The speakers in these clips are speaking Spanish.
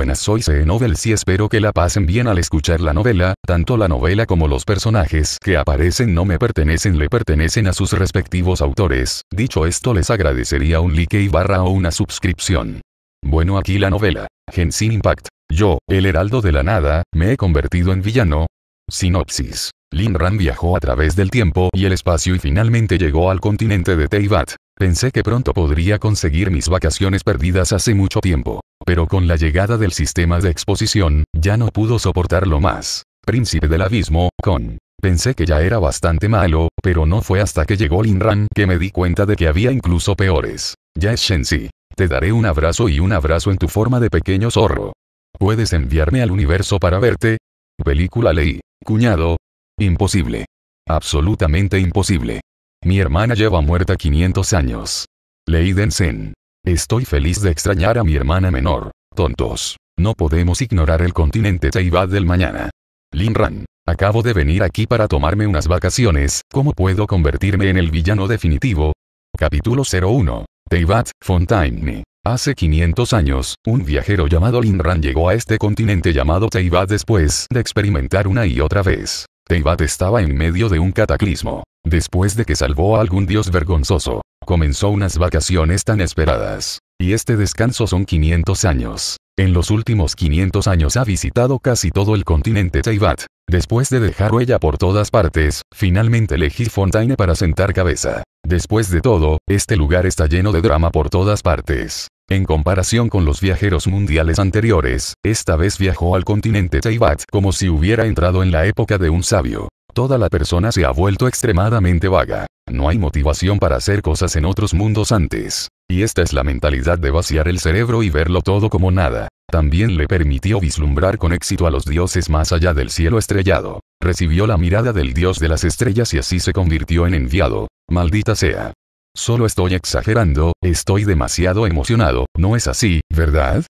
buenas. Soy CE Novel y espero que la pasen bien al escuchar la novela, tanto la novela como los personajes que aparecen no me pertenecen le pertenecen a sus respectivos autores. Dicho esto les agradecería un like y barra o una suscripción. Bueno aquí la novela. Genshin Impact. Yo, el heraldo de la nada, me he convertido en villano. Sinopsis. Lin Ran viajó a través del tiempo y el espacio y finalmente llegó al continente de Teyvat. Pensé que pronto podría conseguir mis vacaciones perdidas hace mucho tiempo. Pero con la llegada del sistema de exposición, ya no pudo soportarlo más. Príncipe del Abismo, con. Pensé que ya era bastante malo, pero no fue hasta que llegó Lin Ran que me di cuenta de que había incluso peores. Ya es Shenzi. Te daré un abrazo y un abrazo en tu forma de pequeño zorro. ¿Puedes enviarme al universo para verte? Película ley. Cuñado, Imposible. Absolutamente imposible. Mi hermana lleva muerta 500 años. Leiden Sen. Estoy feliz de extrañar a mi hermana menor. Tontos. No podemos ignorar el continente Teibad del mañana. Lin Ran. Acabo de venir aquí para tomarme unas vacaciones, ¿cómo puedo convertirme en el villano definitivo? Capítulo 01. Teibat, Fontaine. Hace 500 años, un viajero llamado Linran llegó a este continente llamado Teibat después de experimentar una y otra vez Teyvat estaba en medio de un cataclismo. Después de que salvó a algún dios vergonzoso, comenzó unas vacaciones tan esperadas. Y este descanso son 500 años. En los últimos 500 años ha visitado casi todo el continente Teibat, Después de dejar huella por todas partes, finalmente elegí Fontaine para sentar cabeza. Después de todo, este lugar está lleno de drama por todas partes. En comparación con los viajeros mundiales anteriores, esta vez viajó al continente Teibat como si hubiera entrado en la época de un sabio. Toda la persona se ha vuelto extremadamente vaga. No hay motivación para hacer cosas en otros mundos antes. Y esta es la mentalidad de vaciar el cerebro y verlo todo como nada. También le permitió vislumbrar con éxito a los dioses más allá del cielo estrellado. Recibió la mirada del dios de las estrellas y así se convirtió en enviado. Maldita sea. Solo estoy exagerando, estoy demasiado emocionado, ¿no es así, verdad?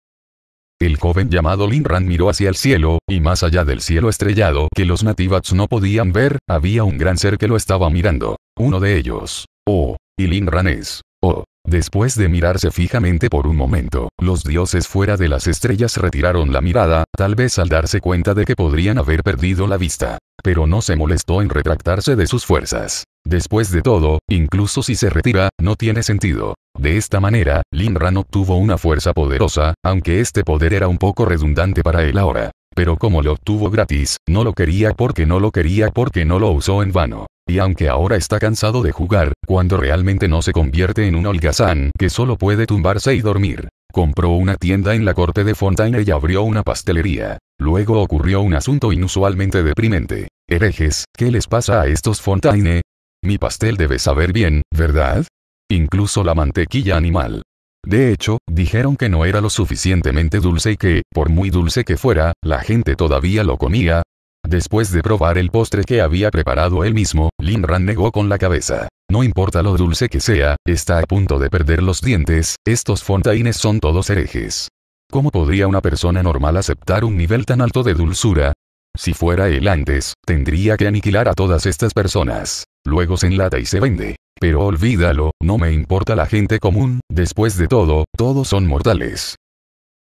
El joven llamado Linran miró hacia el cielo, y más allá del cielo estrellado que los nativats no podían ver, había un gran ser que lo estaba mirando. Uno de ellos. Oh, Ilin es, Oh. Después de mirarse fijamente por un momento, los dioses fuera de las estrellas retiraron la mirada, tal vez al darse cuenta de que podrían haber perdido la vista. Pero no se molestó en retractarse de sus fuerzas. Después de todo, incluso si se retira, no tiene sentido. De esta manera, Linran obtuvo una fuerza poderosa, aunque este poder era un poco redundante para él ahora. Pero como lo obtuvo gratis, no lo quería porque no lo quería porque no lo usó en vano aunque ahora está cansado de jugar, cuando realmente no se convierte en un holgazán que solo puede tumbarse y dormir. Compró una tienda en la corte de Fontaine y abrió una pastelería. Luego ocurrió un asunto inusualmente deprimente. Herejes, ¿qué les pasa a estos Fontaine? Mi pastel debe saber bien, ¿verdad? Incluso la mantequilla animal. De hecho, dijeron que no era lo suficientemente dulce y que, por muy dulce que fuera, la gente todavía lo comía, Después de probar el postre que había preparado él mismo, Lin Ran negó con la cabeza. No importa lo dulce que sea, está a punto de perder los dientes, estos fontaines son todos herejes. ¿Cómo podría una persona normal aceptar un nivel tan alto de dulzura? Si fuera él antes, tendría que aniquilar a todas estas personas. Luego se enlata y se vende. Pero olvídalo, no me importa la gente común, después de todo, todos son mortales.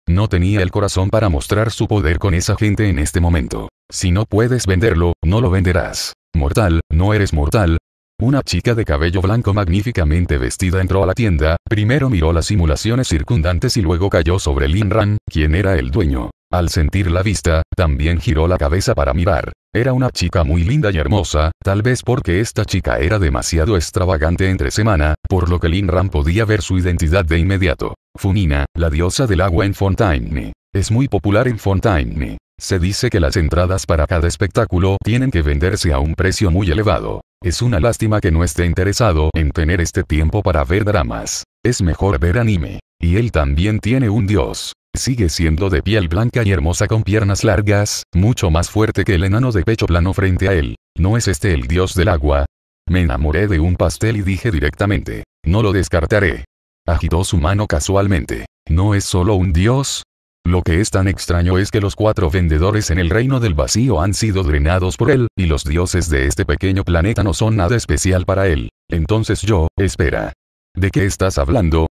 No tenía el corazón para mostrar su poder con esa gente en este momento. Si no puedes venderlo, no lo venderás. Mortal, no eres mortal. Una chica de cabello blanco magníficamente vestida entró a la tienda, primero miró las simulaciones circundantes y luego cayó sobre Lin Ran, quien era el dueño. Al sentir la vista, también giró la cabeza para mirar. Era una chica muy linda y hermosa, tal vez porque esta chica era demasiado extravagante entre semana, por lo que Lin Ran podía ver su identidad de inmediato. Funina, la diosa del agua en Fontaine. Es muy popular en Fontaine. Se dice que las entradas para cada espectáculo tienen que venderse a un precio muy elevado. Es una lástima que no esté interesado en tener este tiempo para ver dramas. Es mejor ver anime. Y él también tiene un dios. Sigue siendo de piel blanca y hermosa con piernas largas, mucho más fuerte que el enano de pecho plano frente a él. ¿No es este el dios del agua? Me enamoré de un pastel y dije directamente, no lo descartaré. Agitó su mano casualmente. No es solo un dios, lo que es tan extraño es que los cuatro vendedores en el reino del vacío han sido drenados por él, y los dioses de este pequeño planeta no son nada especial para él. Entonces yo, espera. ¿De qué estás hablando?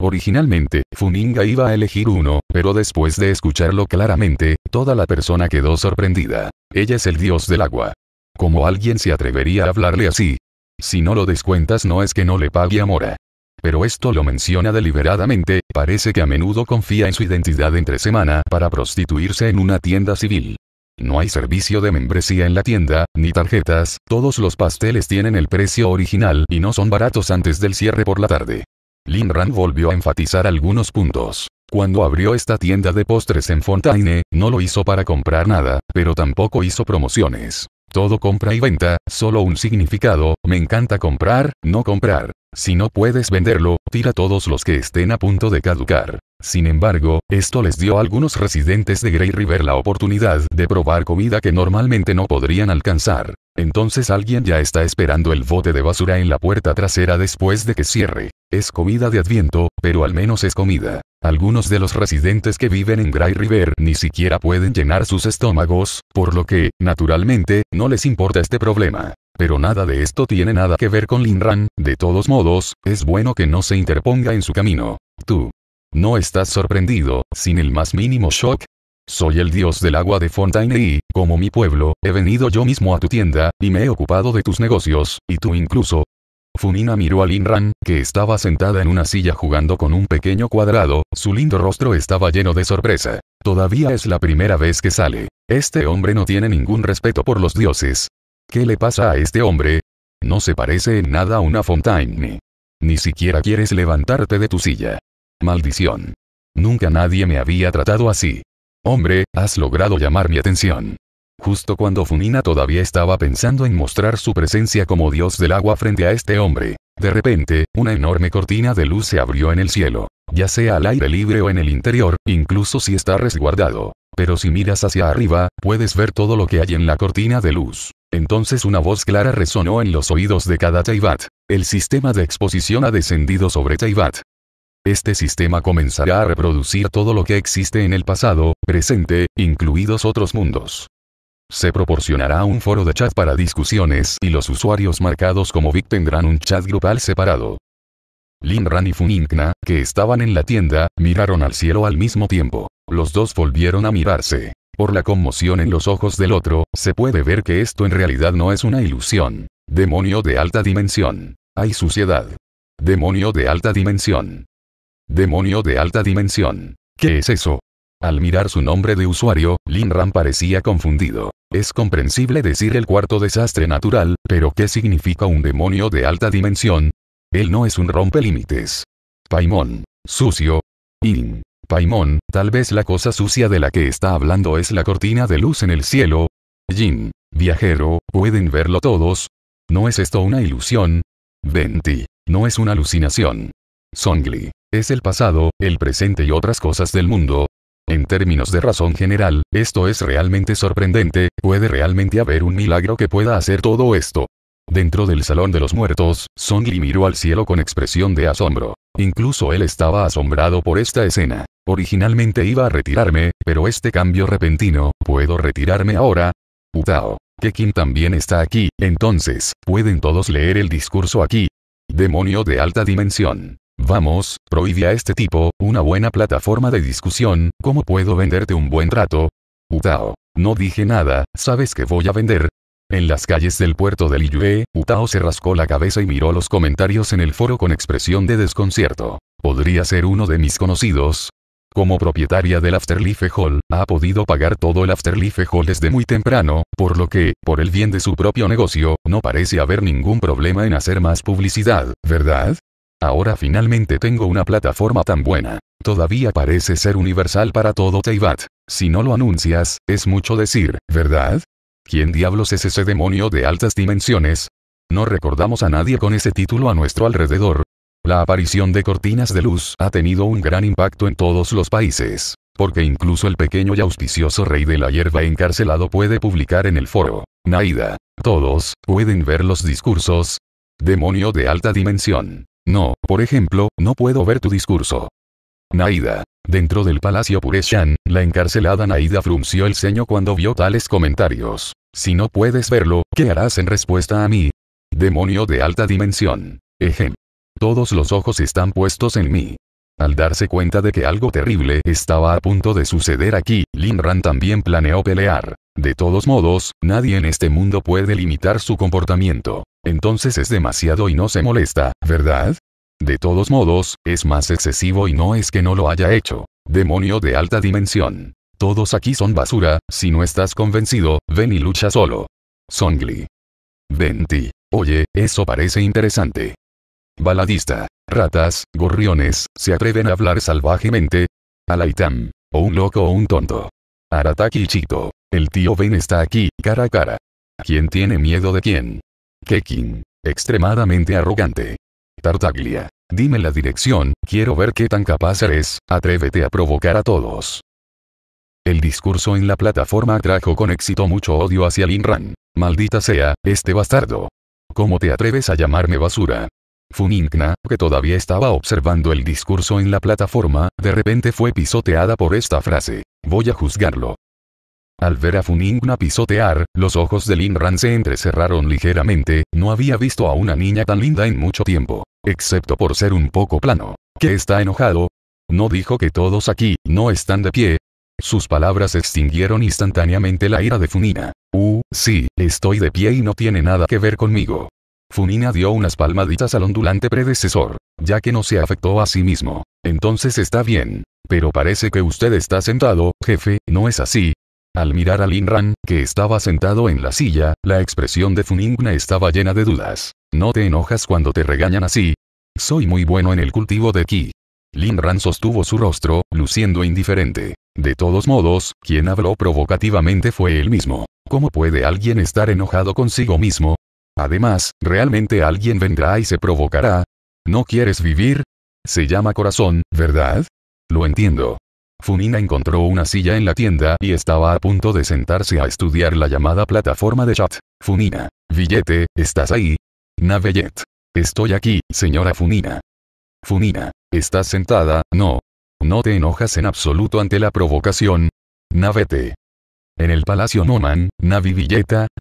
Originalmente, Funinga iba a elegir uno, pero después de escucharlo claramente, toda la persona quedó sorprendida. Ella es el dios del agua. ¿Cómo alguien se atrevería a hablarle así? Si no lo descuentas no es que no le pague a Mora pero esto lo menciona deliberadamente, parece que a menudo confía en su identidad entre semana para prostituirse en una tienda civil. No hay servicio de membresía en la tienda, ni tarjetas, todos los pasteles tienen el precio original y no son baratos antes del cierre por la tarde. Linran volvió a enfatizar algunos puntos. Cuando abrió esta tienda de postres en Fontaine, no lo hizo para comprar nada, pero tampoco hizo promociones todo compra y venta, solo un significado, me encanta comprar, no comprar. Si no puedes venderlo, tira todos los que estén a punto de caducar. Sin embargo, esto les dio a algunos residentes de Grey River la oportunidad de probar comida que normalmente no podrían alcanzar. Entonces alguien ya está esperando el bote de basura en la puerta trasera después de que cierre. Es comida de Adviento, pero al menos es comida. Algunos de los residentes que viven en Gray River ni siquiera pueden llenar sus estómagos, por lo que, naturalmente, no les importa este problema. Pero nada de esto tiene nada que ver con Linran, de todos modos, es bueno que no se interponga en su camino. Tú. No estás sorprendido, sin el más mínimo shock. Soy el dios del agua de Fontaine y, como mi pueblo, he venido yo mismo a tu tienda, y me he ocupado de tus negocios, y tú incluso, Fumina miró a Linran, que estaba sentada en una silla jugando con un pequeño cuadrado, su lindo rostro estaba lleno de sorpresa. Todavía es la primera vez que sale. Este hombre no tiene ningún respeto por los dioses. ¿Qué le pasa a este hombre? No se parece en nada a una Fontaine. Ni siquiera quieres levantarte de tu silla. Maldición. Nunca nadie me había tratado así. Hombre, has logrado llamar mi atención. Justo cuando Funina todavía estaba pensando en mostrar su presencia como dios del agua frente a este hombre, de repente, una enorme cortina de luz se abrió en el cielo, ya sea al aire libre o en el interior, incluso si está resguardado. Pero si miras hacia arriba, puedes ver todo lo que hay en la cortina de luz. Entonces una voz clara resonó en los oídos de cada Taibat. El sistema de exposición ha descendido sobre Taibat. Este sistema comenzará a reproducir todo lo que existe en el pasado, presente, incluidos otros mundos. Se proporcionará un foro de chat para discusiones y los usuarios marcados como Vic tendrán un chat grupal separado. Linran y Funinkna, que estaban en la tienda, miraron al cielo al mismo tiempo. Los dos volvieron a mirarse. Por la conmoción en los ojos del otro, se puede ver que esto en realidad no es una ilusión. Demonio de alta dimensión. Hay suciedad. Demonio de alta dimensión. Demonio de alta dimensión. ¿Qué es eso? Al mirar su nombre de usuario, Lin Ram parecía confundido. Es comprensible decir el cuarto desastre natural, pero ¿qué significa un demonio de alta dimensión? Él no es un rompe límites. Paimon. Sucio. In. Paimon, tal vez la cosa sucia de la que está hablando es la cortina de luz en el cielo. Jin. Viajero, ¿pueden verlo todos? ¿No es esto una ilusión? Venti. No es una alucinación. Songli. Es el pasado, el presente y otras cosas del mundo, en términos de razón general, esto es realmente sorprendente, puede realmente haber un milagro que pueda hacer todo esto. Dentro del Salón de los Muertos, Song Li miró al cielo con expresión de asombro. Incluso él estaba asombrado por esta escena. Originalmente iba a retirarme, pero este cambio repentino, ¿puedo retirarme ahora? Utao. Que también está aquí, entonces, pueden todos leer el discurso aquí. Demonio de alta dimensión. Vamos, prohíbe a este tipo, una buena plataforma de discusión, ¿cómo puedo venderte un buen trato? Utao. No dije nada, ¿sabes qué voy a vender? En las calles del puerto de Liyue, Utao se rascó la cabeza y miró los comentarios en el foro con expresión de desconcierto. Podría ser uno de mis conocidos. Como propietaria del Afterlife Hall, ha podido pagar todo el Afterlife Hall desde muy temprano, por lo que, por el bien de su propio negocio, no parece haber ningún problema en hacer más publicidad, ¿verdad? Ahora finalmente tengo una plataforma tan buena. Todavía parece ser universal para todo Teyvat. Si no lo anuncias, es mucho decir, ¿verdad? ¿Quién diablos es ese demonio de altas dimensiones? No recordamos a nadie con ese título a nuestro alrededor. La aparición de cortinas de luz ha tenido un gran impacto en todos los países, porque incluso el pequeño y auspicioso rey de la hierba encarcelado puede publicar en el foro. Naida. Todos, pueden ver los discursos. Demonio de alta dimensión. No, por ejemplo, no puedo ver tu discurso. Naida. Dentro del palacio Pureshan, la encarcelada Naida frunció el ceño cuando vio tales comentarios. Si no puedes verlo, ¿qué harás en respuesta a mí? Demonio de alta dimensión. Ejem. Todos los ojos están puestos en mí. Al darse cuenta de que algo terrible estaba a punto de suceder aquí, Lin Ran también planeó pelear. De todos modos, nadie en este mundo puede limitar su comportamiento. Entonces es demasiado y no se molesta, ¿verdad? De todos modos, es más excesivo y no es que no lo haya hecho. Demonio de alta dimensión. Todos aquí son basura, si no estás convencido, ven y lucha solo. Songli. Venti. Oye, eso parece interesante. Baladista. Ratas, gorriones, se atreven a hablar salvajemente. Alaitam. O un loco o un tonto. Arataki Chito. El tío Ben está aquí, cara a cara. ¿Quién tiene miedo de quién? Kekin. Extremadamente arrogante. Tartaglia. Dime la dirección, quiero ver qué tan capaz eres, atrévete a provocar a todos. El discurso en la plataforma atrajo con éxito mucho odio hacia Linran. Maldita sea, este bastardo. ¿Cómo te atreves a llamarme basura? Funinkna, que todavía estaba observando el discurso en la plataforma, de repente fue pisoteada por esta frase. Voy a juzgarlo. Al ver a Funingna pisotear, los ojos de Lin Ran se entrecerraron ligeramente, no había visto a una niña tan linda en mucho tiempo. Excepto por ser un poco plano. ¿Qué está enojado? ¿No dijo que todos aquí, no están de pie? Sus palabras extinguieron instantáneamente la ira de Funina. Uh, sí, estoy de pie y no tiene nada que ver conmigo. Funina dio unas palmaditas al ondulante predecesor, ya que no se afectó a sí mismo. Entonces está bien. Pero parece que usted está sentado, jefe, ¿no es así? Al mirar a Lin Ran, que estaba sentado en la silla, la expresión de Funingna estaba llena de dudas. ¿No te enojas cuando te regañan así? Soy muy bueno en el cultivo de ki. Ran sostuvo su rostro, luciendo indiferente. De todos modos, quien habló provocativamente fue él mismo. ¿Cómo puede alguien estar enojado consigo mismo? Además, ¿realmente alguien vendrá y se provocará? ¿No quieres vivir? Se llama corazón, ¿verdad? Lo entiendo. Funina encontró una silla en la tienda y estaba a punto de sentarse a estudiar la llamada plataforma de chat. Funina. Billete, ¿estás ahí? Navellet. Estoy aquí, señora Funina. Funina. ¿Estás sentada? No. No te enojas en absoluto ante la provocación. Navete. En el Palacio Noman, Navi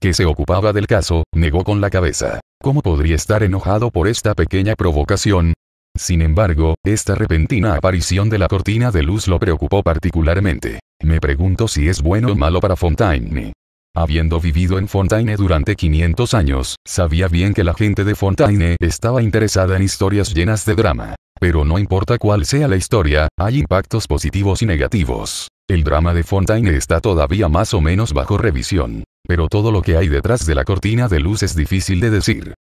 que se ocupaba del caso, negó con la cabeza. ¿Cómo podría estar enojado por esta pequeña provocación? Sin embargo, esta repentina aparición de la cortina de luz lo preocupó particularmente. Me pregunto si es bueno o malo para Fontaine. Habiendo vivido en Fontaine durante 500 años, sabía bien que la gente de Fontaine estaba interesada en historias llenas de drama. Pero no importa cuál sea la historia, hay impactos positivos y negativos. El drama de Fontaine está todavía más o menos bajo revisión. Pero todo lo que hay detrás de la cortina de luz es difícil de decir.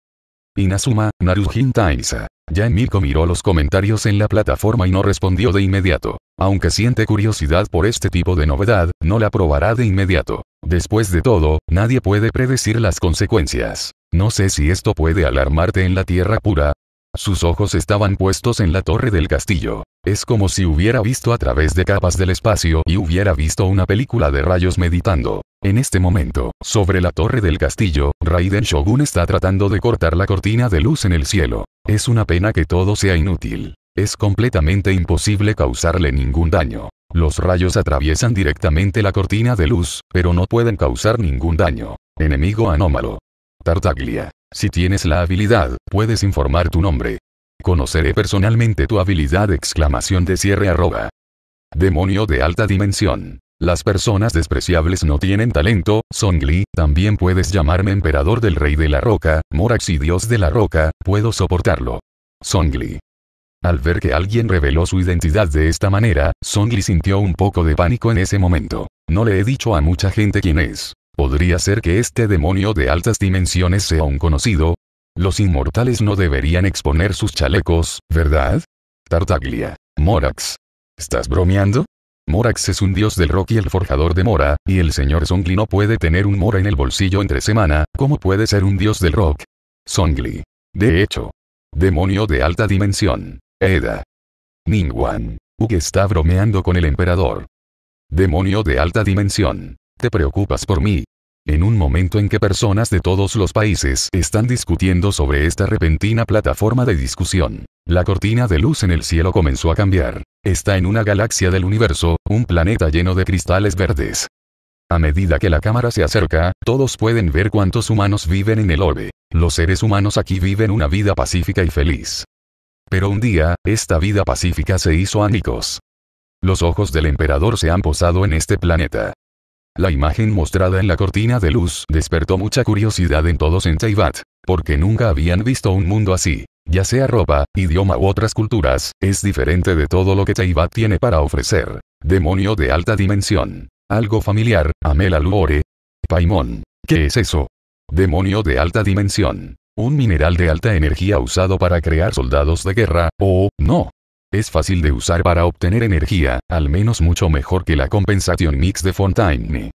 Inazuma, Narujin Taisa. Ya Mirko miró los comentarios en la plataforma y no respondió de inmediato. Aunque siente curiosidad por este tipo de novedad, no la probará de inmediato. Después de todo, nadie puede predecir las consecuencias. No sé si esto puede alarmarte en la tierra pura. Sus ojos estaban puestos en la torre del castillo. Es como si hubiera visto a través de capas del espacio y hubiera visto una película de rayos meditando. En este momento, sobre la torre del castillo, Raiden Shogun está tratando de cortar la cortina de luz en el cielo. Es una pena que todo sea inútil. Es completamente imposible causarle ningún daño. Los rayos atraviesan directamente la cortina de luz, pero no pueden causar ningún daño. Enemigo anómalo. Tartaglia. Si tienes la habilidad, puedes informar tu nombre. Conoceré personalmente tu habilidad exclamación de cierre arroba. Demonio de alta dimensión. Las personas despreciables no tienen talento, Songli, también puedes llamarme emperador del rey de la roca, Morax y dios de la roca, puedo soportarlo. Songli. Al ver que alguien reveló su identidad de esta manera, Songli sintió un poco de pánico en ese momento. No le he dicho a mucha gente quién es. ¿Podría ser que este demonio de altas dimensiones sea un conocido? Los inmortales no deberían exponer sus chalecos, ¿verdad? Tartaglia. Morax. ¿Estás bromeando? Morax es un dios del rock y el forjador de mora, y el señor Songli no puede tener un mora en el bolsillo entre semana, ¿cómo puede ser un dios del rock? Songli. De hecho. Demonio de alta dimensión. Eda. Ningwan, Uke está bromeando con el emperador. Demonio de alta dimensión. Te preocupas por mí. En un momento en que personas de todos los países están discutiendo sobre esta repentina plataforma de discusión, la cortina de luz en el cielo comenzó a cambiar. Está en una galaxia del universo, un planeta lleno de cristales verdes. A medida que la cámara se acerca, todos pueden ver cuántos humanos viven en el orbe. Los seres humanos aquí viven una vida pacífica y feliz. Pero un día, esta vida pacífica se hizo ánimos. Los ojos del emperador se han posado en este planeta. La imagen mostrada en la cortina de luz despertó mucha curiosidad en todos en Teibat, porque nunca habían visto un mundo así ya sea ropa, idioma u otras culturas, es diferente de todo lo que Teibat tiene para ofrecer. Demonio de alta dimensión. Algo familiar, Amel Albore. Paimon. ¿Qué es eso? Demonio de alta dimensión. Un mineral de alta energía usado para crear soldados de guerra, o, no. Es fácil de usar para obtener energía, al menos mucho mejor que la compensación mix de Fontaine.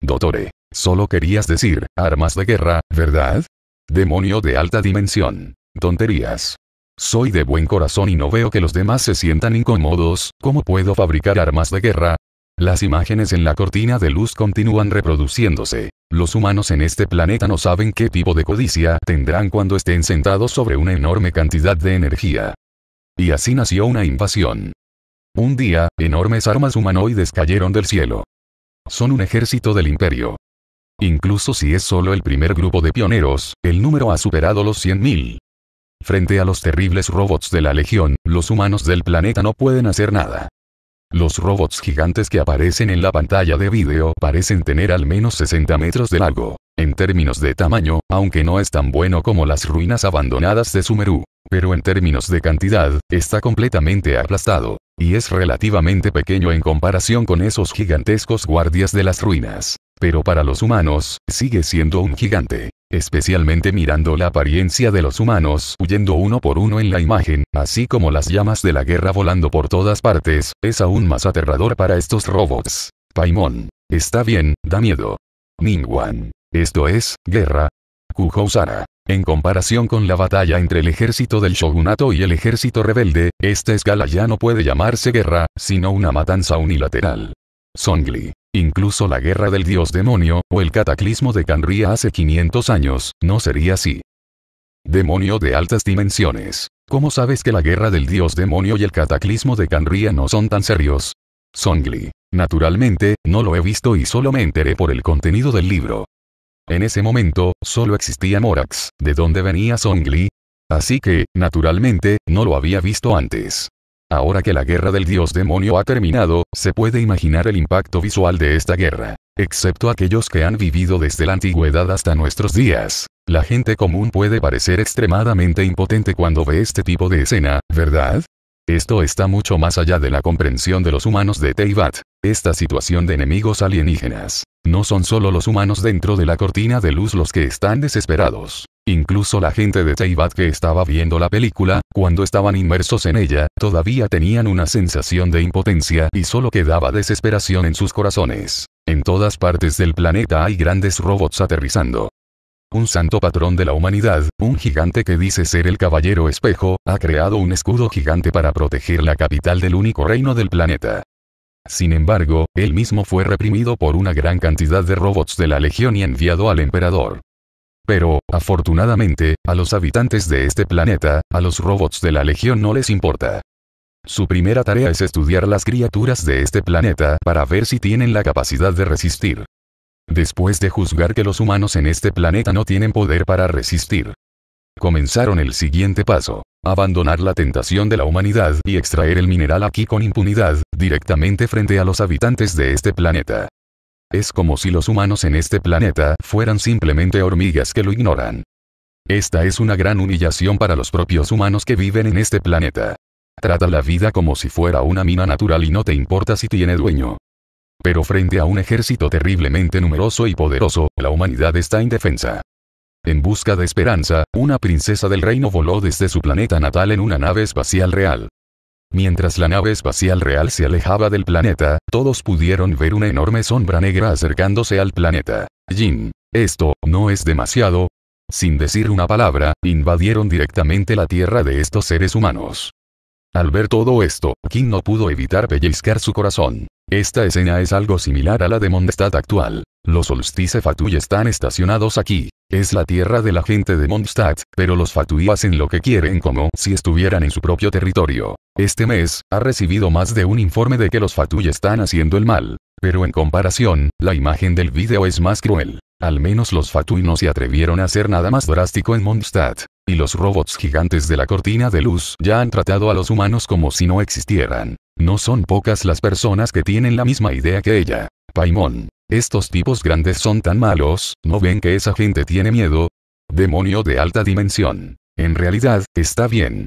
Dottore. Solo querías decir, armas de guerra, ¿verdad? Demonio de alta dimensión. Tonterías. Soy de buen corazón y no veo que los demás se sientan incómodos, ¿cómo puedo fabricar armas de guerra? Las imágenes en la cortina de luz continúan reproduciéndose. Los humanos en este planeta no saben qué tipo de codicia tendrán cuando estén sentados sobre una enorme cantidad de energía. Y así nació una invasión. Un día, enormes armas humanoides cayeron del cielo. Son un ejército del imperio. Incluso si es solo el primer grupo de pioneros, el número ha superado los 100.000. Frente a los terribles robots de la Legión, los humanos del planeta no pueden hacer nada. Los robots gigantes que aparecen en la pantalla de vídeo parecen tener al menos 60 metros de largo, en términos de tamaño, aunque no es tan bueno como las ruinas abandonadas de Sumeru. Pero en términos de cantidad, está completamente aplastado, y es relativamente pequeño en comparación con esos gigantescos guardias de las ruinas pero para los humanos, sigue siendo un gigante. Especialmente mirando la apariencia de los humanos huyendo uno por uno en la imagen, así como las llamas de la guerra volando por todas partes, es aún más aterrador para estos robots. Paimon. Está bien, da miedo. Ningwan. Esto es, guerra. Kujousara. En comparación con la batalla entre el ejército del shogunato y el ejército rebelde, esta escala ya no puede llamarse guerra, sino una matanza unilateral. Songli. Incluso la guerra del dios demonio, o el cataclismo de Canria hace 500 años, no sería así. Demonio de altas dimensiones. ¿Cómo sabes que la guerra del dios demonio y el cataclismo de Canria no son tan serios? Songli. Naturalmente, no lo he visto y solo me enteré por el contenido del libro. En ese momento, solo existía Morax, de dónde venía Songli. Así que, naturalmente, no lo había visto antes. Ahora que la guerra del dios demonio ha terminado, se puede imaginar el impacto visual de esta guerra. Excepto aquellos que han vivido desde la antigüedad hasta nuestros días. La gente común puede parecer extremadamente impotente cuando ve este tipo de escena, ¿verdad? Esto está mucho más allá de la comprensión de los humanos de Teyvat. Esta situación de enemigos alienígenas. No son solo los humanos dentro de la cortina de luz los que están desesperados. Incluso la gente de Teyvat que estaba viendo la película, cuando estaban inmersos en ella, todavía tenían una sensación de impotencia y solo quedaba desesperación en sus corazones. En todas partes del planeta hay grandes robots aterrizando. Un santo patrón de la humanidad, un gigante que dice ser el caballero espejo, ha creado un escudo gigante para proteger la capital del único reino del planeta. Sin embargo, él mismo fue reprimido por una gran cantidad de robots de la Legión y enviado al emperador. Pero, afortunadamente, a los habitantes de este planeta, a los robots de la Legión no les importa. Su primera tarea es estudiar las criaturas de este planeta para ver si tienen la capacidad de resistir. Después de juzgar que los humanos en este planeta no tienen poder para resistir, comenzaron el siguiente paso, abandonar la tentación de la humanidad y extraer el mineral aquí con impunidad, directamente frente a los habitantes de este planeta. Es como si los humanos en este planeta fueran simplemente hormigas que lo ignoran. Esta es una gran humillación para los propios humanos que viven en este planeta. Trata la vida como si fuera una mina natural y no te importa si tiene dueño. Pero frente a un ejército terriblemente numeroso y poderoso, la humanidad está indefensa. En busca de esperanza, una princesa del reino voló desde su planeta natal en una nave espacial real. Mientras la nave espacial real se alejaba del planeta, todos pudieron ver una enorme sombra negra acercándose al planeta. Jin, esto, no es demasiado. Sin decir una palabra, invadieron directamente la tierra de estos seres humanos. Al ver todo esto, Kim no pudo evitar pellizcar su corazón. Esta escena es algo similar a la de Mondstadt actual. Los Solstice Fatui están estacionados aquí. Es la tierra de la gente de Mondstadt, pero los Fatui hacen lo que quieren como si estuvieran en su propio territorio. Este mes, ha recibido más de un informe de que los Fatui están haciendo el mal. Pero en comparación, la imagen del video es más cruel. Al menos los Fatui no se atrevieron a hacer nada más drástico en Mondstadt. Y los robots gigantes de la cortina de luz ya han tratado a los humanos como si no existieran. No son pocas las personas que tienen la misma idea que ella. Paimon. Estos tipos grandes son tan malos, ¿no ven que esa gente tiene miedo? Demonio de alta dimensión. En realidad, está bien.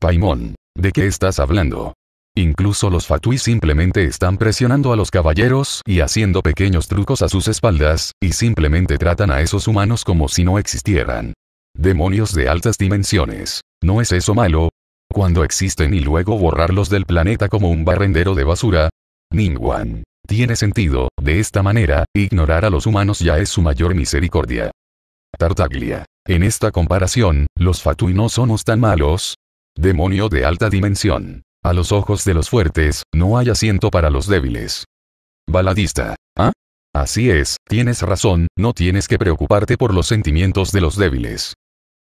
Paimon, ¿de qué estás hablando? Incluso los fatui simplemente están presionando a los caballeros y haciendo pequeños trucos a sus espaldas, y simplemente tratan a esos humanos como si no existieran. Demonios de altas dimensiones. ¿No es eso malo? Cuando existen y luego borrarlos del planeta como un barrendero de basura. Ningwan. Tiene sentido, de esta manera, ignorar a los humanos ya es su mayor misericordia. Tartaglia. En esta comparación, los fatui no somos tan malos. Demonio de alta dimensión. A los ojos de los fuertes, no hay asiento para los débiles. Baladista. ¿Ah? Así es, tienes razón, no tienes que preocuparte por los sentimientos de los débiles.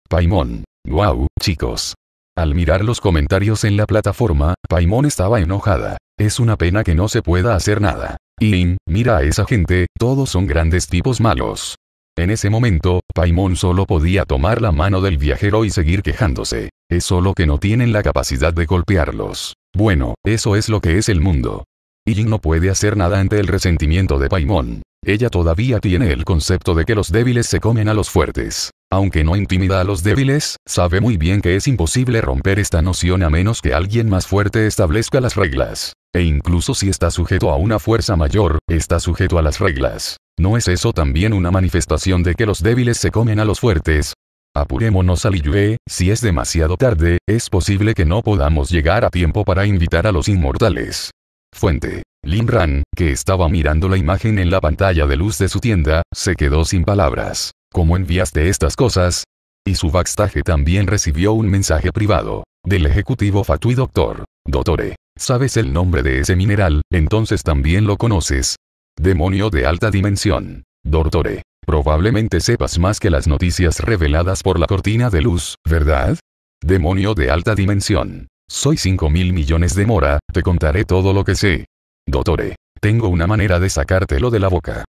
Paimón. Guau, wow, chicos. Al mirar los comentarios en la plataforma, Paimón estaba enojada. Es una pena que no se pueda hacer nada. Yin, mira a esa gente, todos son grandes tipos malos. En ese momento, Paimon solo podía tomar la mano del viajero y seguir quejándose. Es solo que no tienen la capacidad de golpearlos. Bueno, eso es lo que es el mundo. Yin no puede hacer nada ante el resentimiento de Paimon. Ella todavía tiene el concepto de que los débiles se comen a los fuertes. Aunque no intimida a los débiles, sabe muy bien que es imposible romper esta noción a menos que alguien más fuerte establezca las reglas. E incluso si está sujeto a una fuerza mayor, está sujeto a las reglas. ¿No es eso también una manifestación de que los débiles se comen a los fuertes? Apurémonos al si es demasiado tarde, es posible que no podamos llegar a tiempo para invitar a los inmortales. Fuente. Lin Ran, que estaba mirando la imagen en la pantalla de luz de su tienda, se quedó sin palabras. ¿Cómo enviaste estas cosas? Y su backstage también recibió un mensaje privado. Del ejecutivo Fatui Doctor. Dottore. Sabes el nombre de ese mineral, entonces también lo conoces. Demonio de alta dimensión. Dottore. Probablemente sepas más que las noticias reveladas por la cortina de luz, ¿verdad? Demonio de alta dimensión. Soy 5 mil millones de mora, te contaré todo lo que sé. Dottore. Tengo una manera de sacártelo de la boca.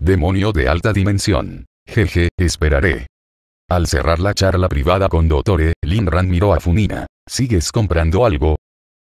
Demonio de alta dimensión. Jeje, esperaré. Al cerrar la charla privada con Dottore, Linran miró a Funina. ¿Sigues comprando algo?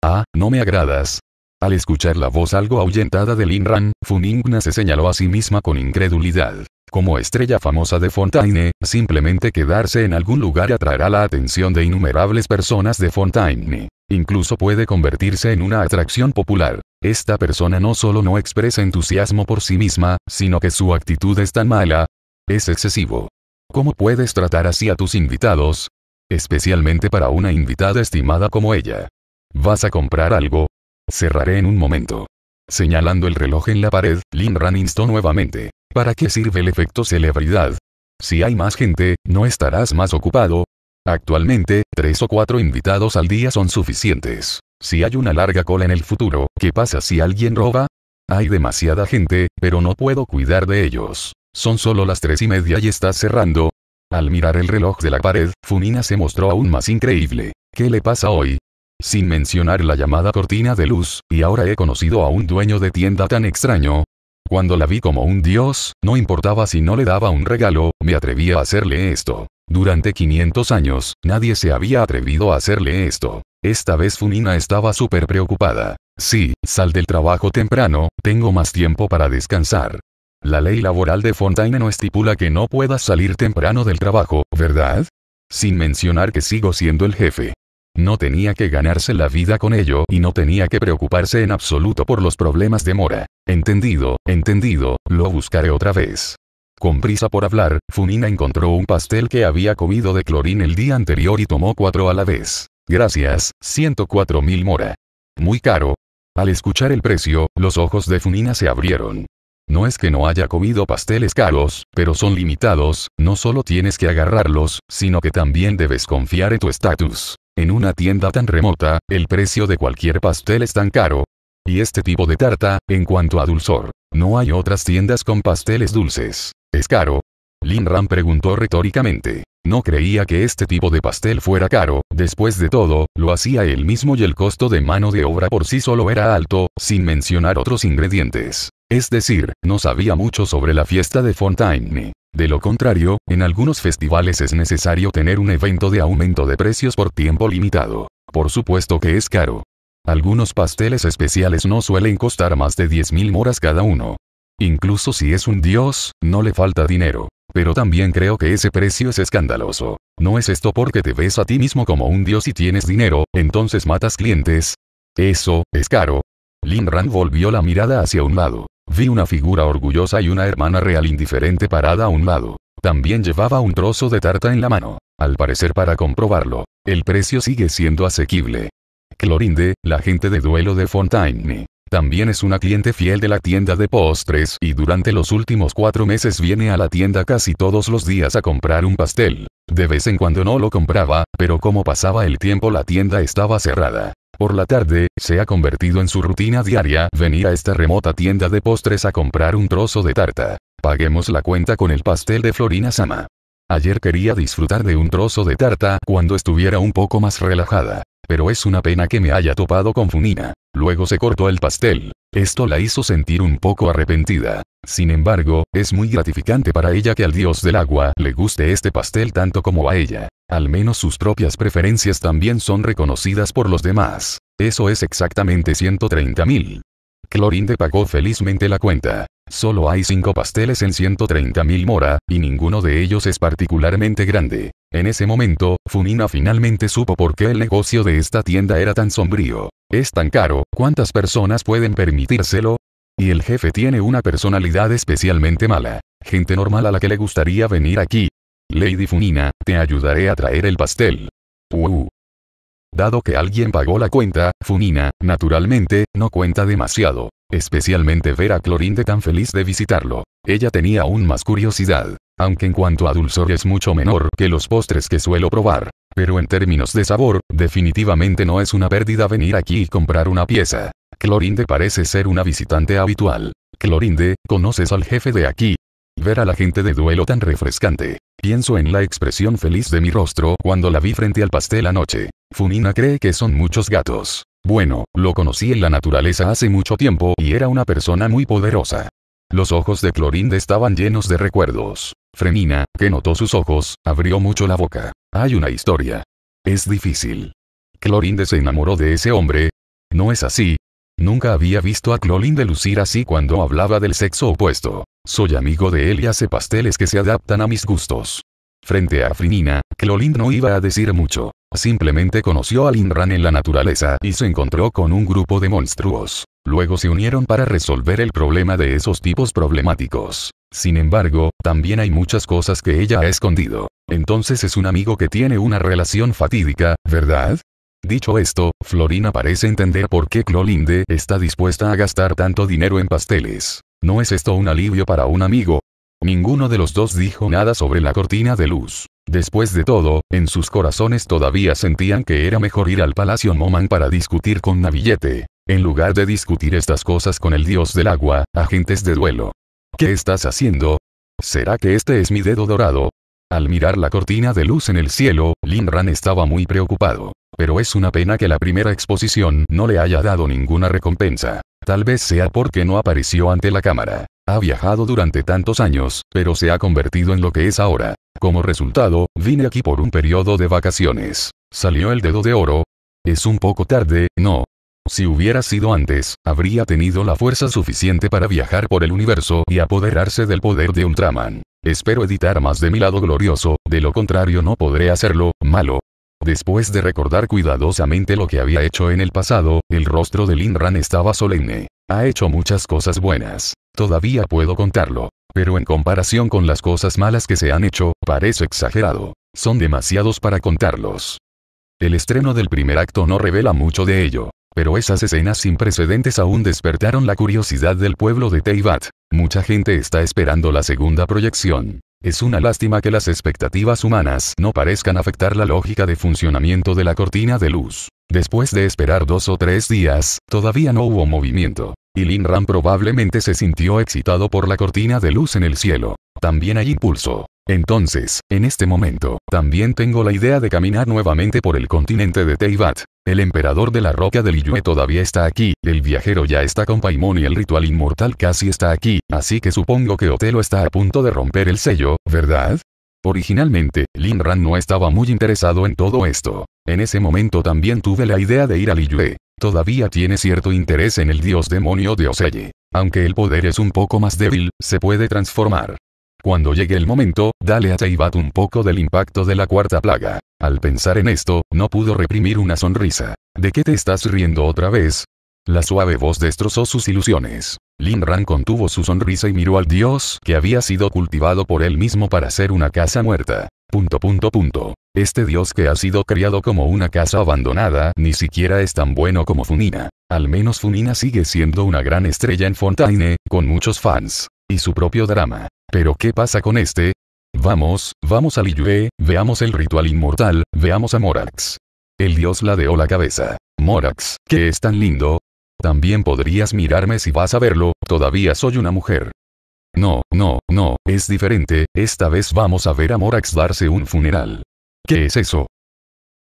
Ah, no me agradas. Al escuchar la voz algo ahuyentada de Lin Ran, Funingna se señaló a sí misma con incredulidad. Como estrella famosa de Fontaine, simplemente quedarse en algún lugar atraerá la atención de innumerables personas de Fontaine. Incluso puede convertirse en una atracción popular. Esta persona no solo no expresa entusiasmo por sí misma, sino que su actitud es tan mala. Es excesivo. ¿Cómo puedes tratar así a tus invitados? Especialmente para una invitada estimada como ella. ¿Vas a comprar algo? Cerraré en un momento. Señalando el reloj en la pared, Lin Ran instó nuevamente. ¿Para qué sirve el efecto celebridad? Si hay más gente, ¿no estarás más ocupado? Actualmente, tres o cuatro invitados al día son suficientes. Si hay una larga cola en el futuro, ¿qué pasa si alguien roba? Hay demasiada gente, pero no puedo cuidar de ellos. Son solo las tres y media y estás cerrando. Al mirar el reloj de la pared, Funina se mostró aún más increíble. ¿Qué le pasa hoy? sin mencionar la llamada cortina de luz, y ahora he conocido a un dueño de tienda tan extraño. Cuando la vi como un dios, no importaba si no le daba un regalo, me atrevía a hacerle esto. Durante 500 años, nadie se había atrevido a hacerle esto. Esta vez Funina estaba súper preocupada. Sí, sal del trabajo temprano, tengo más tiempo para descansar. La ley laboral de Fontaine no estipula que no puedas salir temprano del trabajo, ¿verdad? Sin mencionar que sigo siendo el jefe. No tenía que ganarse la vida con ello y no tenía que preocuparse en absoluto por los problemas de Mora. Entendido, entendido, lo buscaré otra vez. Con prisa por hablar, Funina encontró un pastel que había comido de clorín el día anterior y tomó cuatro a la vez. Gracias, 104.000 mil mora. Muy caro. Al escuchar el precio, los ojos de Funina se abrieron. No es que no haya comido pasteles caros, pero son limitados, no solo tienes que agarrarlos, sino que también debes confiar en tu estatus. En una tienda tan remota, el precio de cualquier pastel es tan caro. Y este tipo de tarta, en cuanto a dulzor, no hay otras tiendas con pasteles dulces. ¿Es caro? Lin Ram preguntó retóricamente. No creía que este tipo de pastel fuera caro, después de todo, lo hacía él mismo y el costo de mano de obra por sí solo era alto, sin mencionar otros ingredientes. Es decir, no sabía mucho sobre la fiesta de Fontaine. De lo contrario, en algunos festivales es necesario tener un evento de aumento de precios por tiempo limitado. Por supuesto que es caro. Algunos pasteles especiales no suelen costar más de 10.000 moras cada uno. Incluso si es un dios, no le falta dinero. Pero también creo que ese precio es escandaloso. ¿No es esto porque te ves a ti mismo como un dios y tienes dinero, entonces matas clientes? Eso, es caro. Lin Ran volvió la mirada hacia un lado. Vi una figura orgullosa y una hermana real indiferente parada a un lado. También llevaba un trozo de tarta en la mano. Al parecer para comprobarlo, el precio sigue siendo asequible. Clorinde, la gente de duelo de Fontaine. También es una cliente fiel de la tienda de postres y durante los últimos cuatro meses viene a la tienda casi todos los días a comprar un pastel. De vez en cuando no lo compraba, pero como pasaba el tiempo la tienda estaba cerrada. Por la tarde, se ha convertido en su rutina diaria venir a esta remota tienda de postres a comprar un trozo de tarta. Paguemos la cuenta con el pastel de Florina Sama. Ayer quería disfrutar de un trozo de tarta cuando estuviera un poco más relajada pero es una pena que me haya topado con Funina. Luego se cortó el pastel. Esto la hizo sentir un poco arrepentida. Sin embargo, es muy gratificante para ella que al dios del agua le guste este pastel tanto como a ella. Al menos sus propias preferencias también son reconocidas por los demás. Eso es exactamente 130.000. Clorinde pagó felizmente la cuenta. Solo hay 5 pasteles en 130.000 mora, y ninguno de ellos es particularmente grande. En ese momento, Funina finalmente supo por qué el negocio de esta tienda era tan sombrío. Es tan caro, ¿cuántas personas pueden permitírselo? Y el jefe tiene una personalidad especialmente mala. Gente normal a la que le gustaría venir aquí. Lady Funina, te ayudaré a traer el pastel. Uh. Dado que alguien pagó la cuenta, Funina, naturalmente, no cuenta demasiado. Especialmente ver a Clorinde tan feliz de visitarlo. Ella tenía aún más curiosidad aunque en cuanto a dulzor es mucho menor que los postres que suelo probar. Pero en términos de sabor, definitivamente no es una pérdida venir aquí y comprar una pieza. Clorinde parece ser una visitante habitual. Clorinde, ¿conoces al jefe de aquí? Ver a la gente de duelo tan refrescante. Pienso en la expresión feliz de mi rostro cuando la vi frente al pastel anoche. Funina cree que son muchos gatos. Bueno, lo conocí en la naturaleza hace mucho tiempo y era una persona muy poderosa. Los ojos de Clorinde estaban llenos de recuerdos. Frenina, que notó sus ojos, abrió mucho la boca. Hay una historia. Es difícil. Clorinde se enamoró de ese hombre. No es así. Nunca había visto a Clorinde lucir así cuando hablaba del sexo opuesto. Soy amigo de él y hace pasteles que se adaptan a mis gustos. Frente a Frenina, Clorinde no iba a decir mucho. Simplemente conoció a Linran en la naturaleza y se encontró con un grupo de monstruos. Luego se unieron para resolver el problema de esos tipos problemáticos. Sin embargo, también hay muchas cosas que ella ha escondido. Entonces es un amigo que tiene una relación fatídica, ¿verdad? Dicho esto, Florina parece entender por qué Clolinde está dispuesta a gastar tanto dinero en pasteles. ¿No es esto un alivio para un amigo? Ninguno de los dos dijo nada sobre la cortina de luz. Después de todo, en sus corazones todavía sentían que era mejor ir al Palacio Moman para discutir con Navillete. En lugar de discutir estas cosas con el dios del agua, agentes de duelo. ¿Qué estás haciendo? ¿Será que este es mi dedo dorado? Al mirar la cortina de luz en el cielo, Ran estaba muy preocupado. Pero es una pena que la primera exposición no le haya dado ninguna recompensa. Tal vez sea porque no apareció ante la cámara. Ha viajado durante tantos años, pero se ha convertido en lo que es ahora. Como resultado, vine aquí por un periodo de vacaciones. Salió el dedo de oro. Es un poco tarde, ¿no? Si hubiera sido antes, habría tenido la fuerza suficiente para viajar por el universo y apoderarse del poder de Ultraman. Espero editar más de mi lado glorioso, de lo contrario no podré hacerlo, malo. Después de recordar cuidadosamente lo que había hecho en el pasado, el rostro de Ran estaba solemne. Ha hecho muchas cosas buenas. Todavía puedo contarlo. Pero en comparación con las cosas malas que se han hecho, parece exagerado. Son demasiados para contarlos. El estreno del primer acto no revela mucho de ello. Pero esas escenas sin precedentes aún despertaron la curiosidad del pueblo de teivat Mucha gente está esperando la segunda proyección. Es una lástima que las expectativas humanas no parezcan afectar la lógica de funcionamiento de la cortina de luz. Después de esperar dos o tres días, todavía no hubo movimiento. Y Lin Ram probablemente se sintió excitado por la cortina de luz en el cielo. También hay impulso. Entonces, en este momento, también tengo la idea de caminar nuevamente por el continente de Teyvat. El emperador de la roca del Yue todavía está aquí, el viajero ya está con Paimon y el ritual inmortal casi está aquí, así que supongo que Otelo está a punto de romper el sello, ¿verdad? Originalmente, Lin Ran no estaba muy interesado en todo esto. En ese momento también tuve la idea de ir a Liyue. Todavía tiene cierto interés en el dios demonio de Oseye. Aunque el poder es un poco más débil, se puede transformar. Cuando llegue el momento, dale a Teibat un poco del impacto de la cuarta plaga. Al pensar en esto, no pudo reprimir una sonrisa. ¿De qué te estás riendo otra vez? La suave voz destrozó sus ilusiones. Lin Ran contuvo su sonrisa y miró al dios que había sido cultivado por él mismo para ser una casa muerta. Punto punto punto. Este dios que ha sido criado como una casa abandonada ni siquiera es tan bueno como Funina. Al menos Funina sigue siendo una gran estrella en Fontaine, con muchos fans. Y su propio drama. Pero ¿qué pasa con este? Vamos, vamos a Liyue, veamos el ritual inmortal, veamos a Morax. El dios ladeó la cabeza. Morax, que es tan lindo, también podrías mirarme si vas a verlo, todavía soy una mujer. No, no, no, es diferente, esta vez vamos a ver a Morax darse un funeral. ¿Qué es eso?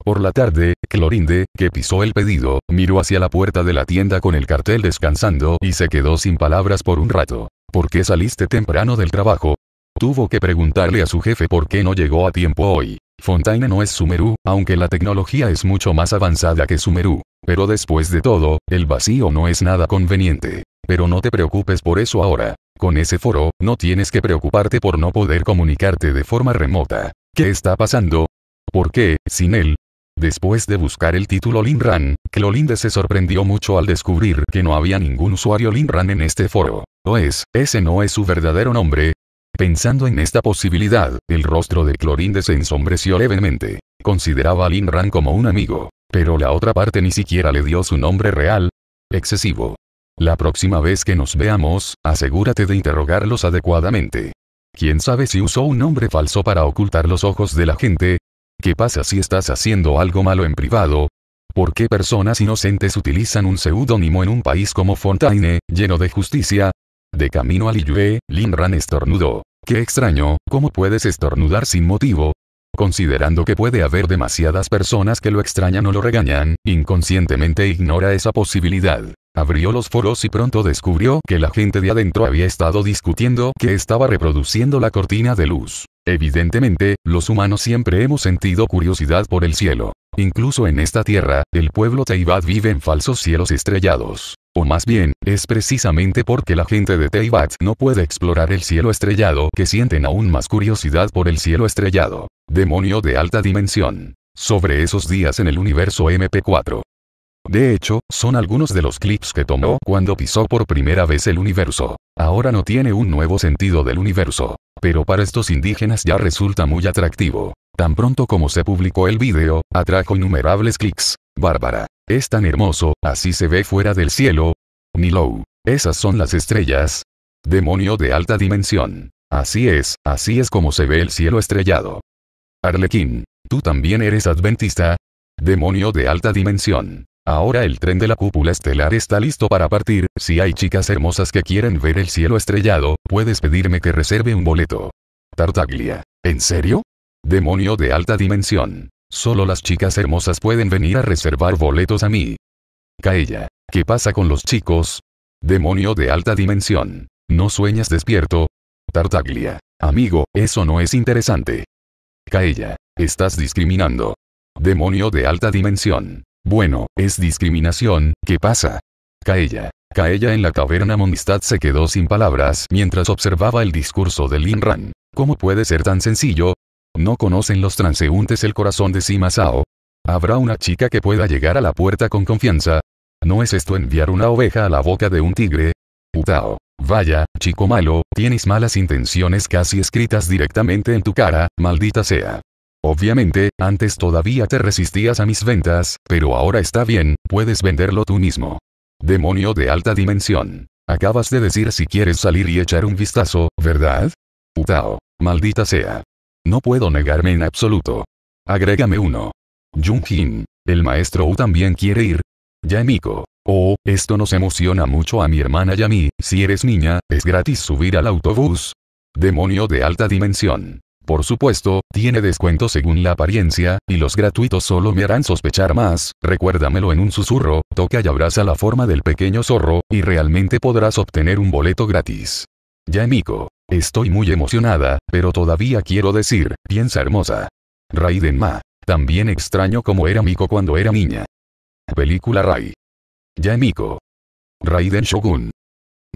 Por la tarde, Clorinde, que pisó el pedido, miró hacia la puerta de la tienda con el cartel descansando y se quedó sin palabras por un rato. ¿Por qué saliste temprano del trabajo? Tuvo que preguntarle a su jefe por qué no llegó a tiempo hoy. Fontaine no es Sumeru, aunque la tecnología es mucho más avanzada que Sumeru. Pero después de todo, el vacío no es nada conveniente. Pero no te preocupes por eso ahora. Con ese foro, no tienes que preocuparte por no poder comunicarte de forma remota. ¿Qué está pasando? ¿Por qué, sin él? Después de buscar el título Linran, Clolinde se sorprendió mucho al descubrir que no había ningún usuario Linran en este foro. Pues, es, ese no es su verdadero nombre, Pensando en esta posibilidad, el rostro de Clorinde se ensombreció levemente. Consideraba a Lin Ran como un amigo, pero la otra parte ni siquiera le dio su nombre real. Excesivo. La próxima vez que nos veamos, asegúrate de interrogarlos adecuadamente. ¿Quién sabe si usó un nombre falso para ocultar los ojos de la gente? ¿Qué pasa si estás haciendo algo malo en privado? ¿Por qué personas inocentes utilizan un seudónimo en un país como Fontaine, lleno de justicia? De camino a Liyue, Linran estornudó. Qué extraño, ¿cómo puedes estornudar sin motivo? Considerando que puede haber demasiadas personas que lo extrañan o lo regañan, inconscientemente ignora esa posibilidad. Abrió los foros y pronto descubrió que la gente de adentro había estado discutiendo que estaba reproduciendo la cortina de luz. Evidentemente, los humanos siempre hemos sentido curiosidad por el cielo. Incluso en esta tierra, el pueblo Teibad vive en falsos cielos estrellados. O más bien, es precisamente porque la gente de Teyvat no puede explorar el cielo estrellado que sienten aún más curiosidad por el cielo estrellado. Demonio de alta dimensión. Sobre esos días en el universo MP4. De hecho, son algunos de los clips que tomó cuando pisó por primera vez el universo. Ahora no tiene un nuevo sentido del universo. Pero para estos indígenas ya resulta muy atractivo. Tan pronto como se publicó el video, atrajo innumerables clics. Bárbara. Es tan hermoso, así se ve fuera del cielo. Nilou. Esas son las estrellas. Demonio de alta dimensión. Así es, así es como se ve el cielo estrellado. Arlequín. ¿Tú también eres adventista? Demonio de alta dimensión. Ahora el tren de la cúpula estelar está listo para partir, si hay chicas hermosas que quieren ver el cielo estrellado, puedes pedirme que reserve un boleto. Tartaglia. ¿En serio? Demonio de alta dimensión. Solo las chicas hermosas pueden venir a reservar boletos a mí. Kaella. ¿Qué pasa con los chicos? Demonio de alta dimensión. ¿No sueñas despierto? Tartaglia. Amigo, eso no es interesante. Kaella. Estás discriminando. Demonio de alta dimensión. Bueno, es discriminación, ¿qué pasa? Kaella. Kaella en la taberna Monistad se quedó sin palabras mientras observaba el discurso de Lin Ran. ¿Cómo puede ser tan sencillo? No conocen los transeúntes el corazón de Sima ¿Habrá una chica que pueda llegar a la puerta con confianza? ¿No es esto enviar una oveja a la boca de un tigre? Putao, Vaya, chico malo, tienes malas intenciones casi escritas directamente en tu cara, maldita sea. Obviamente, antes todavía te resistías a mis ventas, pero ahora está bien, puedes venderlo tú mismo. Demonio de alta dimensión. Acabas de decir si quieres salir y echar un vistazo, ¿verdad? Putao, Maldita sea. No puedo negarme en absoluto. Agrégame uno. Jung-jin, el maestro U también quiere ir. Yamiko. Oh, esto nos emociona mucho a mi hermana Yami. si eres niña, es gratis subir al autobús. Demonio de alta dimensión. Por supuesto, tiene descuento según la apariencia, y los gratuitos solo me harán sospechar más, recuérdamelo en un susurro, toca y abraza la forma del pequeño zorro, y realmente podrás obtener un boleto gratis. Yamiko. Estoy muy emocionada, pero todavía quiero decir, piensa hermosa. Raiden Ma. También extraño como era Miko cuando era niña. Película Rai. Ya Miko. Raiden Shogun.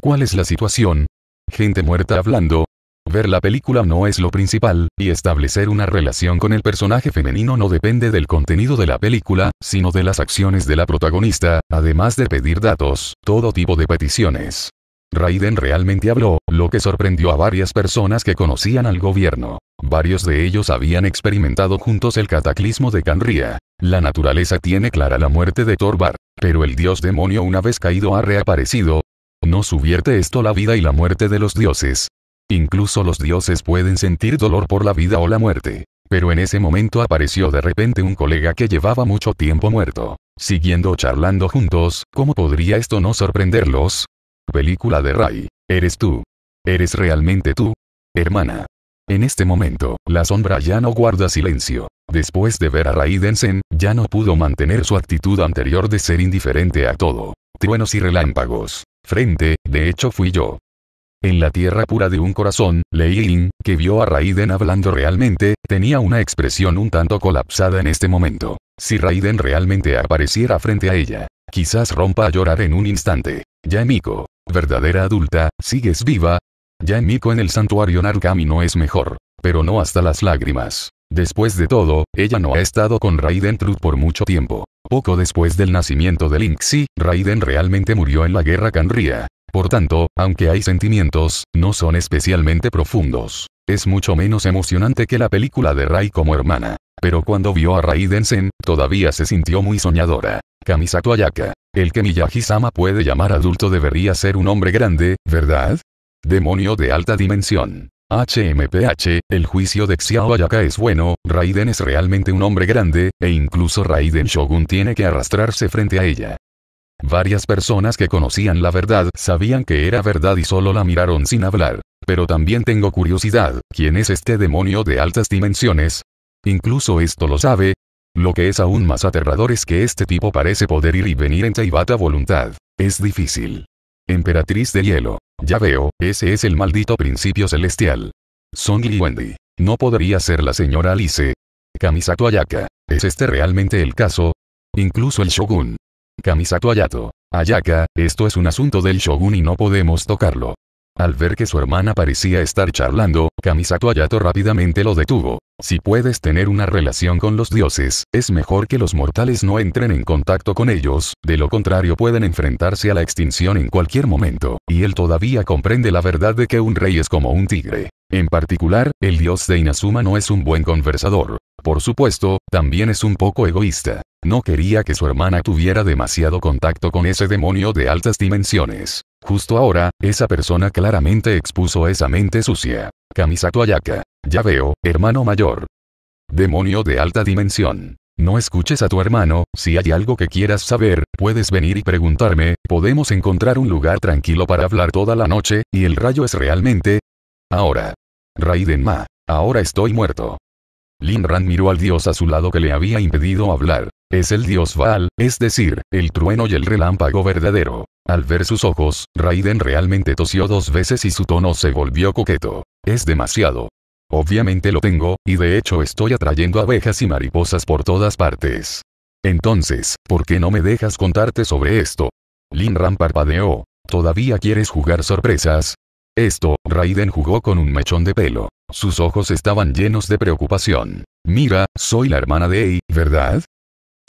¿Cuál es la situación? Gente muerta hablando. Ver la película no es lo principal, y establecer una relación con el personaje femenino no depende del contenido de la película, sino de las acciones de la protagonista, además de pedir datos, todo tipo de peticiones. Raiden realmente habló, lo que sorprendió a varias personas que conocían al gobierno. Varios de ellos habían experimentado juntos el cataclismo de Canria. La naturaleza tiene clara la muerte de Torbar, pero el dios demonio una vez caído ha reaparecido. No subierte esto la vida y la muerte de los dioses. Incluso los dioses pueden sentir dolor por la vida o la muerte. Pero en ese momento apareció de repente un colega que llevaba mucho tiempo muerto. Siguiendo charlando juntos, ¿cómo podría esto no sorprenderlos? película de Ray. Eres tú. Eres realmente tú. Hermana. En este momento, la sombra ya no guarda silencio. Después de ver a Raiden Sen, ya no pudo mantener su actitud anterior de ser indiferente a todo. Truenos y relámpagos. Frente, de hecho fui yo. En la tierra pura de un corazón, Lei que vio a Raiden hablando realmente, tenía una expresión un tanto colapsada en este momento. Si Raiden realmente apareciera frente a ella, Quizás rompa a llorar en un instante. Ya verdadera adulta, ¿sigues viva? Ya en el santuario Narukami no es mejor. Pero no hasta las lágrimas. Después de todo, ella no ha estado con Raiden Truth por mucho tiempo. Poco después del nacimiento de Linksy, Raiden realmente murió en la guerra Canria. Por tanto, aunque hay sentimientos, no son especialmente profundos. Es mucho menos emocionante que la película de Rai como hermana. Pero cuando vio a Raiden Sen, todavía se sintió muy soñadora. Kamisato Ayaka. El que Miyagi-sama puede llamar adulto debería ser un hombre grande, ¿verdad? Demonio de alta dimensión. HMPH, el juicio de Xiao Ayaka es bueno, Raiden es realmente un hombre grande, e incluso Raiden Shogun tiene que arrastrarse frente a ella. Varias personas que conocían la verdad sabían que era verdad y solo la miraron sin hablar. Pero también tengo curiosidad, ¿quién es este demonio de altas dimensiones? Incluso esto lo sabe, lo que es aún más aterrador es que este tipo parece poder ir y venir en taivata voluntad. Es difícil. Emperatriz de hielo. Ya veo, ese es el maldito principio celestial. Son y Wendy. No podría ser la señora Alice. Kamisato Ayaka. ¿Es este realmente el caso? Incluso el shogun. Kamisato Ayato. Ayaka, esto es un asunto del shogun y no podemos tocarlo. Al ver que su hermana parecía estar charlando, Kamisato Ayato rápidamente lo detuvo. Si puedes tener una relación con los dioses, es mejor que los mortales no entren en contacto con ellos, de lo contrario pueden enfrentarse a la extinción en cualquier momento, y él todavía comprende la verdad de que un rey es como un tigre. En particular, el dios de Inazuma no es un buen conversador. Por supuesto, también es un poco egoísta. No quería que su hermana tuviera demasiado contacto con ese demonio de altas dimensiones. Justo ahora, esa persona claramente expuso esa mente sucia. Kamisato Ayaka. Ya veo, hermano mayor. Demonio de alta dimensión. No escuches a tu hermano, si hay algo que quieras saber, puedes venir y preguntarme, podemos encontrar un lugar tranquilo para hablar toda la noche, y el rayo es realmente... Ahora. Raiden Ma. Ahora estoy muerto. Lin Ran miró al dios a su lado que le había impedido hablar. Es el dios Val, es decir, el trueno y el relámpago verdadero. Al ver sus ojos, Raiden realmente tosió dos veces y su tono se volvió coqueto. Es demasiado. Obviamente lo tengo, y de hecho estoy atrayendo abejas y mariposas por todas partes. Entonces, ¿por qué no me dejas contarte sobre esto? Linran parpadeó. ¿Todavía quieres jugar sorpresas? Esto, Raiden jugó con un mechón de pelo. Sus ojos estaban llenos de preocupación. Mira, soy la hermana de Ei, ¿verdad?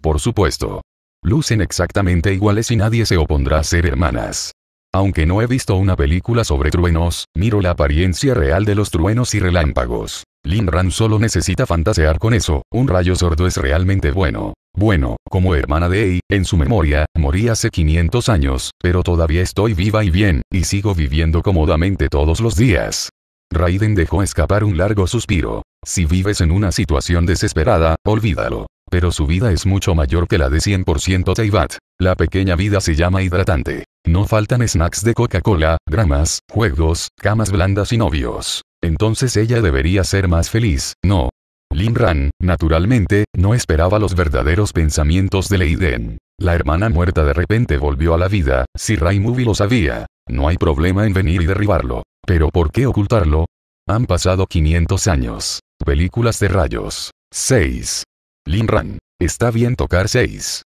Por supuesto. Lucen exactamente iguales y nadie se opondrá a ser hermanas. Aunque no he visto una película sobre truenos, miro la apariencia real de los truenos y relámpagos. Lin Ran solo necesita fantasear con eso, un rayo sordo es realmente bueno. Bueno, como hermana de Ei, en su memoria, morí hace 500 años, pero todavía estoy viva y bien, y sigo viviendo cómodamente todos los días. Raiden dejó escapar un largo suspiro. Si vives en una situación desesperada, olvídalo. Pero su vida es mucho mayor que la de 100% Taibat. La pequeña vida se llama hidratante. No faltan snacks de Coca-Cola, dramas, juegos, camas blandas y novios. Entonces ella debería ser más feliz, ¿no? Lin-Ran, naturalmente, no esperaba los verdaderos pensamientos de Leiden. La hermana muerta de repente volvió a la vida, si Movie lo sabía. No hay problema en venir y derribarlo. Pero ¿por qué ocultarlo? Han pasado 500 años. Películas de rayos. 6. Lin Ran. Está bien tocar seis.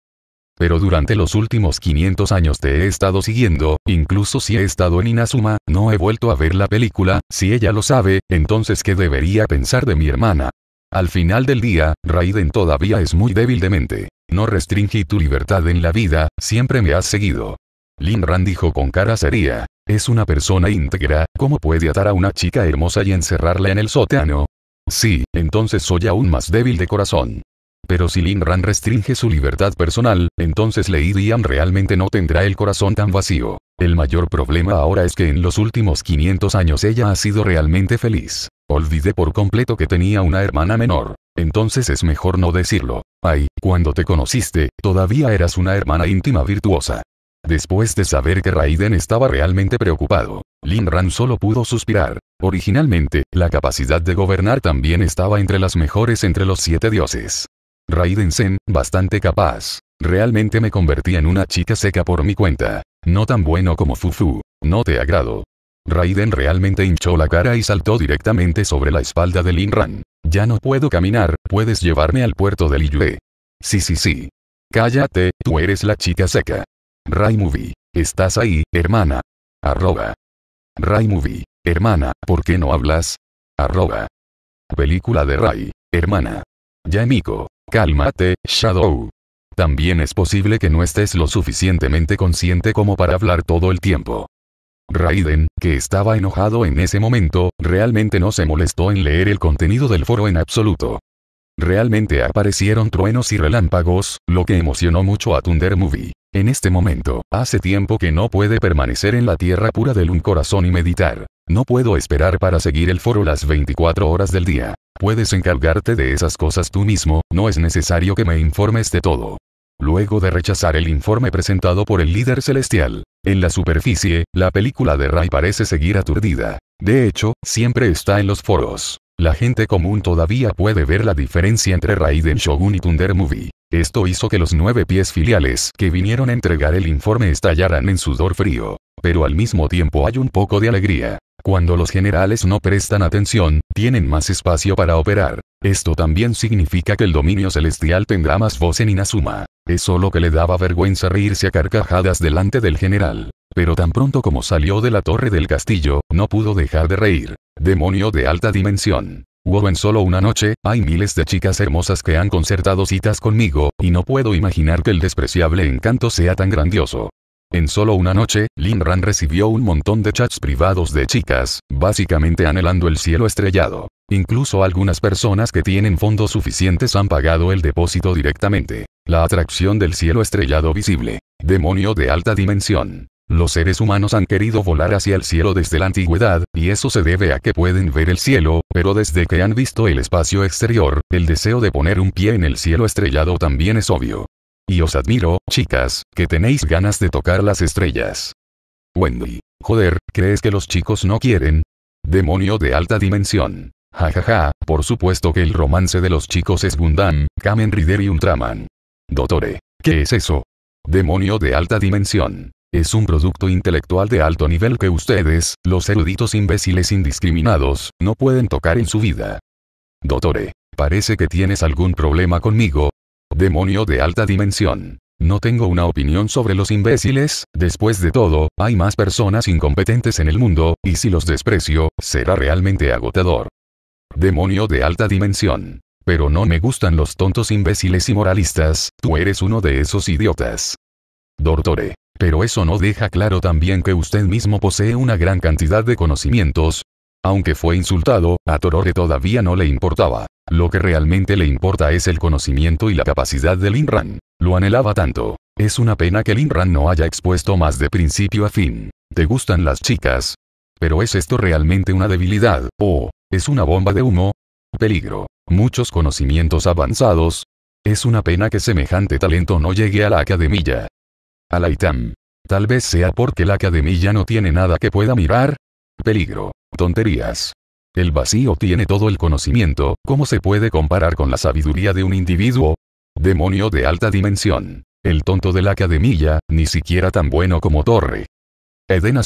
Pero durante los últimos 500 años te he estado siguiendo, incluso si he estado en Inazuma, no he vuelto a ver la película, si ella lo sabe, entonces ¿qué debería pensar de mi hermana? Al final del día, Raiden todavía es muy débil de mente. No restringí tu libertad en la vida, siempre me has seguido. Lin Ran dijo con cara seria. Es una persona íntegra, ¿cómo puede atar a una chica hermosa y encerrarla en el sótano? Sí, entonces soy aún más débil de corazón. Pero si Lin Ran restringe su libertad personal, entonces Lady Ian realmente no tendrá el corazón tan vacío. El mayor problema ahora es que en los últimos 500 años ella ha sido realmente feliz. Olvidé por completo que tenía una hermana menor. Entonces es mejor no decirlo. Ay, cuando te conociste, todavía eras una hermana íntima virtuosa. Después de saber que Raiden estaba realmente preocupado, Lin Ran solo pudo suspirar. Originalmente, la capacidad de gobernar también estaba entre las mejores entre los siete dioses. Raiden Sen, bastante capaz. Realmente me convertí en una chica seca por mi cuenta. No tan bueno como Fufu. No te agrado. Raiden realmente hinchó la cara y saltó directamente sobre la espalda de Lin Ran. Ya no puedo caminar, puedes llevarme al puerto de Liyue. Sí sí sí. Cállate, tú eres la chica seca. Ray Estás ahí, hermana. Arroba. Ray Hermana, ¿por qué no hablas? Arroba. Película de Ray. Hermana. Yamiko. Cálmate, Shadow. También es posible que no estés lo suficientemente consciente como para hablar todo el tiempo. Raiden, que estaba enojado en ese momento, realmente no se molestó en leer el contenido del foro en absoluto. Realmente aparecieron truenos y relámpagos, lo que emocionó mucho a Thunder Movie. En este momento, hace tiempo que no puede permanecer en la tierra pura del un corazón y meditar. No puedo esperar para seguir el foro las 24 horas del día. Puedes encargarte de esas cosas tú mismo, no es necesario que me informes de todo. Luego de rechazar el informe presentado por el líder celestial, en la superficie, la película de Ray parece seguir aturdida. De hecho, siempre está en los foros. La gente común todavía puede ver la diferencia entre Raiden Shogun y Thunder Movie. Esto hizo que los nueve pies filiales que vinieron a entregar el informe estallaran en sudor frío. Pero al mismo tiempo hay un poco de alegría. Cuando los generales no prestan atención, tienen más espacio para operar. Esto también significa que el dominio celestial tendrá más voz en Inazuma. Es solo que le daba vergüenza reírse a carcajadas delante del general. Pero tan pronto como salió de la torre del castillo, no pudo dejar de reír. Demonio de alta dimensión. Wow, en solo una noche, hay miles de chicas hermosas que han concertado citas conmigo, y no puedo imaginar que el despreciable encanto sea tan grandioso. En solo una noche, Lin Ran recibió un montón de chats privados de chicas, básicamente anhelando el cielo estrellado. Incluso algunas personas que tienen fondos suficientes han pagado el depósito directamente. La atracción del cielo estrellado visible. Demonio de alta dimensión. Los seres humanos han querido volar hacia el cielo desde la antigüedad, y eso se debe a que pueden ver el cielo, pero desde que han visto el espacio exterior, el deseo de poner un pie en el cielo estrellado también es obvio. Y os admiro, chicas, que tenéis ganas de tocar las estrellas. Wendy. Joder, ¿crees que los chicos no quieren? Demonio de alta dimensión. Jajaja, ja, ja, por supuesto que el romance de los chicos es Gundam, Kamen Rider y Ultraman. Dottore. ¿Qué es eso? Demonio de alta dimensión. Es un producto intelectual de alto nivel que ustedes, los eruditos imbéciles indiscriminados, no pueden tocar en su vida. Dottore, parece que tienes algún problema conmigo. Demonio de alta dimensión. No tengo una opinión sobre los imbéciles, después de todo, hay más personas incompetentes en el mundo, y si los desprecio, será realmente agotador. Demonio de alta dimensión. Pero no me gustan los tontos imbéciles y moralistas, tú eres uno de esos idiotas. Dottore, pero eso no deja claro también que usted mismo posee una gran cantidad de conocimientos. Aunque fue insultado, a Torore todavía no le importaba. Lo que realmente le importa es el conocimiento y la capacidad de Linran. Lo anhelaba tanto. Es una pena que Linran no haya expuesto más de principio a fin. ¿Te gustan las chicas? Pero ¿es esto realmente una debilidad? ¿O es una bomba de humo? Peligro. Muchos conocimientos avanzados. Es una pena que semejante talento no llegue a la academia. Alaitam. Tal vez sea porque la academia no tiene nada que pueda mirar. Peligro. Tonterías. El vacío tiene todo el conocimiento, ¿cómo se puede comparar con la sabiduría de un individuo? Demonio de alta dimensión. El tonto de la academia, ni siquiera tan bueno como Torre. Eden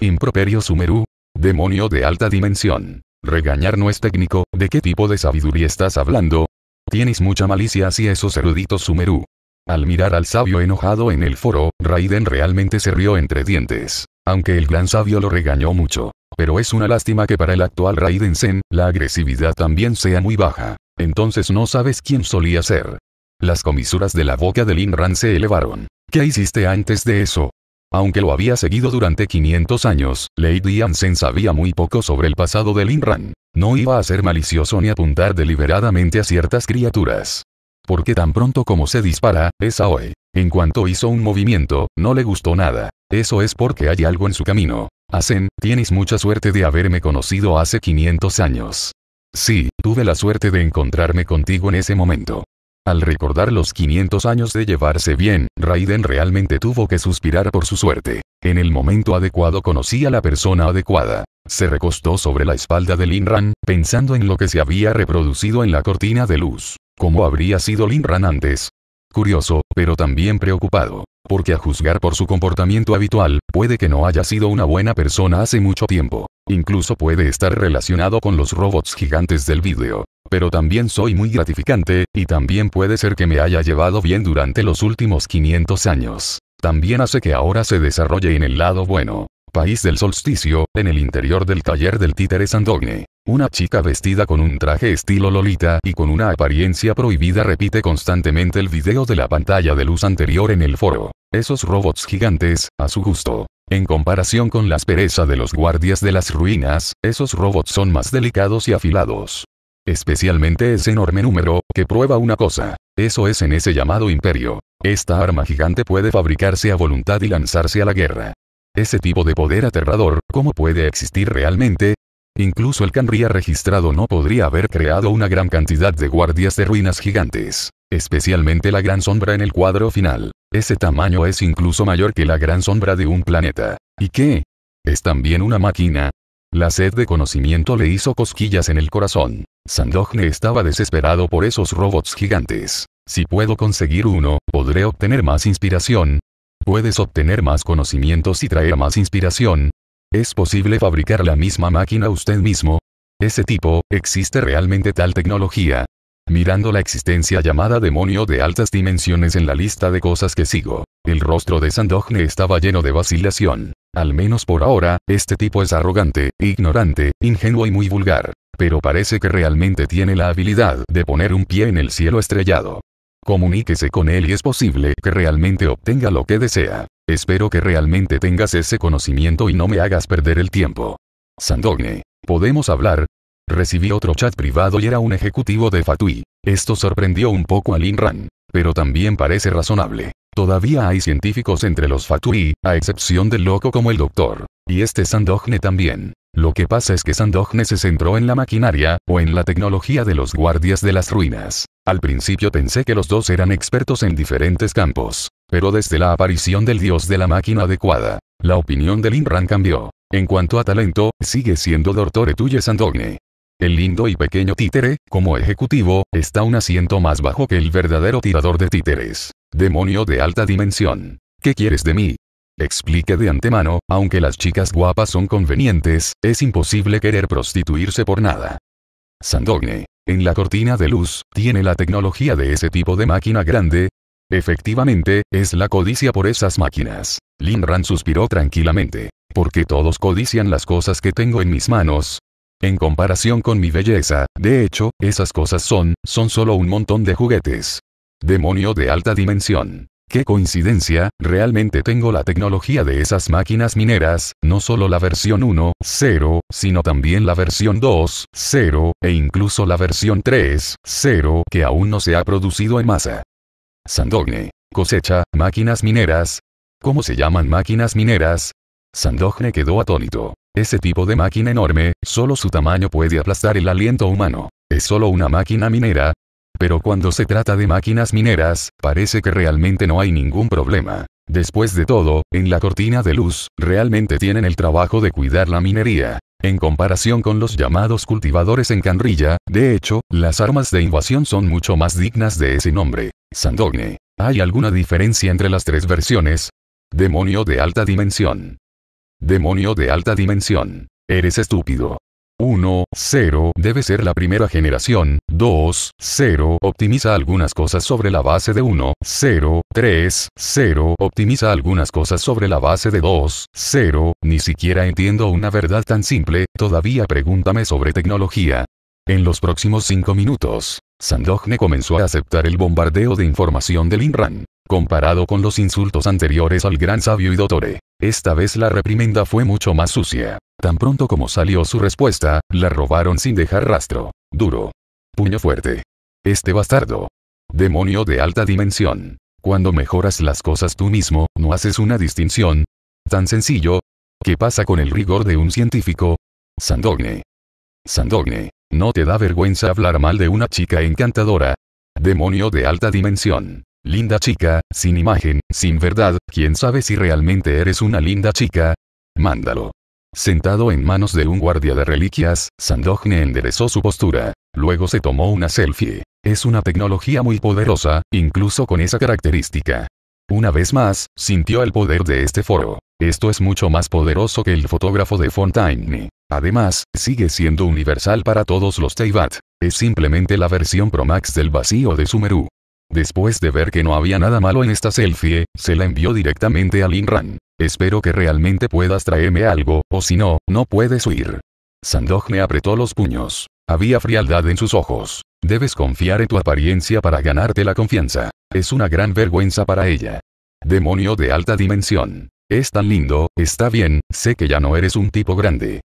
Improperio Sumeru. Demonio de alta dimensión. Regañar no es técnico, ¿de qué tipo de sabiduría estás hablando? Tienes mucha malicia hacia esos eruditos Sumeru. Al mirar al sabio enojado en el foro, Raiden realmente se rió entre dientes. Aunque el gran sabio lo regañó mucho. Pero es una lástima que para el actual Raiden Sen, la agresividad también sea muy baja. Entonces no sabes quién solía ser. Las comisuras de la boca de Lin Ran se elevaron. ¿Qué hiciste antes de eso? Aunque lo había seguido durante 500 años, Lady An-sen sabía muy poco sobre el pasado de Lin Ran. No iba a ser malicioso ni apuntar deliberadamente a ciertas criaturas porque tan pronto como se dispara, es hoy. En cuanto hizo un movimiento, no le gustó nada. Eso es porque hay algo en su camino. Asen, tienes mucha suerte de haberme conocido hace 500 años. Sí, tuve la suerte de encontrarme contigo en ese momento. Al recordar los 500 años de llevarse bien, Raiden realmente tuvo que suspirar por su suerte. En el momento adecuado conocí a la persona adecuada. Se recostó sobre la espalda de Linran, pensando en lo que se había reproducido en la cortina de luz. ¿Cómo habría sido Ran antes. Curioso, pero también preocupado. Porque a juzgar por su comportamiento habitual, puede que no haya sido una buena persona hace mucho tiempo. Incluso puede estar relacionado con los robots gigantes del vídeo. Pero también soy muy gratificante, y también puede ser que me haya llevado bien durante los últimos 500 años. También hace que ahora se desarrolle en el lado bueno país del solsticio, en el interior del taller del títere Sandogne. Una chica vestida con un traje estilo Lolita y con una apariencia prohibida repite constantemente el video de la pantalla de luz anterior en el foro. Esos robots gigantes, a su gusto. En comparación con la aspereza de los guardias de las ruinas, esos robots son más delicados y afilados. Especialmente ese enorme número, que prueba una cosa. Eso es en ese llamado imperio. Esta arma gigante puede fabricarse a voluntad y lanzarse a la guerra. Ese tipo de poder aterrador, ¿cómo puede existir realmente? Incluso el Canria registrado no podría haber creado una gran cantidad de guardias de ruinas gigantes. Especialmente la gran sombra en el cuadro final. Ese tamaño es incluso mayor que la gran sombra de un planeta. ¿Y qué? Es también una máquina. La sed de conocimiento le hizo cosquillas en el corazón. Sandogne estaba desesperado por esos robots gigantes. Si puedo conseguir uno, podré obtener más inspiración, Puedes obtener más conocimientos y traer más inspiración. ¿Es posible fabricar la misma máquina usted mismo? Ese tipo, ¿existe realmente tal tecnología? Mirando la existencia llamada demonio de altas dimensiones en la lista de cosas que sigo, el rostro de Sandogne estaba lleno de vacilación. Al menos por ahora, este tipo es arrogante, ignorante, ingenuo y muy vulgar, pero parece que realmente tiene la habilidad de poner un pie en el cielo estrellado. Comuníquese con él y es posible que realmente obtenga lo que desea. Espero que realmente tengas ese conocimiento y no me hagas perder el tiempo. Sandogne. ¿Podemos hablar? Recibí otro chat privado y era un ejecutivo de Fatui. Esto sorprendió un poco a Lin Ran, pero también parece razonable. Todavía hay científicos entre los Fatui, a excepción del loco como el doctor. Y este Sandogne también. Lo que pasa es que Sandogne se centró en la maquinaria, o en la tecnología de los guardias de las ruinas. Al principio pensé que los dos eran expertos en diferentes campos. Pero desde la aparición del dios de la máquina adecuada, la opinión de Linran cambió. En cuanto a talento, sigue siendo doctor Etuye Sandogne. El lindo y pequeño títere, como ejecutivo, está un asiento más bajo que el verdadero tirador de títeres. Demonio de alta dimensión. ¿Qué quieres de mí? Explique de antemano, aunque las chicas guapas son convenientes, es imposible querer prostituirse por nada. Sandogne. En la cortina de luz, tiene la tecnología de ese tipo de máquina grande. Efectivamente, es la codicia por esas máquinas. Lin Ran suspiró tranquilamente. Porque todos codician las cosas que tengo en mis manos. En comparación con mi belleza, de hecho, esas cosas son, son solo un montón de juguetes. Demonio de alta dimensión. Qué coincidencia, realmente tengo la tecnología de esas máquinas mineras, no solo la versión 1, 0, sino también la versión 2, 0, e incluso la versión 3, 0, que aún no se ha producido en masa. Sandogne. Cosecha, máquinas mineras. ¿Cómo se llaman máquinas mineras? Sandogne quedó atónito. Ese tipo de máquina enorme, solo su tamaño puede aplastar el aliento humano. Es solo una máquina minera, pero cuando se trata de máquinas mineras, parece que realmente no hay ningún problema. Después de todo, en la cortina de luz, realmente tienen el trabajo de cuidar la minería. En comparación con los llamados cultivadores en Canrilla, de hecho, las armas de invasión son mucho más dignas de ese nombre. Sandogne. ¿Hay alguna diferencia entre las tres versiones? Demonio de alta dimensión. Demonio de alta dimensión. Eres estúpido. 1, 0 debe ser la primera generación, 2, 0 optimiza algunas cosas sobre la base de 1, 0, 3, 0 optimiza algunas cosas sobre la base de 2, 0, ni siquiera entiendo una verdad tan simple, todavía pregúntame sobre tecnología. En los próximos 5 minutos, Sandogne comenzó a aceptar el bombardeo de información del INRAN comparado con los insultos anteriores al gran sabio y dotore. Esta vez la reprimenda fue mucho más sucia. Tan pronto como salió su respuesta, la robaron sin dejar rastro. Duro. Puño fuerte. Este bastardo. Demonio de alta dimensión. Cuando mejoras las cosas tú mismo, no haces una distinción. Tan sencillo. ¿Qué pasa con el rigor de un científico? Sandogne. Sandogne. ¿No te da vergüenza hablar mal de una chica encantadora? Demonio de alta dimensión. Linda chica, sin imagen, sin verdad, ¿quién sabe si realmente eres una linda chica? Mándalo. Sentado en manos de un guardia de reliquias, Sandogne enderezó su postura. Luego se tomó una selfie. Es una tecnología muy poderosa, incluso con esa característica. Una vez más, sintió el poder de este foro. Esto es mucho más poderoso que el fotógrafo de Fontaine. Además, sigue siendo universal para todos los Teivat. Es simplemente la versión Pro Max del vacío de Sumeru. Después de ver que no había nada malo en esta selfie, se la envió directamente a Linran. Espero que realmente puedas traerme algo, o si no, no puedes huir. Sandogne apretó los puños. Había frialdad en sus ojos. Debes confiar en tu apariencia para ganarte la confianza. Es una gran vergüenza para ella. Demonio de alta dimensión. Es tan lindo, está bien, sé que ya no eres un tipo grande.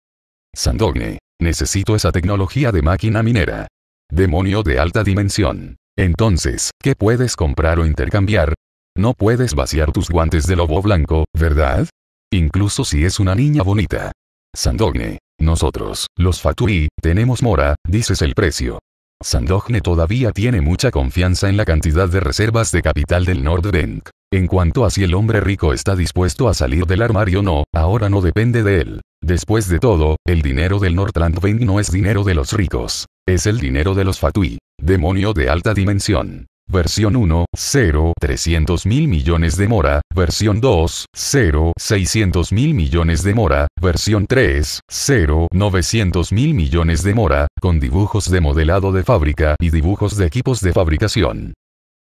Sandogne. Necesito esa tecnología de máquina minera. Demonio de alta dimensión. Entonces, ¿qué puedes comprar o intercambiar? No puedes vaciar tus guantes de lobo blanco, ¿verdad? Incluso si es una niña bonita. Sandogne. Nosotros, los Fatui, tenemos mora, dices el precio. Sandogne todavía tiene mucha confianza en la cantidad de reservas de capital del Nordbank. En cuanto a si el hombre rico está dispuesto a salir del armario o no, ahora no depende de él. Después de todo, el dinero del Nordland Bank no es dinero de los ricos, es el dinero de los Fatui. Demonio de alta dimensión. Versión 1, 0, 300 mil millones de mora. Versión 2, 0, 600 mil millones de mora. Versión 3, 0, 900 mil millones de mora, con dibujos de modelado de fábrica y dibujos de equipos de fabricación.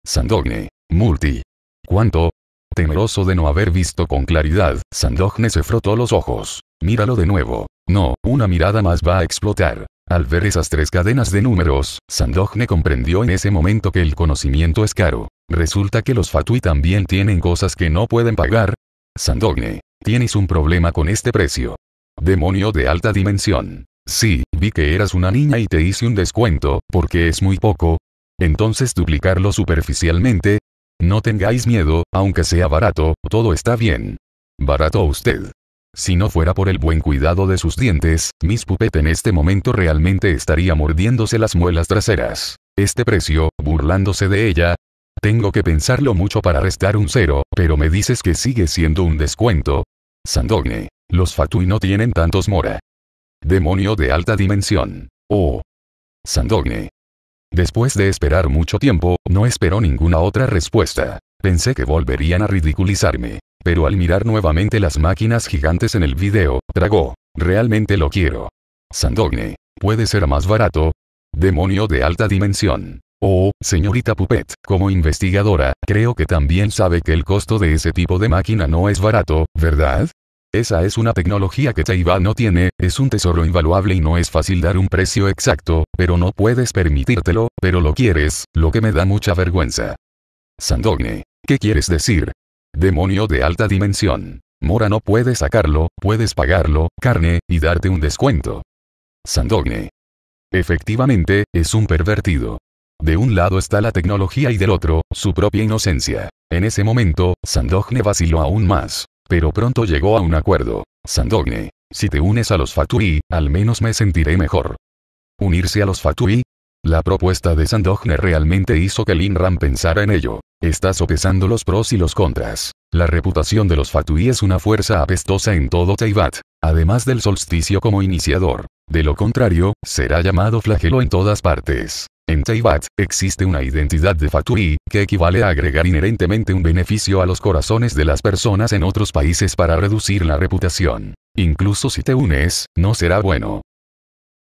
Sandogne. Multi. ¿Cuánto? Temeroso de no haber visto con claridad, Sandogne se frotó los ojos. Míralo de nuevo. No, una mirada más va a explotar. Al ver esas tres cadenas de números, Sandogne comprendió en ese momento que el conocimiento es caro. Resulta que los Fatui también tienen cosas que no pueden pagar. Sandogne, tienes un problema con este precio. Demonio de alta dimensión. Sí, vi que eras una niña y te hice un descuento, porque es muy poco. Entonces duplicarlo superficialmente. No tengáis miedo, aunque sea barato, todo está bien. Barato usted. Si no fuera por el buen cuidado de sus dientes, Miss Puppet en este momento realmente estaría mordiéndose las muelas traseras. Este precio, burlándose de ella, tengo que pensarlo mucho para restar un cero, pero me dices que sigue siendo un descuento. Sandogne. Los Fatui no tienen tantos mora. Demonio de alta dimensión. Oh. Sandogne. Después de esperar mucho tiempo, no esperó ninguna otra respuesta. Pensé que volverían a ridiculizarme pero al mirar nuevamente las máquinas gigantes en el video, tragó. Realmente lo quiero. Sandogne. ¿Puede ser más barato? Demonio de alta dimensión. Oh, señorita Pupet, como investigadora, creo que también sabe que el costo de ese tipo de máquina no es barato, ¿verdad? Esa es una tecnología que Taiba no tiene, es un tesoro invaluable y no es fácil dar un precio exacto, pero no puedes permitírtelo, pero lo quieres, lo que me da mucha vergüenza. Sandogne. ¿Qué quieres decir? Demonio de alta dimensión. Mora no puede sacarlo, puedes pagarlo, carne, y darte un descuento. Sandogne. Efectivamente, es un pervertido. De un lado está la tecnología y del otro, su propia inocencia. En ese momento, Sandogne vaciló aún más. Pero pronto llegó a un acuerdo. Sandogne, si te unes a los Fatui, al menos me sentiré mejor. Unirse a los Fatui, la propuesta de Sandogne realmente hizo que Lin Ram pensara en ello. Está sopesando los pros y los contras. La reputación de los Fatui es una fuerza apestosa en todo Taibat, además del solsticio como iniciador. De lo contrario, será llamado flagelo en todas partes. En Taibat, existe una identidad de Fatui, que equivale a agregar inherentemente un beneficio a los corazones de las personas en otros países para reducir la reputación. Incluso si te unes, no será bueno.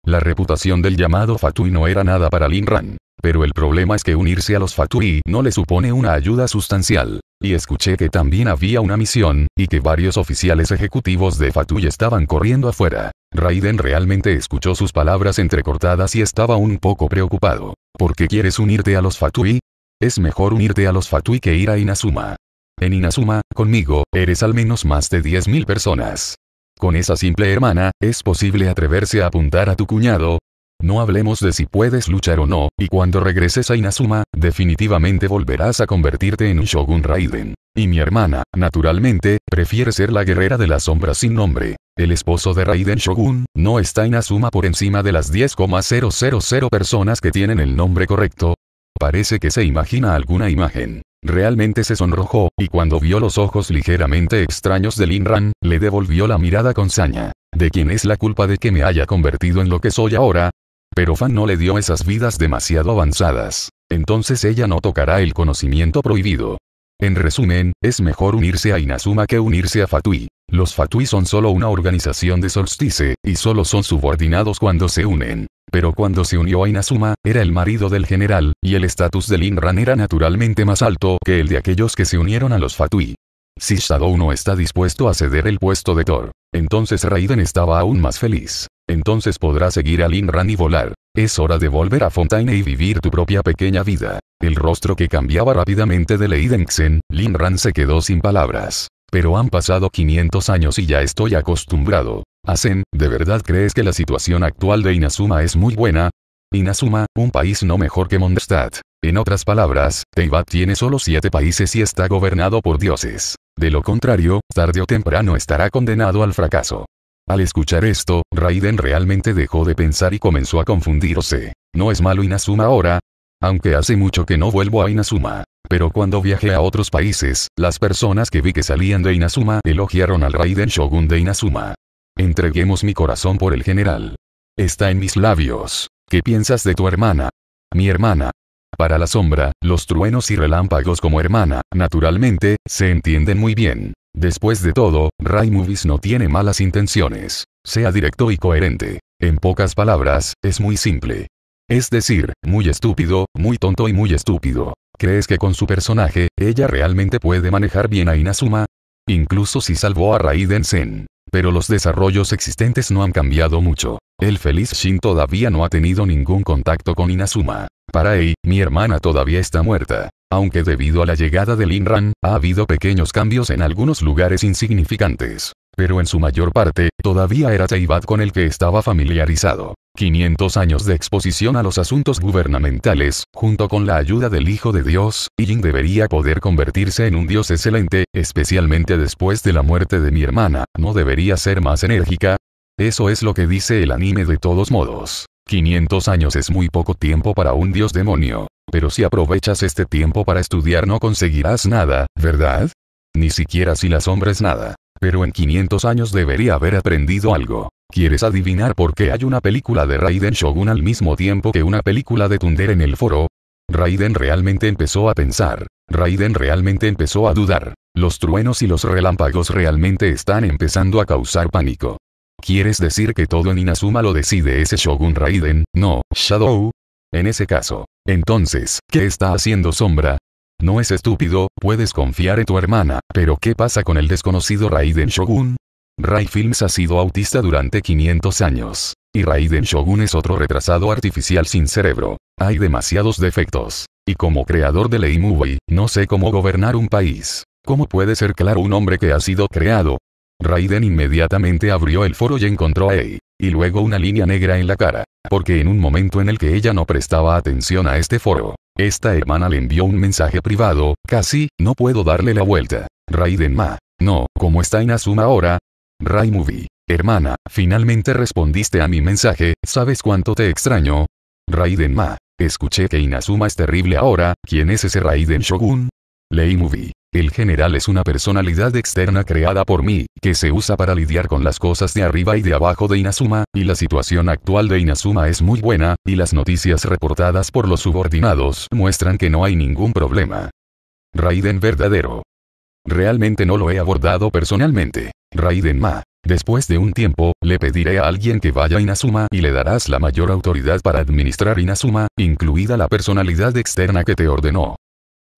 La reputación del llamado Fatui no era nada para Lin Ran. Pero el problema es que unirse a los Fatui no le supone una ayuda sustancial. Y escuché que también había una misión, y que varios oficiales ejecutivos de Fatui estaban corriendo afuera. Raiden realmente escuchó sus palabras entrecortadas y estaba un poco preocupado. ¿Por qué quieres unirte a los Fatui? Es mejor unirte a los Fatui que ir a Inazuma. En Inazuma, conmigo, eres al menos más de 10.000 personas. Con esa simple hermana, ¿es posible atreverse a apuntar a tu cuñado? No hablemos de si puedes luchar o no, y cuando regreses a Inazuma, definitivamente volverás a convertirte en un Shogun Raiden. Y mi hermana, naturalmente, prefiere ser la guerrera de las sombra sin nombre. El esposo de Raiden Shogun, no está Inazuma por encima de las 10,000 personas que tienen el nombre correcto. Parece que se imagina alguna imagen. Realmente se sonrojó, y cuando vio los ojos ligeramente extraños de Linran, le devolvió la mirada con saña. ¿De quién es la culpa de que me haya convertido en lo que soy ahora? Pero Fan no le dio esas vidas demasiado avanzadas. Entonces ella no tocará el conocimiento prohibido. En resumen, es mejor unirse a Inazuma que unirse a Fatui. Los Fatui son solo una organización de solstice, y solo son subordinados cuando se unen. Pero cuando se unió a Inazuma, era el marido del general, y el estatus de Linran era naturalmente más alto que el de aquellos que se unieron a los Fatui. Si Shadow no está dispuesto a ceder el puesto de Thor, entonces Raiden estaba aún más feliz. Entonces podrá seguir a Linran y volar. Es hora de volver a Fontaine y vivir tu propia pequeña vida. El rostro que cambiaba rápidamente de Leiden Linran se quedó sin palabras pero han pasado 500 años y ya estoy acostumbrado. ¿Hacen, ¿de verdad crees que la situación actual de Inazuma es muy buena? Inazuma, un país no mejor que Mondstadt. En otras palabras, Teyvat tiene solo 7 países y está gobernado por dioses. De lo contrario, tarde o temprano estará condenado al fracaso. Al escuchar esto, Raiden realmente dejó de pensar y comenzó a confundirse. ¿No es malo Inazuma ahora? Aunque hace mucho que no vuelvo a Inazuma. Pero cuando viajé a otros países, las personas que vi que salían de Inazuma elogiaron al Raiden shogun de Inazuma. Entreguemos mi corazón por el general. Está en mis labios. ¿Qué piensas de tu hermana? Mi hermana. Para la sombra, los truenos y relámpagos como hermana, naturalmente, se entienden muy bien. Después de todo, Ray Movies no tiene malas intenciones. Sea directo y coherente. En pocas palabras, es muy simple. Es decir, muy estúpido, muy tonto y muy estúpido. ¿Crees que con su personaje, ella realmente puede manejar bien a Inazuma? Incluso si salvó a Raiden Sen. Pero los desarrollos existentes no han cambiado mucho. El feliz Shin todavía no ha tenido ningún contacto con Inazuma. Para Ei, mi hermana todavía está muerta. Aunque debido a la llegada de Linran, ha habido pequeños cambios en algunos lugares insignificantes. Pero en su mayor parte, todavía era Teibat con el que estaba familiarizado. 500 años de exposición a los asuntos gubernamentales, junto con la ayuda del Hijo de Dios, Yin debería poder convertirse en un dios excelente, especialmente después de la muerte de mi hermana, ¿no debería ser más enérgica? Eso es lo que dice el anime de todos modos. 500 años es muy poco tiempo para un dios demonio. Pero si aprovechas este tiempo para estudiar no conseguirás nada, ¿verdad? Ni siquiera si las hombres nada. Pero en 500 años debería haber aprendido algo. ¿Quieres adivinar por qué hay una película de Raiden Shogun al mismo tiempo que una película de Tunder en el foro? Raiden realmente empezó a pensar. Raiden realmente empezó a dudar. Los truenos y los relámpagos realmente están empezando a causar pánico. ¿Quieres decir que todo en Inazuma lo decide ese Shogun Raiden? No, Shadow. En ese caso, entonces, ¿qué está haciendo Sombra? No es estúpido, puedes confiar en tu hermana, pero ¿qué pasa con el desconocido Raiden Shogun? Ray Films ha sido autista durante 500 años. Y Raiden Shogun es otro retrasado artificial sin cerebro. Hay demasiados defectos. Y como creador de Lei Movie, no sé cómo gobernar un país. ¿Cómo puede ser claro un hombre que ha sido creado? Raiden inmediatamente abrió el foro y encontró a Ei. Y luego una línea negra en la cara. Porque en un momento en el que ella no prestaba atención a este foro, esta hermana le envió un mensaje privado, casi, no puedo darle la vuelta. Raiden Ma. No, como está en ahora, Ray Hermana, finalmente respondiste a mi mensaje, ¿sabes cuánto te extraño? Raiden Ma. Escuché que Inazuma es terrible ahora, ¿quién es ese Raiden Shogun? Lei El general es una personalidad externa creada por mí, que se usa para lidiar con las cosas de arriba y de abajo de Inazuma, y la situación actual de Inazuma es muy buena, y las noticias reportadas por los subordinados muestran que no hay ningún problema. Raiden verdadero. Realmente no lo he abordado personalmente. Raiden Ma. Después de un tiempo, le pediré a alguien que vaya a Inazuma y le darás la mayor autoridad para administrar Inazuma, incluida la personalidad externa que te ordenó.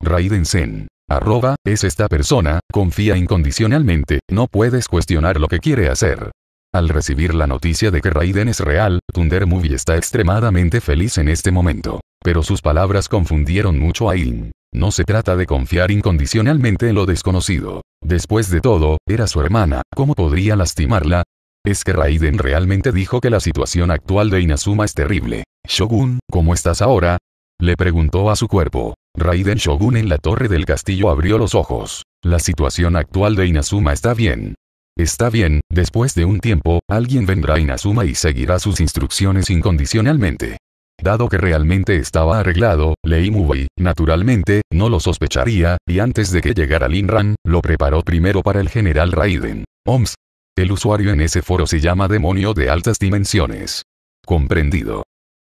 Raiden Sen. Arroba, es esta persona, confía incondicionalmente, no puedes cuestionar lo que quiere hacer. Al recibir la noticia de que Raiden es real, Thunder Movie está extremadamente feliz en este momento. Pero sus palabras confundieron mucho a In. No se trata de confiar incondicionalmente en lo desconocido. Después de todo, era su hermana, ¿cómo podría lastimarla? Es que Raiden realmente dijo que la situación actual de Inazuma es terrible. Shogun, ¿cómo estás ahora? Le preguntó a su cuerpo. Raiden Shogun en la torre del castillo abrió los ojos. La situación actual de Inazuma está bien. Está bien, después de un tiempo, alguien vendrá en Inazuma y seguirá sus instrucciones incondicionalmente. Dado que realmente estaba arreglado, Lei Mubi, naturalmente, no lo sospecharía, y antes de que llegara Linran, lo preparó primero para el general Raiden. OMS. El usuario en ese foro se llama demonio de altas dimensiones. Comprendido.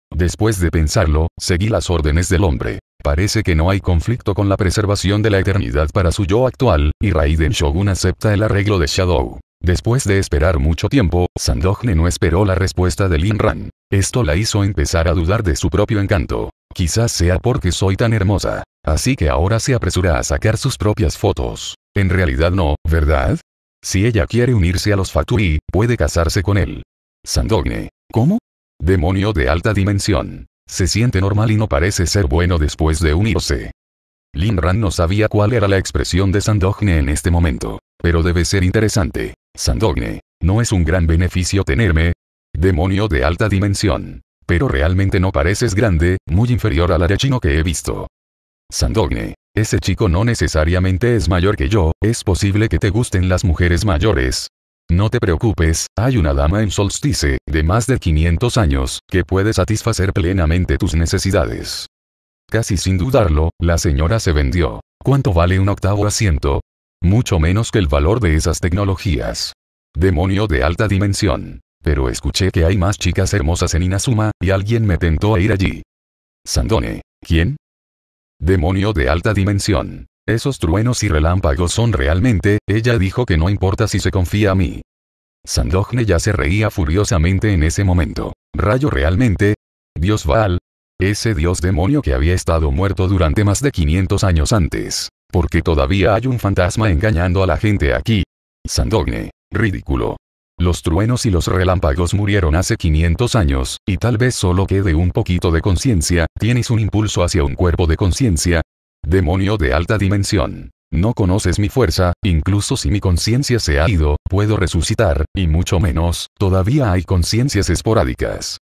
Después de pensarlo, seguí las órdenes del hombre. Parece que no hay conflicto con la preservación de la eternidad para su yo actual, y Raiden Shogun acepta el arreglo de Shadow. Después de esperar mucho tiempo, Sandogne no esperó la respuesta de Lin Ran. Esto la hizo empezar a dudar de su propio encanto. Quizás sea porque soy tan hermosa. Así que ahora se apresura a sacar sus propias fotos. En realidad no, ¿verdad? Si ella quiere unirse a los Fatui, puede casarse con él. Sandogne. ¿Cómo? Demonio de alta dimensión. Se siente normal y no parece ser bueno después de unirse. Lin Ran no sabía cuál era la expresión de Sandogne en este momento, pero debe ser interesante. Sandogne, ¿no es un gran beneficio tenerme? Demonio de alta dimensión. Pero realmente no pareces grande, muy inferior al arechino que he visto. Sandogne, ese chico no necesariamente es mayor que yo, es posible que te gusten las mujeres mayores, no te preocupes, hay una dama en solstice, de más de 500 años, que puede satisfacer plenamente tus necesidades. Casi sin dudarlo, la señora se vendió. ¿Cuánto vale un octavo asiento? Mucho menos que el valor de esas tecnologías. Demonio de alta dimensión. Pero escuché que hay más chicas hermosas en Inazuma, y alguien me tentó a ir allí. Sandone. ¿Quién? Demonio de alta dimensión. Esos truenos y relámpagos son realmente, ella dijo que no importa si se confía a mí. Sandogne ya se reía furiosamente en ese momento. ¿Rayo realmente? Dios Val? Ese dios demonio que había estado muerto durante más de 500 años antes. Porque todavía hay un fantasma engañando a la gente aquí. Sandogne. Ridículo. Los truenos y los relámpagos murieron hace 500 años, y tal vez solo quede un poquito de conciencia, tienes un impulso hacia un cuerpo de conciencia, Demonio de alta dimensión. No conoces mi fuerza, incluso si mi conciencia se ha ido, puedo resucitar, y mucho menos, todavía hay conciencias esporádicas.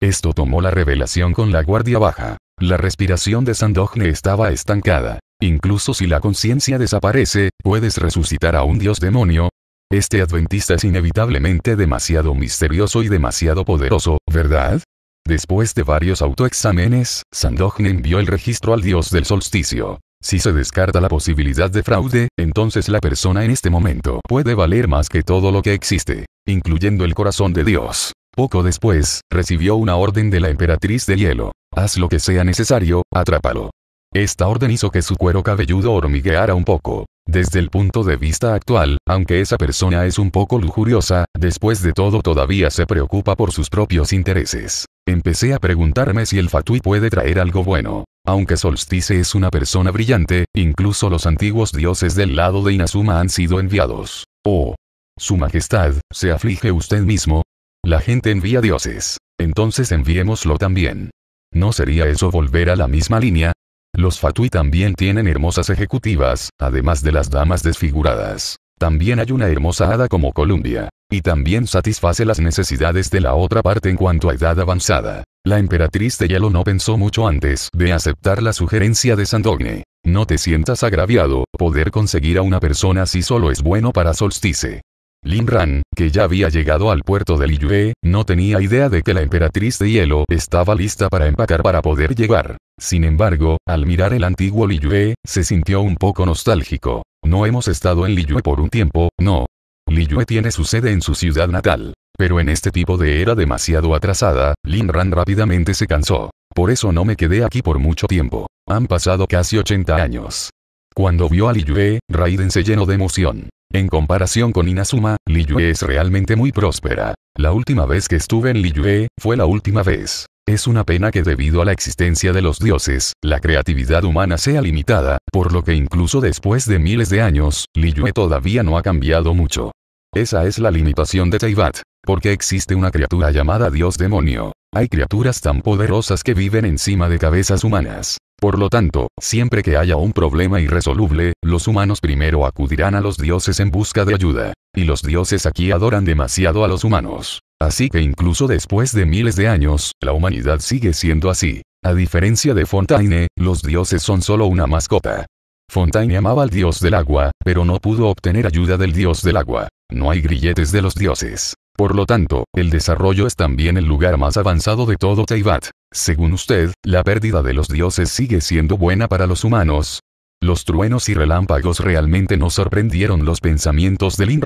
Esto tomó la revelación con la guardia baja. La respiración de Sandogne estaba estancada. Incluso si la conciencia desaparece, puedes resucitar a un dios demonio. Este adventista es inevitablemente demasiado misterioso y demasiado poderoso, ¿verdad? Después de varios autoexámenes, Sandogne envió el registro al dios del solsticio. Si se descarta la posibilidad de fraude, entonces la persona en este momento puede valer más que todo lo que existe, incluyendo el corazón de Dios. Poco después, recibió una orden de la emperatriz de hielo. Haz lo que sea necesario, atrápalo. Esta orden hizo que su cuero cabelludo hormigueara un poco. Desde el punto de vista actual, aunque esa persona es un poco lujuriosa, después de todo todavía se preocupa por sus propios intereses. Empecé a preguntarme si el Fatui puede traer algo bueno. Aunque Solstice es una persona brillante, incluso los antiguos dioses del lado de Inazuma han sido enviados. Oh. Su Majestad, ¿se aflige usted mismo? La gente envía dioses. Entonces enviémoslo también. ¿No sería eso volver a la misma línea? Los fatui también tienen hermosas ejecutivas, además de las damas desfiguradas. También hay una hermosa hada como Columbia. Y también satisface las necesidades de la otra parte en cuanto a edad avanzada. La emperatriz de Yalo no pensó mucho antes de aceptar la sugerencia de Sandogne. No te sientas agraviado, poder conseguir a una persona si solo es bueno para Solstice. Ran, que ya había llegado al puerto de Liyue, no tenía idea de que la emperatriz de hielo estaba lista para empacar para poder llegar. Sin embargo, al mirar el antiguo Liyue, se sintió un poco nostálgico. No hemos estado en Liyue por un tiempo, no. Liyue tiene su sede en su ciudad natal. Pero en este tipo de era demasiado atrasada, Ran rápidamente se cansó. Por eso no me quedé aquí por mucho tiempo. Han pasado casi 80 años. Cuando vio a Liyue, Raiden se llenó de emoción. En comparación con Inazuma, Liyue es realmente muy próspera. La última vez que estuve en Liyue, fue la última vez. Es una pena que debido a la existencia de los dioses, la creatividad humana sea limitada, por lo que incluso después de miles de años, Liyue todavía no ha cambiado mucho. Esa es la limitación de Teyvat, porque existe una criatura llamada Dios Demonio. Hay criaturas tan poderosas que viven encima de cabezas humanas. Por lo tanto, siempre que haya un problema irresoluble, los humanos primero acudirán a los dioses en busca de ayuda. Y los dioses aquí adoran demasiado a los humanos. Así que incluso después de miles de años, la humanidad sigue siendo así. A diferencia de Fontaine, los dioses son solo una mascota. Fontaine amaba al dios del agua, pero no pudo obtener ayuda del dios del agua. No hay grilletes de los dioses. Por lo tanto, el desarrollo es también el lugar más avanzado de todo Teyvat. Según usted, la pérdida de los dioses sigue siendo buena para los humanos. Los truenos y relámpagos realmente no sorprendieron los pensamientos de Lin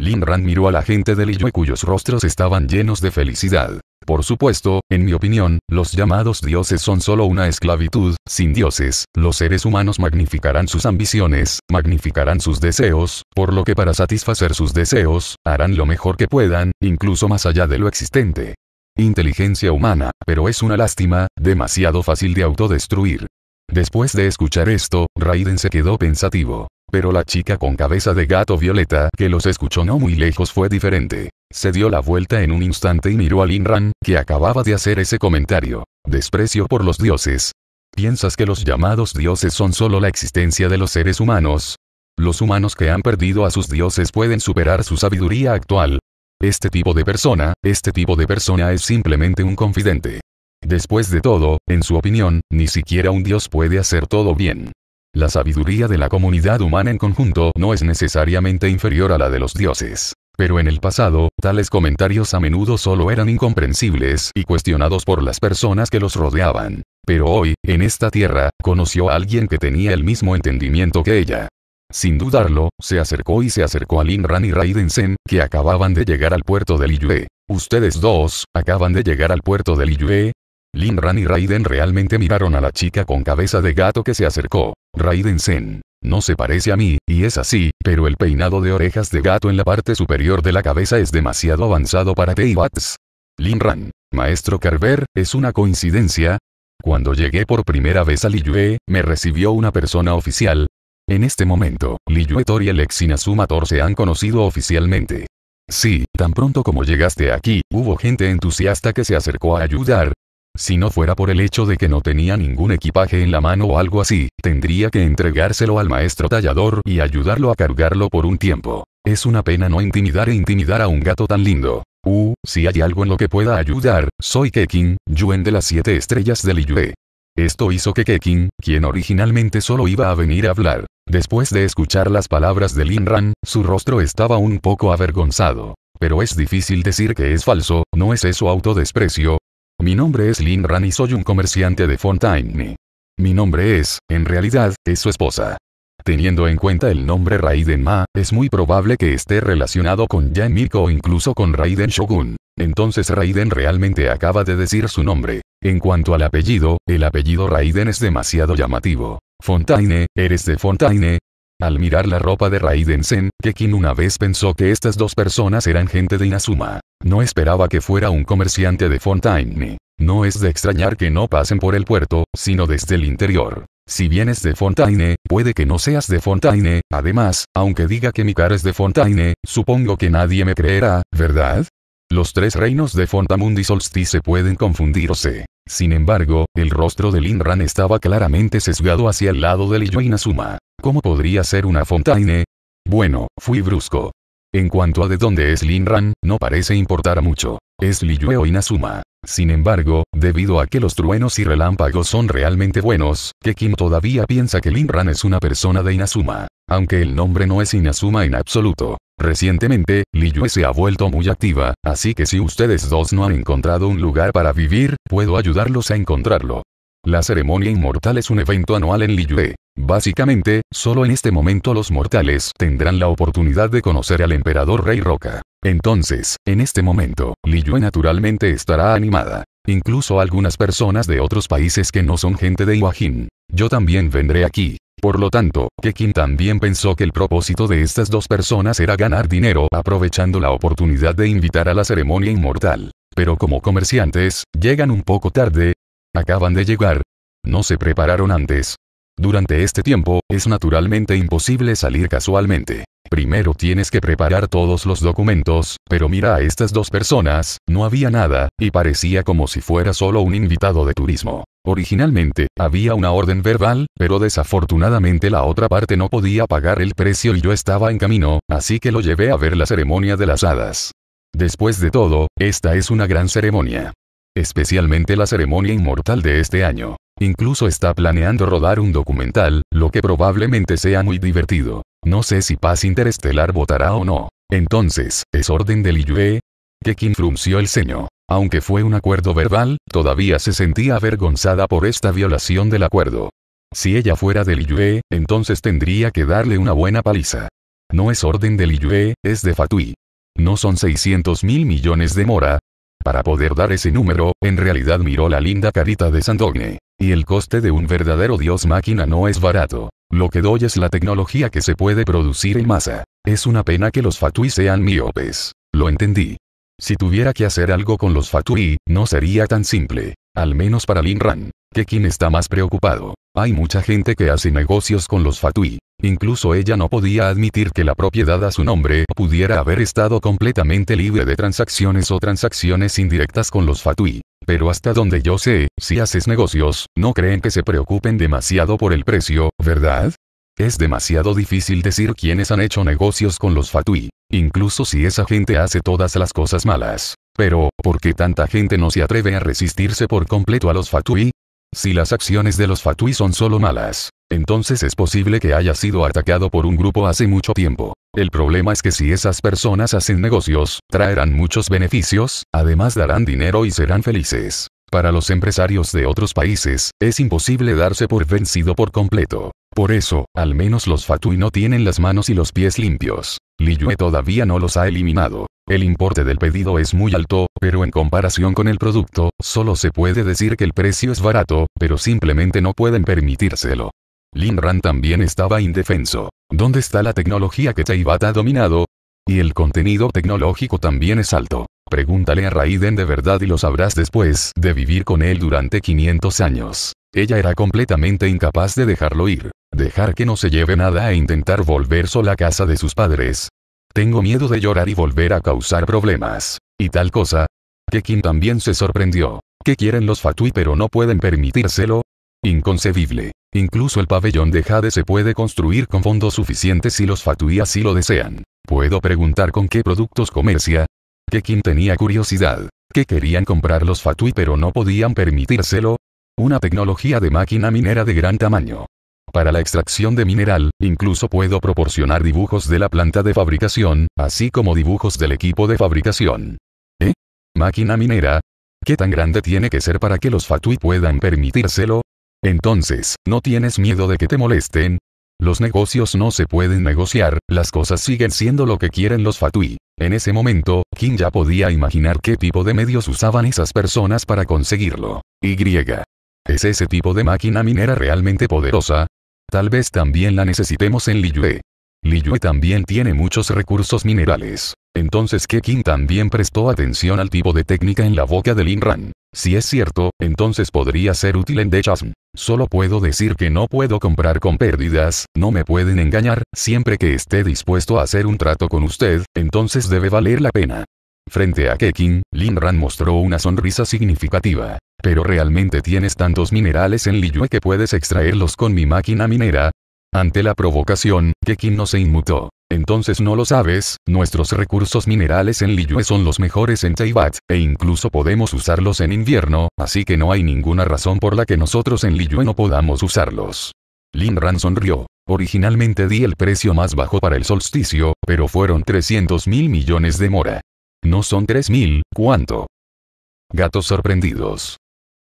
Linran miró a la gente de Liyue cuyos rostros estaban llenos de felicidad. Por supuesto, en mi opinión, los llamados dioses son solo una esclavitud, sin dioses, los seres humanos magnificarán sus ambiciones, magnificarán sus deseos, por lo que para satisfacer sus deseos, harán lo mejor que puedan, incluso más allá de lo existente. Inteligencia humana, pero es una lástima, demasiado fácil de autodestruir. Después de escuchar esto, Raiden se quedó pensativo. Pero la chica con cabeza de gato violeta que los escuchó no muy lejos fue diferente. Se dio la vuelta en un instante y miró a Linran, que acababa de hacer ese comentario. Desprecio por los dioses. ¿Piensas que los llamados dioses son solo la existencia de los seres humanos? Los humanos que han perdido a sus dioses pueden superar su sabiduría actual, este tipo de persona, este tipo de persona es simplemente un confidente. Después de todo, en su opinión, ni siquiera un dios puede hacer todo bien. La sabiduría de la comunidad humana en conjunto no es necesariamente inferior a la de los dioses. Pero en el pasado, tales comentarios a menudo solo eran incomprensibles y cuestionados por las personas que los rodeaban. Pero hoy, en esta tierra, conoció a alguien que tenía el mismo entendimiento que ella. Sin dudarlo, se acercó y se acercó a Lin Ran y Raiden Sen, que acababan de llegar al puerto de Liyue. Ustedes dos, acaban de llegar al puerto de Liyue. Ran y Raiden realmente miraron a la chica con cabeza de gato que se acercó. Raiden Sen. No se parece a mí, y es así, pero el peinado de orejas de gato en la parte superior de la cabeza es demasiado avanzado para Lin Ran. Maestro Carver, ¿es una coincidencia? Cuando llegué por primera vez a Liyue, me recibió una persona oficial, en este momento, Li Tor y el ex se han conocido oficialmente. Sí, tan pronto como llegaste aquí, hubo gente entusiasta que se acercó a ayudar. Si no fuera por el hecho de que no tenía ningún equipaje en la mano o algo así, tendría que entregárselo al maestro tallador y ayudarlo a cargarlo por un tiempo. Es una pena no intimidar e intimidar a un gato tan lindo. Uh, si hay algo en lo que pueda ayudar, soy Kekin, Yuen de las siete estrellas de Liyue. Esto hizo que Kekin, quien originalmente solo iba a venir a hablar, después de escuchar las palabras de Lin Ran, su rostro estaba un poco avergonzado. Pero es difícil decir que es falso, ¿no es eso autodesprecio? Mi nombre es Lin Ran y soy un comerciante de Fontaine. Mi nombre es, en realidad, es su esposa. Teniendo en cuenta el nombre Raiden Ma, es muy probable que esté relacionado con Yan Miko o incluso con Raiden Shogun. Entonces Raiden realmente acaba de decir su nombre. En cuanto al apellido, el apellido Raiden es demasiado llamativo. Fontaine, ¿eres de Fontaine? Al mirar la ropa de Raiden Sen, Kekin una vez pensó que estas dos personas eran gente de Inazuma. No esperaba que fuera un comerciante de Fontaine. No es de extrañar que no pasen por el puerto, sino desde el interior. Si vienes de Fontaine, puede que no seas de Fontaine, además, aunque diga que mi cara es de Fontaine, supongo que nadie me creerá, ¿verdad? Los tres reinos de Fontamundi Solstice pueden confundirse. Sin embargo, el rostro de Linran estaba claramente sesgado hacia el lado de y Nasuma. ¿Cómo podría ser una Fontaine? Bueno, fui brusco. En cuanto a de dónde es Lin Ran, no parece importar mucho. Es Liyue o Inazuma. Sin embargo, debido a que los truenos y relámpagos son realmente buenos, Kekim todavía piensa que Lin Ran es una persona de Inazuma. Aunque el nombre no es Inazuma en absoluto. Recientemente, Liyue se ha vuelto muy activa, así que si ustedes dos no han encontrado un lugar para vivir, puedo ayudarlos a encontrarlo. La ceremonia inmortal es un evento anual en Liyue. Básicamente, solo en este momento los mortales tendrán la oportunidad de conocer al emperador Rey Roca. Entonces, en este momento, Liyue naturalmente estará animada. Incluso algunas personas de otros países que no son gente de Iwajin. Yo también vendré aquí. Por lo tanto, Kekin también pensó que el propósito de estas dos personas era ganar dinero aprovechando la oportunidad de invitar a la ceremonia inmortal. Pero como comerciantes, llegan un poco tarde, Acaban de llegar. No se prepararon antes. Durante este tiempo, es naturalmente imposible salir casualmente. Primero tienes que preparar todos los documentos, pero mira a estas dos personas, no había nada, y parecía como si fuera solo un invitado de turismo. Originalmente, había una orden verbal, pero desafortunadamente la otra parte no podía pagar el precio y yo estaba en camino, así que lo llevé a ver la ceremonia de las hadas. Después de todo, esta es una gran ceremonia especialmente la ceremonia inmortal de este año. Incluso está planeando rodar un documental, lo que probablemente sea muy divertido. No sé si Paz Interestelar votará o no. Entonces, ¿es orden del Iyue? Kekin frunció el ceño. Aunque fue un acuerdo verbal, todavía se sentía avergonzada por esta violación del acuerdo. Si ella fuera del Iyue, entonces tendría que darle una buena paliza. No es orden del Iyue, es de Fatui. No son 600 mil millones de mora, para poder dar ese número, en realidad miró la linda carita de Sandogne. Y el coste de un verdadero dios máquina no es barato. Lo que doy es la tecnología que se puede producir en masa. Es una pena que los fatui sean miopes. Lo entendí. Si tuviera que hacer algo con los fatui, no sería tan simple. Al menos para Linran. ¿Qué quién está más preocupado. Hay mucha gente que hace negocios con los Fatui. Incluso ella no podía admitir que la propiedad a su nombre pudiera haber estado completamente libre de transacciones o transacciones indirectas con los Fatui. Pero hasta donde yo sé, si haces negocios, no creen que se preocupen demasiado por el precio, ¿verdad? Es demasiado difícil decir quiénes han hecho negocios con los Fatui, incluso si esa gente hace todas las cosas malas. Pero, ¿por qué tanta gente no se atreve a resistirse por completo a los Fatui? Si las acciones de los Fatui son solo malas, entonces es posible que haya sido atacado por un grupo hace mucho tiempo. El problema es que si esas personas hacen negocios, traerán muchos beneficios, además darán dinero y serán felices. Para los empresarios de otros países, es imposible darse por vencido por completo. Por eso, al menos los Fatui no tienen las manos y los pies limpios. Yue oh. todavía no los ha eliminado. El importe del pedido es muy alto, pero en comparación con el producto, solo se puede decir que el precio es barato, pero simplemente no pueden permitírselo. Lin Ran también estaba indefenso. ¿Dónde está la tecnología que Teibat ha dominado? Y el contenido tecnológico también es alto. Pregúntale a Raiden de verdad y lo sabrás después de vivir con él durante 500 años. Ella era completamente incapaz de dejarlo ir, dejar que no se lleve nada e intentar volver sola a casa de sus padres. Tengo miedo de llorar y volver a causar problemas. Y tal cosa. Que también se sorprendió. ¿Qué quieren los Fatui pero no pueden permitírselo? Inconcebible. Incluso el pabellón de Jade se puede construir con fondos suficientes si los Fatui así lo desean. ¿Puedo preguntar con qué productos comercia? quien tenía curiosidad. ¿Qué querían comprar los Fatui pero no podían permitírselo? Una tecnología de máquina minera de gran tamaño. Para la extracción de mineral, incluso puedo proporcionar dibujos de la planta de fabricación, así como dibujos del equipo de fabricación. ¿Eh? ¿Máquina minera? ¿Qué tan grande tiene que ser para que los Fatui puedan permitírselo? Entonces, ¿no tienes miedo de que te molesten? Los negocios no se pueden negociar, las cosas siguen siendo lo que quieren los fatui. En ese momento, King ya podía imaginar qué tipo de medios usaban esas personas para conseguirlo. Y. ¿Es ese tipo de máquina minera realmente poderosa? Tal vez también la necesitemos en Liyue. Liyue también tiene muchos recursos minerales. Entonces que King también prestó atención al tipo de técnica en la boca Lin Ran. Si es cierto, entonces podría ser útil en Dechasm. Solo puedo decir que no puedo comprar con pérdidas, no me pueden engañar, siempre que esté dispuesto a hacer un trato con usted, entonces debe valer la pena. Frente a Kekin, Linran mostró una sonrisa significativa. Pero realmente tienes tantos minerales en Liyue que puedes extraerlos con mi máquina minera. Ante la provocación, Kekin no se inmutó. Entonces no lo sabes, nuestros recursos minerales en Liyue son los mejores en Teibat, e incluso podemos usarlos en invierno, así que no hay ninguna razón por la que nosotros en Liyue no podamos usarlos. Lin Ran sonrió. Originalmente di el precio más bajo para el solsticio, pero fueron 300 mil millones de mora. No son 3 mil, ¿cuánto? Gatos sorprendidos.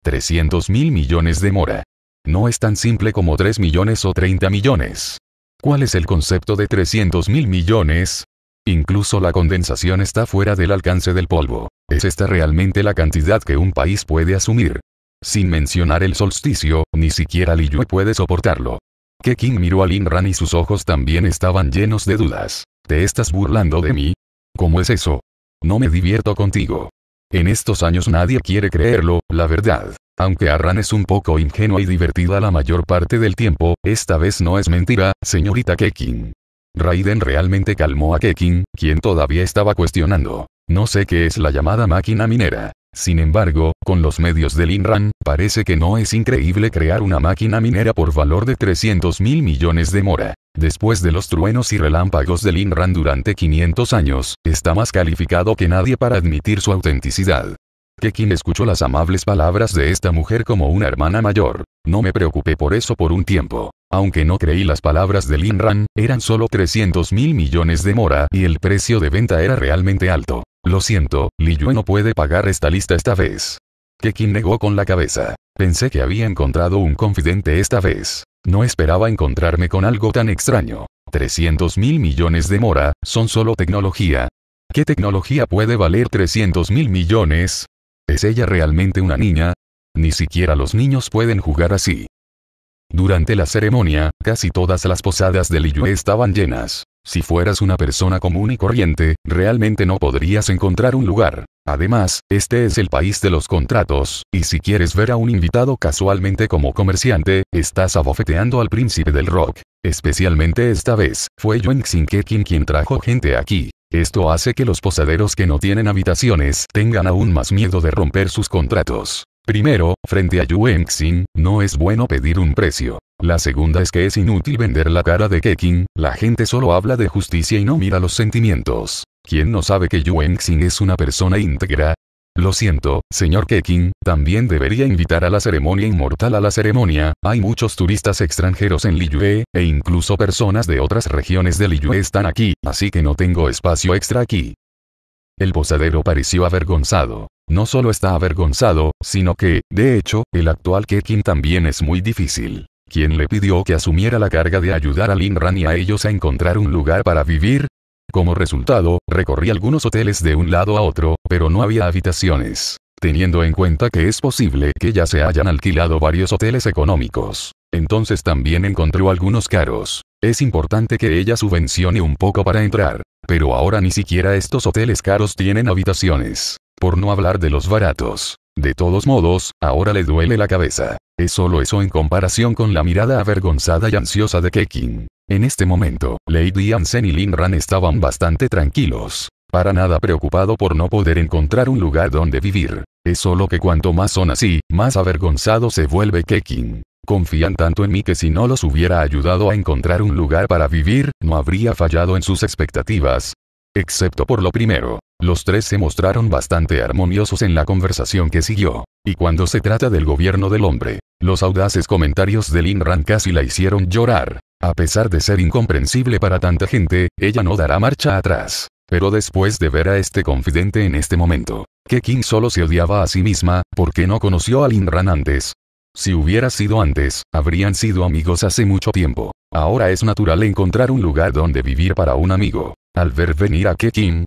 300 mil millones de mora. No es tan simple como 3 millones o 30 millones. ¿Cuál es el concepto de 300 mil millones? Incluso la condensación está fuera del alcance del polvo. ¿Es esta realmente la cantidad que un país puede asumir? Sin mencionar el solsticio, ni siquiera Li puede soportarlo. Keking miró a Lin Ran y sus ojos también estaban llenos de dudas. ¿Te estás burlando de mí? ¿Cómo es eso? No me divierto contigo. En estos años nadie quiere creerlo, la verdad. Aunque Arran es un poco ingenua y divertida la mayor parte del tiempo, esta vez no es mentira, señorita Kekin. Raiden realmente calmó a Kekin, quien todavía estaba cuestionando. No sé qué es la llamada máquina minera. Sin embargo, con los medios del INRAN, parece que no es increíble crear una máquina minera por valor de 300 mil millones de mora. Después de los truenos y relámpagos de INRAN durante 500 años, está más calificado que nadie para admitir su autenticidad. Kekin escuchó las amables palabras de esta mujer como una hermana mayor. No me preocupé por eso por un tiempo. Aunque no creí las palabras de Lin Ran, eran solo 300 mil millones de mora y el precio de venta era realmente alto. Lo siento, Li Yue no puede pagar esta lista esta vez. Kekin negó con la cabeza. Pensé que había encontrado un confidente esta vez. No esperaba encontrarme con algo tan extraño. 300 mil millones de mora, son solo tecnología. ¿Qué tecnología puede valer 300 mil millones? ¿Es ella realmente una niña? Ni siquiera los niños pueden jugar así. Durante la ceremonia, casi todas las posadas de Liyue estaban llenas. Si fueras una persona común y corriente, realmente no podrías encontrar un lugar. Además, este es el país de los contratos, y si quieres ver a un invitado casualmente como comerciante, estás abofeteando al príncipe del rock. Especialmente esta vez, fue Yuan Xinke quien trajo gente aquí. Esto hace que los posaderos que no tienen habitaciones tengan aún más miedo de romper sus contratos. Primero, frente a Yuengxin, no es bueno pedir un precio. La segunda es que es inútil vender la cara de Keqing, la gente solo habla de justicia y no mira los sentimientos. ¿Quién no sabe que Yuengxin es una persona íntegra? Lo siento, señor Kekin, también debería invitar a la ceremonia inmortal a la ceremonia, hay muchos turistas extranjeros en Liyue, e incluso personas de otras regiones de Liyue están aquí, así que no tengo espacio extra aquí. El posadero pareció avergonzado. No solo está avergonzado, sino que, de hecho, el actual Kekin también es muy difícil. Quien le pidió que asumiera la carga de ayudar a Lin Ran y a ellos a encontrar un lugar para vivir, como resultado, recorrí algunos hoteles de un lado a otro, pero no había habitaciones. Teniendo en cuenta que es posible que ya se hayan alquilado varios hoteles económicos. Entonces también encontró algunos caros. Es importante que ella subvencione un poco para entrar. Pero ahora ni siquiera estos hoteles caros tienen habitaciones. Por no hablar de los baratos. De todos modos, ahora le duele la cabeza. Es solo eso en comparación con la mirada avergonzada y ansiosa de Kekin. En este momento, Lady Ansen y Lin Ran estaban bastante tranquilos. Para nada preocupado por no poder encontrar un lugar donde vivir. Es solo que cuanto más son así, más avergonzado se vuelve Kekin. Confían tanto en mí que si no los hubiera ayudado a encontrar un lugar para vivir, no habría fallado en sus expectativas, Excepto por lo primero. Los tres se mostraron bastante armoniosos en la conversación que siguió. Y cuando se trata del gobierno del hombre, los audaces comentarios de Lin Ran casi la hicieron llorar. A pesar de ser incomprensible para tanta gente, ella no dará marcha atrás. Pero después de ver a este confidente en este momento, que King solo se odiaba a sí misma, porque no conoció a Lin Ran antes. Si hubiera sido antes, habrían sido amigos hace mucho tiempo. Ahora es natural encontrar un lugar donde vivir para un amigo. Al ver venir a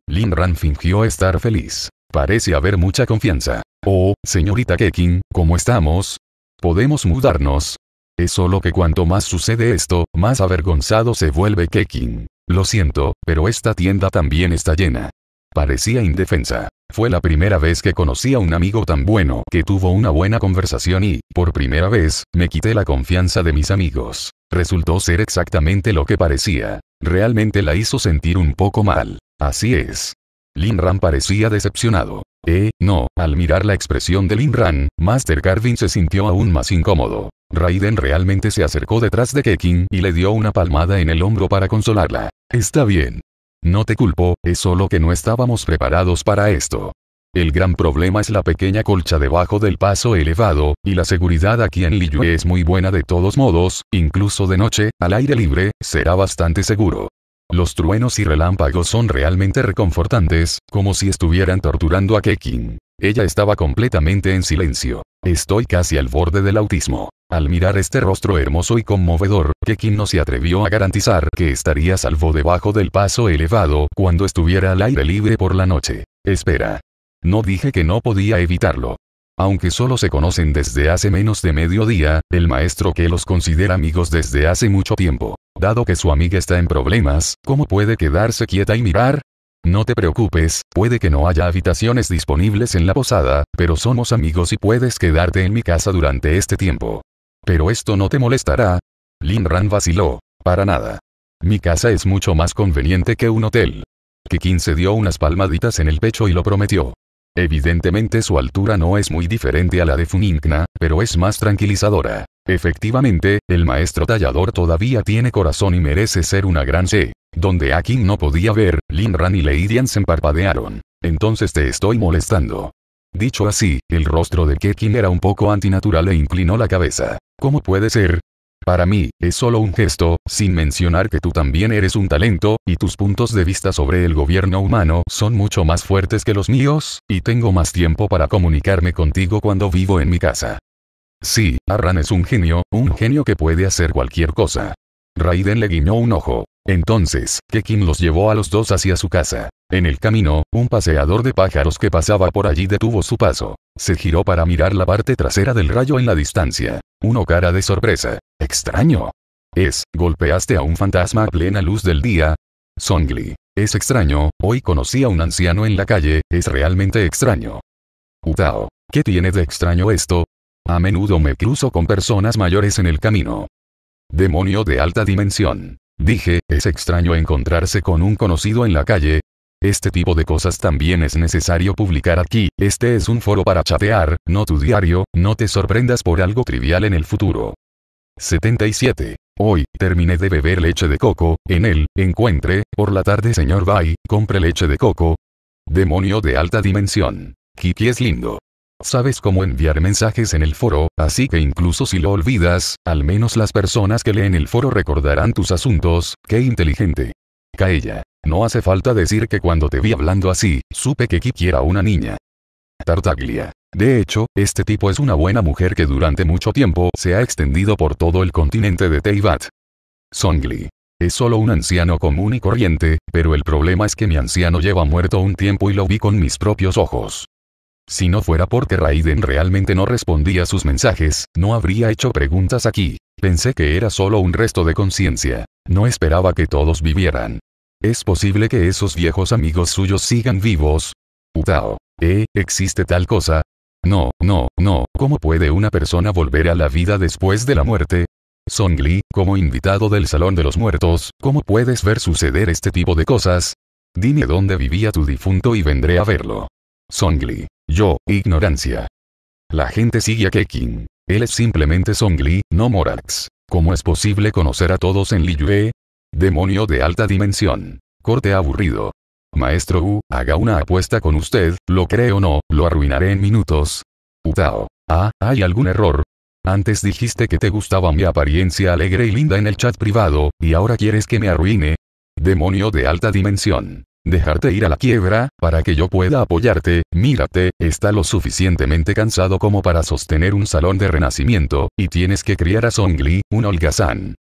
Lin Ran fingió estar feliz. Parece haber mucha confianza. Oh, señorita Kekin, ¿cómo estamos? ¿Podemos mudarnos? Es solo que cuanto más sucede esto, más avergonzado se vuelve Kekin. Lo siento, pero esta tienda también está llena. Parecía indefensa. Fue la primera vez que conocí a un amigo tan bueno que tuvo una buena conversación y, por primera vez, me quité la confianza de mis amigos. Resultó ser exactamente lo que parecía. Realmente la hizo sentir un poco mal. Así es. Lin Ran parecía decepcionado. Eh, no, al mirar la expresión de Lin Ran, Master Carvin se sintió aún más incómodo. Raiden realmente se acercó detrás de Kekin y le dio una palmada en el hombro para consolarla. Está bien. No te culpo, es solo que no estábamos preparados para esto. El gran problema es la pequeña colcha debajo del paso elevado, y la seguridad aquí en Liyue es muy buena de todos modos, incluso de noche, al aire libre, será bastante seguro. Los truenos y relámpagos son realmente reconfortantes, como si estuvieran torturando a Kekin. Ella estaba completamente en silencio. Estoy casi al borde del autismo. Al mirar este rostro hermoso y conmovedor, Kekin no se atrevió a garantizar que estaría salvo debajo del paso elevado cuando estuviera al aire libre por la noche. Espera, no dije que no podía evitarlo. Aunque solo se conocen desde hace menos de medio día, el maestro que los considera amigos desde hace mucho tiempo. Dado que su amiga está en problemas, ¿cómo puede quedarse quieta y mirar? No te preocupes, puede que no haya habitaciones disponibles en la posada, pero somos amigos y puedes quedarte en mi casa durante este tiempo. Pero esto no te molestará. Lin Ran vaciló. Para nada. Mi casa es mucho más conveniente que un hotel. Kikin se dio unas palmaditas en el pecho y lo prometió. Evidentemente su altura no es muy diferente a la de Funinkna, pero es más tranquilizadora. Efectivamente, el maestro tallador todavía tiene corazón y merece ser una gran C. Donde Akin no podía ver, Linran y Leidian se emparpadearon. Entonces te estoy molestando. Dicho así, el rostro de Kekin era un poco antinatural e inclinó la cabeza. ¿Cómo puede ser? Para mí, es solo un gesto, sin mencionar que tú también eres un talento, y tus puntos de vista sobre el gobierno humano son mucho más fuertes que los míos, y tengo más tiempo para comunicarme contigo cuando vivo en mi casa. Sí, Arran es un genio, un genio que puede hacer cualquier cosa. Raiden le guiñó un ojo. Entonces, Kekin los llevó a los dos hacia su casa. En el camino, un paseador de pájaros que pasaba por allí detuvo su paso. Se giró para mirar la parte trasera del rayo en la distancia. Uno cara de sorpresa. Extraño. Es, golpeaste a un fantasma a plena luz del día. Songli. Es extraño, hoy conocí a un anciano en la calle, es realmente extraño. Utao. ¿Qué tiene de extraño esto? A menudo me cruzo con personas mayores en el camino. Demonio de alta dimensión. Dije, es extraño encontrarse con un conocido en la calle. Este tipo de cosas también es necesario publicar aquí, este es un foro para chatear, no tu diario, no te sorprendas por algo trivial en el futuro. 77. Hoy, terminé de beber leche de coco, en el, encuentre, por la tarde señor Bai, compre leche de coco. Demonio de alta dimensión. Kiki es lindo. Sabes cómo enviar mensajes en el foro, así que incluso si lo olvidas, al menos las personas que leen el foro recordarán tus asuntos, qué inteligente. Kaella. No hace falta decir que cuando te vi hablando así, supe que Kiki era una niña. Tartaglia. De hecho, este tipo es una buena mujer que durante mucho tiempo se ha extendido por todo el continente de Teyvat. Songli. Es solo un anciano común y corriente, pero el problema es que mi anciano lleva muerto un tiempo y lo vi con mis propios ojos. Si no fuera porque Raiden realmente no respondía a sus mensajes, no habría hecho preguntas aquí. Pensé que era solo un resto de conciencia. No esperaba que todos vivieran. Es posible que esos viejos amigos suyos sigan vivos. Utao. ¿Eh? ¿Existe tal cosa? No, no, no, ¿cómo puede una persona volver a la vida después de la muerte? Song como invitado del Salón de los Muertos, ¿cómo puedes ver suceder este tipo de cosas? Dime dónde vivía tu difunto y vendré a verlo. Song Yo, ignorancia. La gente sigue a Kekin. Él es simplemente Song no Morax. ¿Cómo es posible conocer a todos en Liyue? Demonio de alta dimensión. Corte aburrido. Maestro U, haga una apuesta con usted, lo creo o no, lo arruinaré en minutos. Utao. Ah, hay algún error. Antes dijiste que te gustaba mi apariencia alegre y linda en el chat privado, y ahora quieres que me arruine. Demonio de alta dimensión. Dejarte ir a la quiebra, para que yo pueda apoyarte, mírate, está lo suficientemente cansado como para sostener un salón de renacimiento, y tienes que criar a Songli, un holgazán.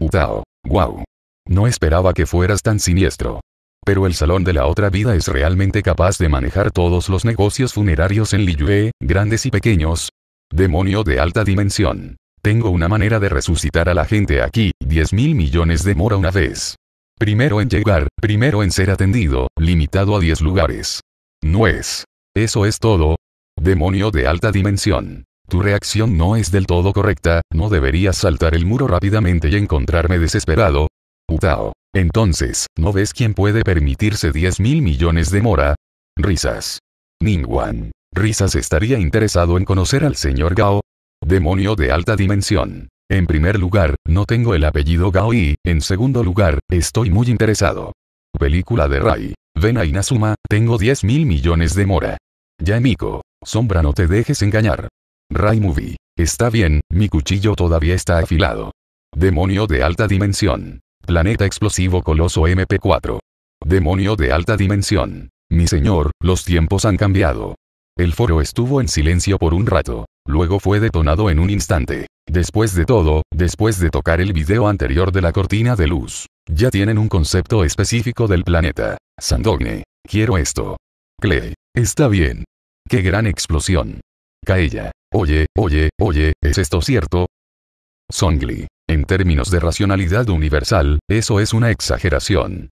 Utao. Wow. No esperaba que fueras tan siniestro pero el salón de la otra vida es realmente capaz de manejar todos los negocios funerarios en Liyue, grandes y pequeños. Demonio de alta dimensión. Tengo una manera de resucitar a la gente aquí, 10 mil millones de mora una vez. Primero en llegar, primero en ser atendido, limitado a 10 lugares. No es. Eso es todo. Demonio de alta dimensión. Tu reacción no es del todo correcta, no deberías saltar el muro rápidamente y encontrarme desesperado. Utao. Entonces, ¿no ves quién puede permitirse 10 mil millones de mora? Risas. Ningwan. Risas estaría interesado en conocer al señor Gao. Demonio de alta dimensión. En primer lugar, no tengo el apellido Gao y, en segundo lugar, estoy muy interesado. Película de Rai. Ven a Inazuma, tengo 10 mil millones de mora. Ya Sombra no te dejes engañar. Rai Movie. Está bien, mi cuchillo todavía está afilado. Demonio de alta dimensión planeta explosivo Coloso MP4. Demonio de alta dimensión. Mi señor, los tiempos han cambiado. El foro estuvo en silencio por un rato. Luego fue detonado en un instante. Después de todo, después de tocar el video anterior de la cortina de luz, ya tienen un concepto específico del planeta. Sandogne. Quiero esto. Clay. Está bien. Qué gran explosión. Caella. Oye, oye, oye, ¿es esto cierto? Songli. En términos de racionalidad universal, eso es una exageración.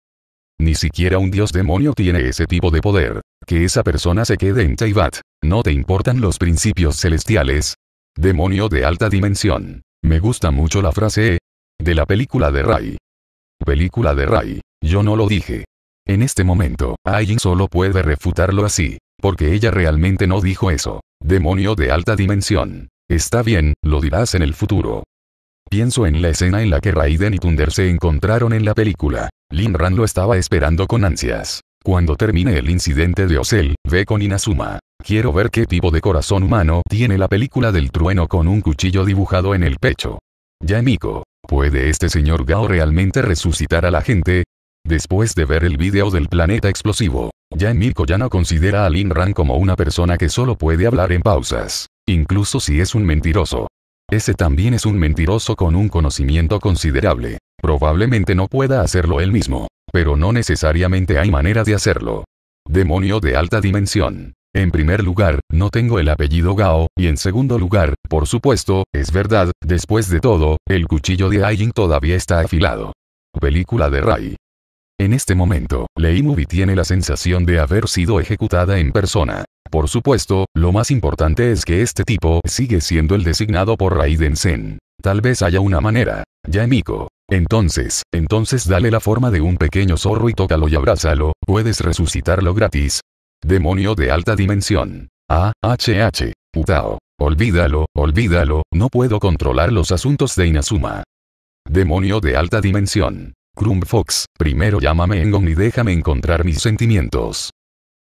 Ni siquiera un dios demonio tiene ese tipo de poder. Que esa persona se quede en Taibat. ¿No te importan los principios celestiales? Demonio de alta dimensión. Me gusta mucho la frase de la película de Rai. Película de Rai. Yo no lo dije. En este momento, alguien solo puede refutarlo así, porque ella realmente no dijo eso. Demonio de alta dimensión. Está bien, lo dirás en el futuro. Pienso en la escena en la que Raiden y Thunder se encontraron en la película. Lin Ran lo estaba esperando con ansias. Cuando termine el incidente de Ocel, ve con Inazuma. Quiero ver qué tipo de corazón humano tiene la película del trueno con un cuchillo dibujado en el pecho. Ya ¿puede este señor Gao realmente resucitar a la gente? Después de ver el video del planeta explosivo, ya ya no considera a Lin Ran como una persona que solo puede hablar en pausas. Incluso si es un mentiroso. Ese también es un mentiroso con un conocimiento considerable. Probablemente no pueda hacerlo él mismo, pero no necesariamente hay manera de hacerlo. Demonio de alta dimensión. En primer lugar, no tengo el apellido Gao, y en segundo lugar, por supuesto, es verdad, después de todo, el cuchillo de Aijin todavía está afilado. Película de Rai. En este momento, Lei Movie tiene la sensación de haber sido ejecutada en persona. Por supuesto, lo más importante es que este tipo sigue siendo el designado por Raiden Sen. Tal vez haya una manera. Ya Miko. Entonces, entonces dale la forma de un pequeño zorro y tócalo y abrázalo, puedes resucitarlo gratis. Demonio de alta dimensión. Ah, HH. Utao. Olvídalo, olvídalo, no puedo controlar los asuntos de Inazuma. Demonio de alta dimensión. Krum Fox, primero llámame Engon y déjame encontrar mis sentimientos.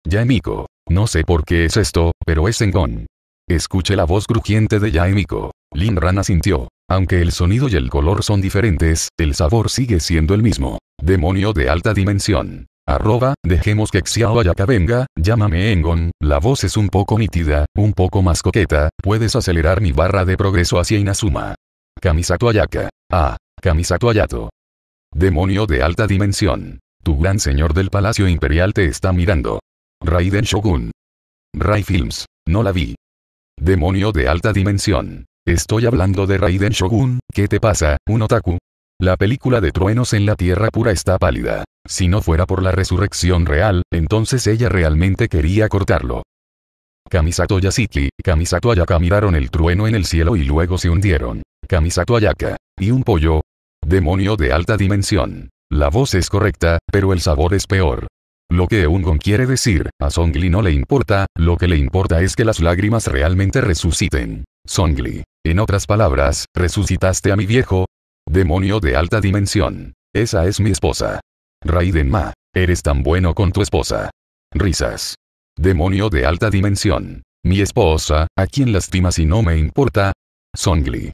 Yaemiko. No sé por qué es esto, pero es Engon. Escuche la voz crujiente de Yaemiko. Rana sintió, Aunque el sonido y el color son diferentes, el sabor sigue siendo el mismo. Demonio de alta dimensión. Arroba, dejemos que Xiao Ayaka venga, llámame Engon, la voz es un poco nítida, un poco más coqueta, puedes acelerar mi barra de progreso hacia Inazuma. Kamisato Ayaka. Ah, Kamisato Ayato. Demonio de alta dimensión. Tu gran señor del palacio imperial te está mirando. Raiden Shogun. Rai Films. No la vi. Demonio de alta dimensión. Estoy hablando de Raiden Shogun, ¿qué te pasa, un otaku? La película de truenos en la tierra pura está pálida. Si no fuera por la resurrección real, entonces ella realmente quería cortarlo. Kamisato Yasiki, Kamisato Ayaka miraron el trueno en el cielo y luego se hundieron. Kamisato Ayaka. ¿Y un pollo? Demonio de alta dimensión. La voz es correcta, pero el sabor es peor. Lo que Eungon quiere decir, a Songli no le importa, lo que le importa es que las lágrimas realmente resuciten. Songli. En otras palabras, resucitaste a mi viejo. Demonio de alta dimensión. Esa es mi esposa. Raiden Ma. Eres tan bueno con tu esposa. Risas. Demonio de alta dimensión. Mi esposa, a quien lastima si no me importa. Songli.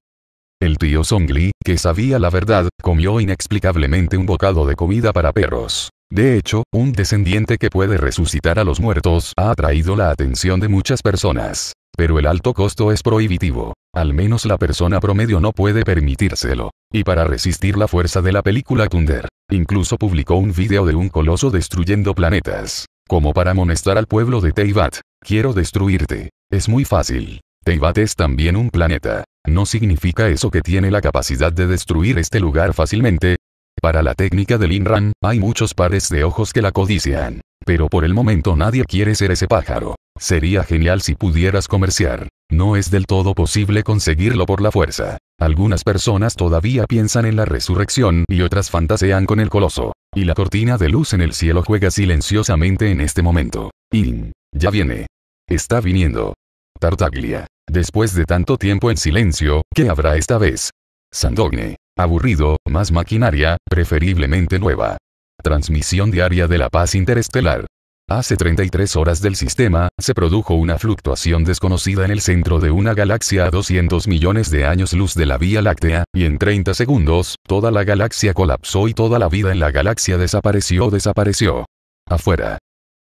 El tío Songli, que sabía la verdad, comió inexplicablemente un bocado de comida para perros. De hecho, un descendiente que puede resucitar a los muertos ha atraído la atención de muchas personas. Pero el alto costo es prohibitivo. Al menos la persona promedio no puede permitírselo. Y para resistir la fuerza de la película Thunder, incluso publicó un video de un coloso destruyendo planetas. Como para amonestar al pueblo de Teyvat, quiero destruirte. Es muy fácil. Teyvat es también un planeta. No significa eso que tiene la capacidad de destruir este lugar fácilmente, para la técnica del Inran, hay muchos pares de ojos que la codician. Pero por el momento nadie quiere ser ese pájaro. Sería genial si pudieras comerciar. No es del todo posible conseguirlo por la fuerza. Algunas personas todavía piensan en la resurrección y otras fantasean con el coloso. Y la cortina de luz en el cielo juega silenciosamente en este momento. In. Ya viene. Está viniendo. Tartaglia. Después de tanto tiempo en silencio, ¿qué habrá esta vez? Sandogne aburrido, más maquinaria, preferiblemente nueva. Transmisión diaria de la paz interestelar. Hace 33 horas del sistema, se produjo una fluctuación desconocida en el centro de una galaxia a 200 millones de años luz de la Vía Láctea, y en 30 segundos, toda la galaxia colapsó y toda la vida en la galaxia desapareció desapareció. Afuera.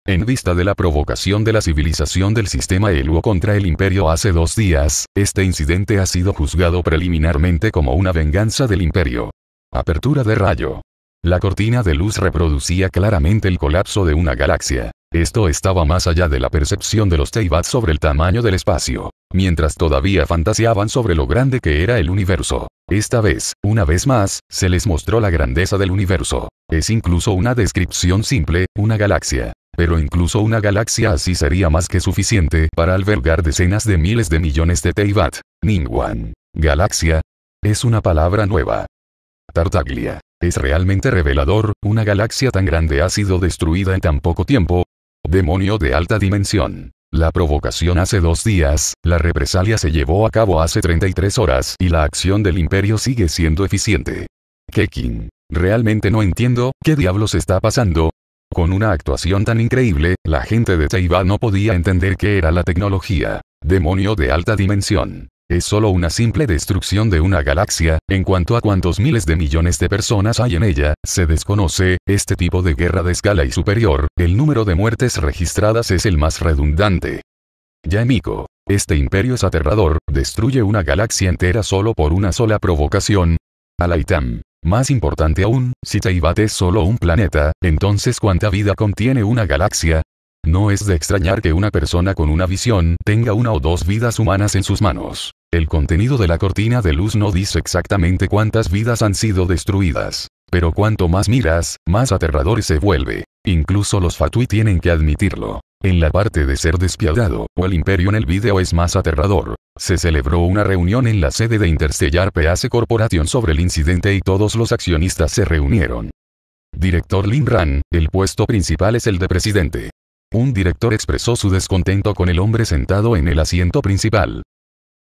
En vista de la provocación de la civilización del sistema Eluo contra el imperio hace dos días, este incidente ha sido juzgado preliminarmente como una venganza del imperio. Apertura de rayo. La cortina de luz reproducía claramente el colapso de una galaxia. Esto estaba más allá de la percepción de los Teyvat sobre el tamaño del espacio, mientras todavía fantaseaban sobre lo grande que era el universo. Esta vez, una vez más, se les mostró la grandeza del universo. Es incluso una descripción simple, una galaxia pero incluso una galaxia así sería más que suficiente para albergar decenas de miles de millones de Teibat. Ningwan. Galaxia. Es una palabra nueva. Tartaglia. Es realmente revelador, una galaxia tan grande ha sido destruida en tan poco tiempo. Demonio de alta dimensión. La provocación hace dos días, la represalia se llevó a cabo hace 33 horas y la acción del imperio sigue siendo eficiente. Kekin. Realmente no entiendo, ¿qué diablos está pasando? Con una actuación tan increíble, la gente de Teiba no podía entender qué era la tecnología. Demonio de alta dimensión. Es solo una simple destrucción de una galaxia, en cuanto a cuántos miles de millones de personas hay en ella, se desconoce, este tipo de guerra de escala y superior, el número de muertes registradas es el más redundante. Yamiko, este imperio es aterrador, destruye una galaxia entera solo por una sola provocación. Alaitam. Más importante aún, si Teyvat es solo un planeta, entonces ¿cuánta vida contiene una galaxia? No es de extrañar que una persona con una visión tenga una o dos vidas humanas en sus manos. El contenido de la cortina de luz no dice exactamente cuántas vidas han sido destruidas. Pero cuanto más miras, más aterrador se vuelve. Incluso los fatui tienen que admitirlo. En la parte de ser despiadado o el imperio en el video es más aterrador. Se celebró una reunión en la sede de Interstellar P.A.C. Corporation sobre el incidente y todos los accionistas se reunieron. Director Lin Ran, el puesto principal es el de presidente. Un director expresó su descontento con el hombre sentado en el asiento principal.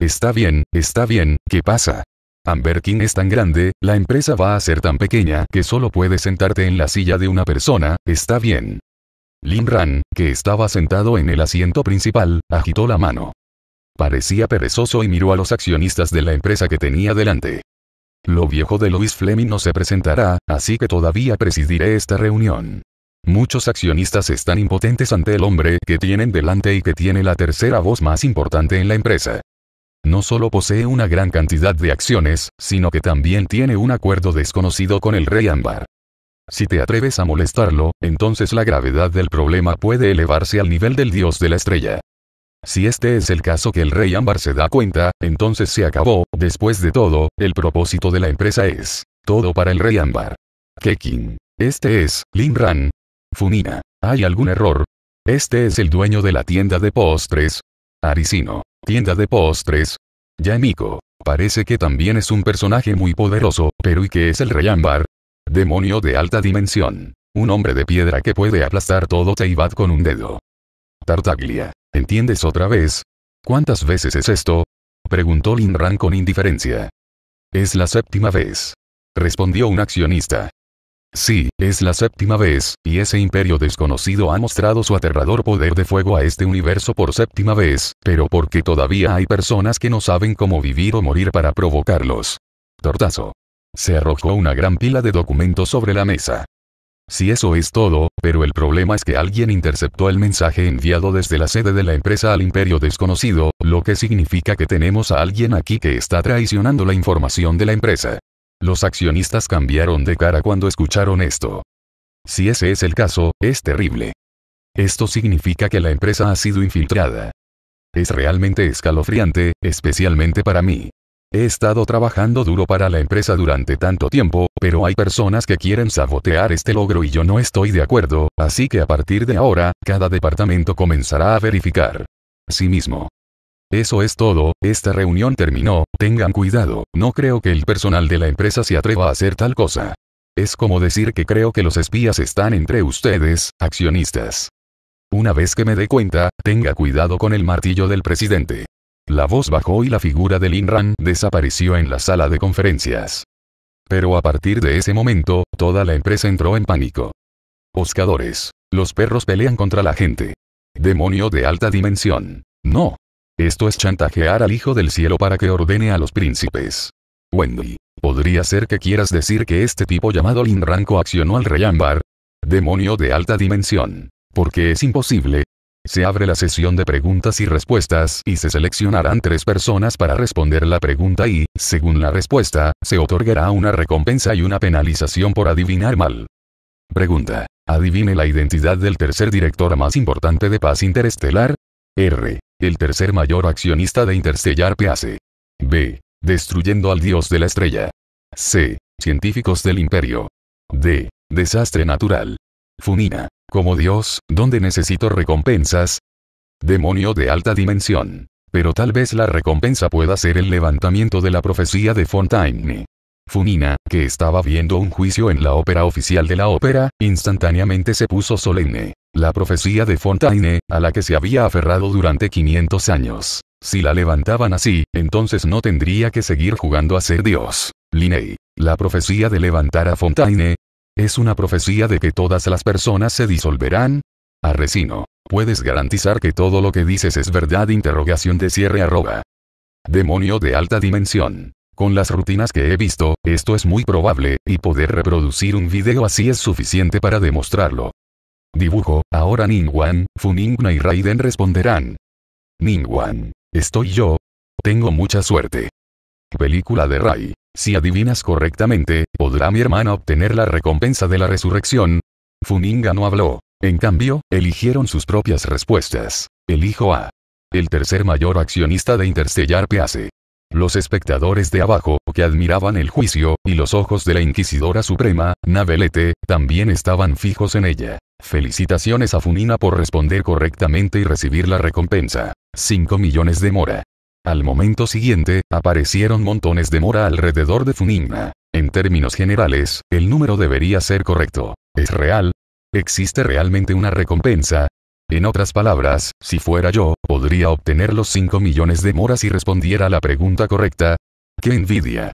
Está bien, está bien, ¿qué pasa? Amber King es tan grande, la empresa va a ser tan pequeña que solo puedes sentarte en la silla de una persona, está bien. Limran, que estaba sentado en el asiento principal, agitó la mano. Parecía perezoso y miró a los accionistas de la empresa que tenía delante. Lo viejo de Louis Fleming no se presentará, así que todavía presidiré esta reunión. Muchos accionistas están impotentes ante el hombre que tienen delante y que tiene la tercera voz más importante en la empresa. No solo posee una gran cantidad de acciones, sino que también tiene un acuerdo desconocido con el rey Ámbar. Si te atreves a molestarlo, entonces la gravedad del problema puede elevarse al nivel del dios de la estrella. Si este es el caso que el rey ámbar se da cuenta, entonces se acabó, después de todo, el propósito de la empresa es, todo para el rey ámbar. Kekin. Este es, Linran. Funina. ¿Hay algún error? Este es el dueño de la tienda de postres. Arisino. Tienda de postres. Yamiko. Parece que también es un personaje muy poderoso, pero ¿y qué es el rey ámbar? Demonio de alta dimensión. Un hombre de piedra que puede aplastar todo Teibat con un dedo. Tartaglia. ¿Entiendes otra vez? ¿Cuántas veces es esto? Preguntó Linran con indiferencia. Es la séptima vez. Respondió un accionista. Sí, es la séptima vez, y ese imperio desconocido ha mostrado su aterrador poder de fuego a este universo por séptima vez, pero porque todavía hay personas que no saben cómo vivir o morir para provocarlos. Tortazo. Se arrojó una gran pila de documentos sobre la mesa. Si eso es todo, pero el problema es que alguien interceptó el mensaje enviado desde la sede de la empresa al imperio desconocido, lo que significa que tenemos a alguien aquí que está traicionando la información de la empresa. Los accionistas cambiaron de cara cuando escucharon esto. Si ese es el caso, es terrible. Esto significa que la empresa ha sido infiltrada. Es realmente escalofriante, especialmente para mí. He estado trabajando duro para la empresa durante tanto tiempo, pero hay personas que quieren sabotear este logro y yo no estoy de acuerdo, así que a partir de ahora, cada departamento comenzará a verificar. Sí mismo. Eso es todo, esta reunión terminó, tengan cuidado, no creo que el personal de la empresa se atreva a hacer tal cosa. Es como decir que creo que los espías están entre ustedes, accionistas. Una vez que me dé cuenta, tenga cuidado con el martillo del presidente. La voz bajó y la figura de Lin Ran desapareció en la sala de conferencias. Pero a partir de ese momento, toda la empresa entró en pánico. ¡Oscadores! Los perros pelean contra la gente. Demonio de alta dimensión. No. Esto es chantajear al Hijo del Cielo para que ordene a los príncipes. Wendy. ¿Podría ser que quieras decir que este tipo llamado Linran coaccionó al rey Ambar? Demonio de alta dimensión. Porque es imposible, se abre la sesión de preguntas y respuestas y se seleccionarán tres personas para responder la pregunta y, según la respuesta, se otorgará una recompensa y una penalización por adivinar mal. Pregunta. Adivine la identidad del tercer director más importante de Paz Interestelar. R. El tercer mayor accionista de Interstellar P.A.C. B. Destruyendo al dios de la estrella. C. Científicos del imperio. D. Desastre natural. Funina como Dios, donde necesito recompensas. Demonio de alta dimensión. Pero tal vez la recompensa pueda ser el levantamiento de la profecía de Fontaine. Funina, que estaba viendo un juicio en la ópera oficial de la ópera, instantáneamente se puso solemne. La profecía de Fontaine, a la que se había aferrado durante 500 años. Si la levantaban así, entonces no tendría que seguir jugando a ser Dios. Linney. La profecía de levantar a Fontaine, es una profecía de que todas las personas se disolverán. Arresino, ¿Puedes garantizar que todo lo que dices es verdad? Interrogación de cierre arroba. Demonio de alta dimensión. Con las rutinas que he visto, esto es muy probable, y poder reproducir un video así es suficiente para demostrarlo. Dibujo, ahora Ningwan, Funingna y Raiden responderán. Ningwan. Estoy yo. Tengo mucha suerte. Película de Ray. Si adivinas correctamente, ¿podrá mi hermana obtener la recompensa de la resurrección? Funinga no habló. En cambio, eligieron sus propias respuestas. Elijo a. El tercer mayor accionista de Interstellar Peace. Los espectadores de abajo, que admiraban el juicio, y los ojos de la Inquisidora Suprema, Navelete, también estaban fijos en ella. Felicitaciones a Funina por responder correctamente y recibir la recompensa. 5 millones de mora. Al momento siguiente, aparecieron montones de mora alrededor de Funinga. En términos generales, el número debería ser correcto. ¿Es real? ¿Existe realmente una recompensa? En otras palabras, si fuera yo, podría obtener los 5 millones de moras si respondiera la pregunta correcta. ¡Qué envidia!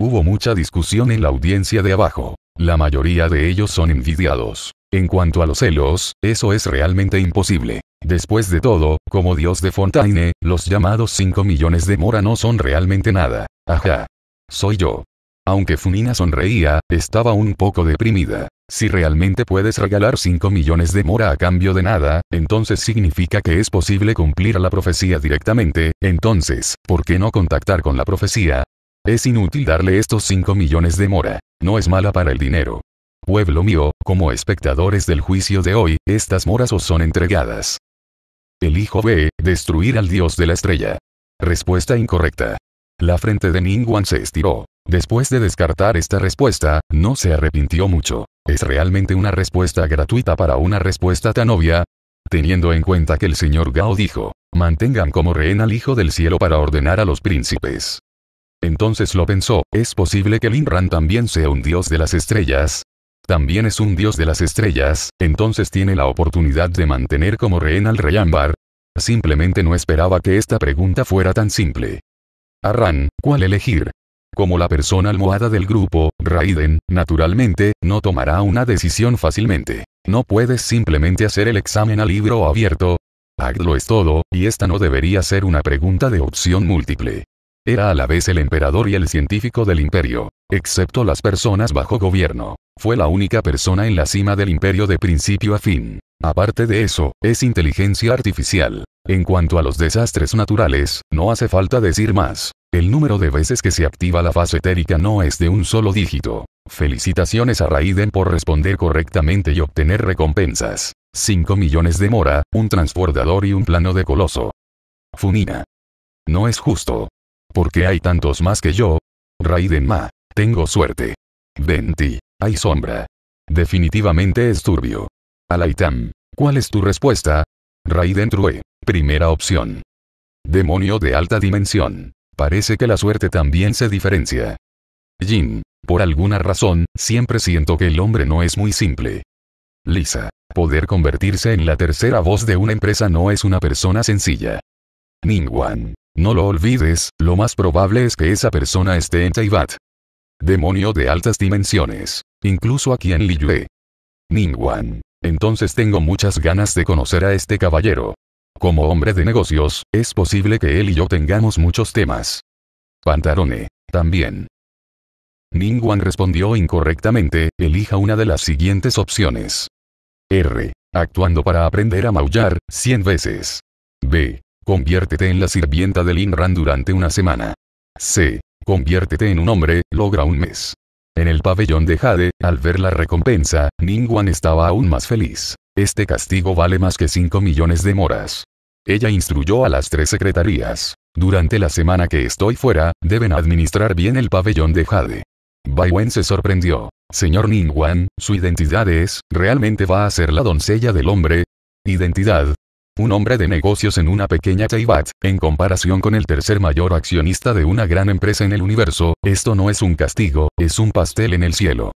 Hubo mucha discusión en la audiencia de abajo. La mayoría de ellos son envidiados. En cuanto a los celos, eso es realmente imposible. Después de todo, como Dios de Fontaine, los llamados 5 millones de mora no son realmente nada. Ajá. Soy yo. Aunque Funina sonreía, estaba un poco deprimida. Si realmente puedes regalar 5 millones de mora a cambio de nada, entonces significa que es posible cumplir la profecía directamente, entonces, ¿por qué no contactar con la profecía? Es inútil darle estos 5 millones de mora. No es mala para el dinero. Pueblo mío, como espectadores del juicio de hoy, estas moras os son entregadas. El hijo ve destruir al dios de la estrella. Respuesta incorrecta. La frente de Ning Wan se estiró. Después de descartar esta respuesta, no se arrepintió mucho. ¿Es realmente una respuesta gratuita para una respuesta tan obvia? Teniendo en cuenta que el señor Gao dijo, mantengan como rehén al Hijo del Cielo para ordenar a los príncipes. Entonces lo pensó, ¿es posible que Lin Ran también sea un dios de las estrellas? también es un dios de las estrellas, entonces tiene la oportunidad de mantener como rehén al rey Ambar. Simplemente no esperaba que esta pregunta fuera tan simple. Arran, ¿cuál elegir? Como la persona almohada del grupo, Raiden, naturalmente, no tomará una decisión fácilmente. No puedes simplemente hacer el examen a libro abierto. Hazlo es todo, y esta no debería ser una pregunta de opción múltiple. Era a la vez el emperador y el científico del imperio, excepto las personas bajo gobierno. Fue la única persona en la cima del imperio de principio a fin. Aparte de eso, es inteligencia artificial. En cuanto a los desastres naturales, no hace falta decir más. El número de veces que se activa la fase etérica no es de un solo dígito. Felicitaciones a Raiden por responder correctamente y obtener recompensas. 5 millones de mora, un transbordador y un plano de coloso. Funina. No es justo porque hay tantos más que yo? Raiden Ma, tengo suerte. Venti, hay sombra. Definitivamente es turbio. Alaitam, ¿cuál es tu respuesta? Raiden True, primera opción. Demonio de alta dimensión. Parece que la suerte también se diferencia. Jin, por alguna razón, siempre siento que el hombre no es muy simple. Lisa, poder convertirse en la tercera voz de una empresa no es una persona sencilla. Ningwan, no lo olvides, lo más probable es que esa persona esté en Taibat. Demonio de altas dimensiones. Incluso aquí en Liyue. Ningwan. Entonces tengo muchas ganas de conocer a este caballero. Como hombre de negocios, es posible que él y yo tengamos muchos temas. Pantarone. También. Ningwan respondió incorrectamente, elija una de las siguientes opciones. R. Actuando para aprender a maullar, 100 veces. B. Conviértete en la sirvienta de Lin Ran durante una semana. C. Conviértete en un hombre, logra un mes. En el pabellón de Jade, al ver la recompensa, Wan estaba aún más feliz. Este castigo vale más que 5 millones de moras. Ella instruyó a las tres secretarías. Durante la semana que estoy fuera, deben administrar bien el pabellón de Jade. Bai Wen se sorprendió. Señor Wan, su identidad es, ¿realmente va a ser la doncella del hombre? Identidad, un hombre de negocios en una pequeña Teibat, en comparación con el tercer mayor accionista de una gran empresa en el universo, esto no es un castigo, es un pastel en el cielo.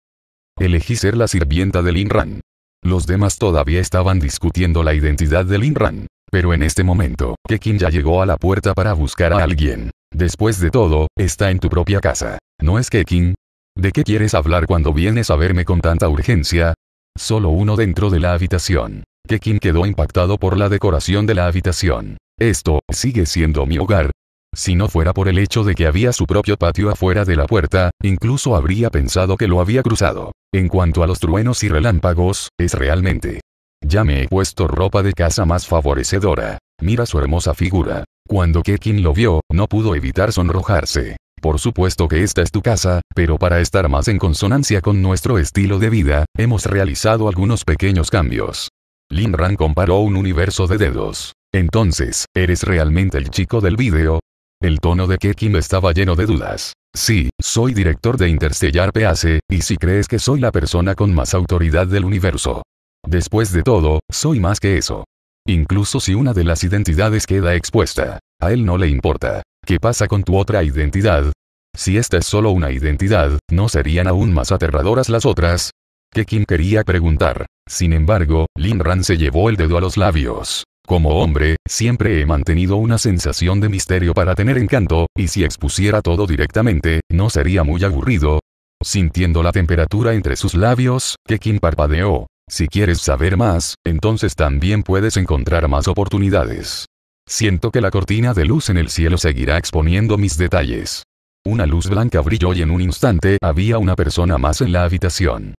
Elegí ser la sirvienta Lin Ran. Los demás todavía estaban discutiendo la identidad Lin Ran. Pero en este momento, Kekin ya llegó a la puerta para buscar a alguien. Después de todo, está en tu propia casa. ¿No es Kekin? ¿De qué quieres hablar cuando vienes a verme con tanta urgencia? Solo uno dentro de la habitación. Kekin quedó impactado por la decoración de la habitación. Esto, sigue siendo mi hogar. Si no fuera por el hecho de que había su propio patio afuera de la puerta, incluso habría pensado que lo había cruzado. En cuanto a los truenos y relámpagos, es realmente. Ya me he puesto ropa de casa más favorecedora. Mira su hermosa figura. Cuando Kekin lo vio, no pudo evitar sonrojarse. Por supuesto que esta es tu casa, pero para estar más en consonancia con nuestro estilo de vida, hemos realizado algunos pequeños cambios. Lin Ran comparó un universo de dedos. Entonces, ¿eres realmente el chico del vídeo? El tono de Kekin estaba lleno de dudas. Sí, soy director de Interstellar PAC, y si crees que soy la persona con más autoridad del universo. Después de todo, soy más que eso. Incluso si una de las identidades queda expuesta, a él no le importa. ¿Qué pasa con tu otra identidad? Si esta es solo una identidad, ¿no serían aún más aterradoras las otras? Kekin quería preguntar, sin embargo, Lin Ran se llevó el dedo a los labios. Como hombre, siempre he mantenido una sensación de misterio para tener encanto, y si expusiera todo directamente, no sería muy aburrido. Sintiendo la temperatura entre sus labios, Kekin parpadeó. Si quieres saber más, entonces también puedes encontrar más oportunidades. Siento que la cortina de luz en el cielo seguirá exponiendo mis detalles. Una luz blanca brilló y en un instante había una persona más en la habitación.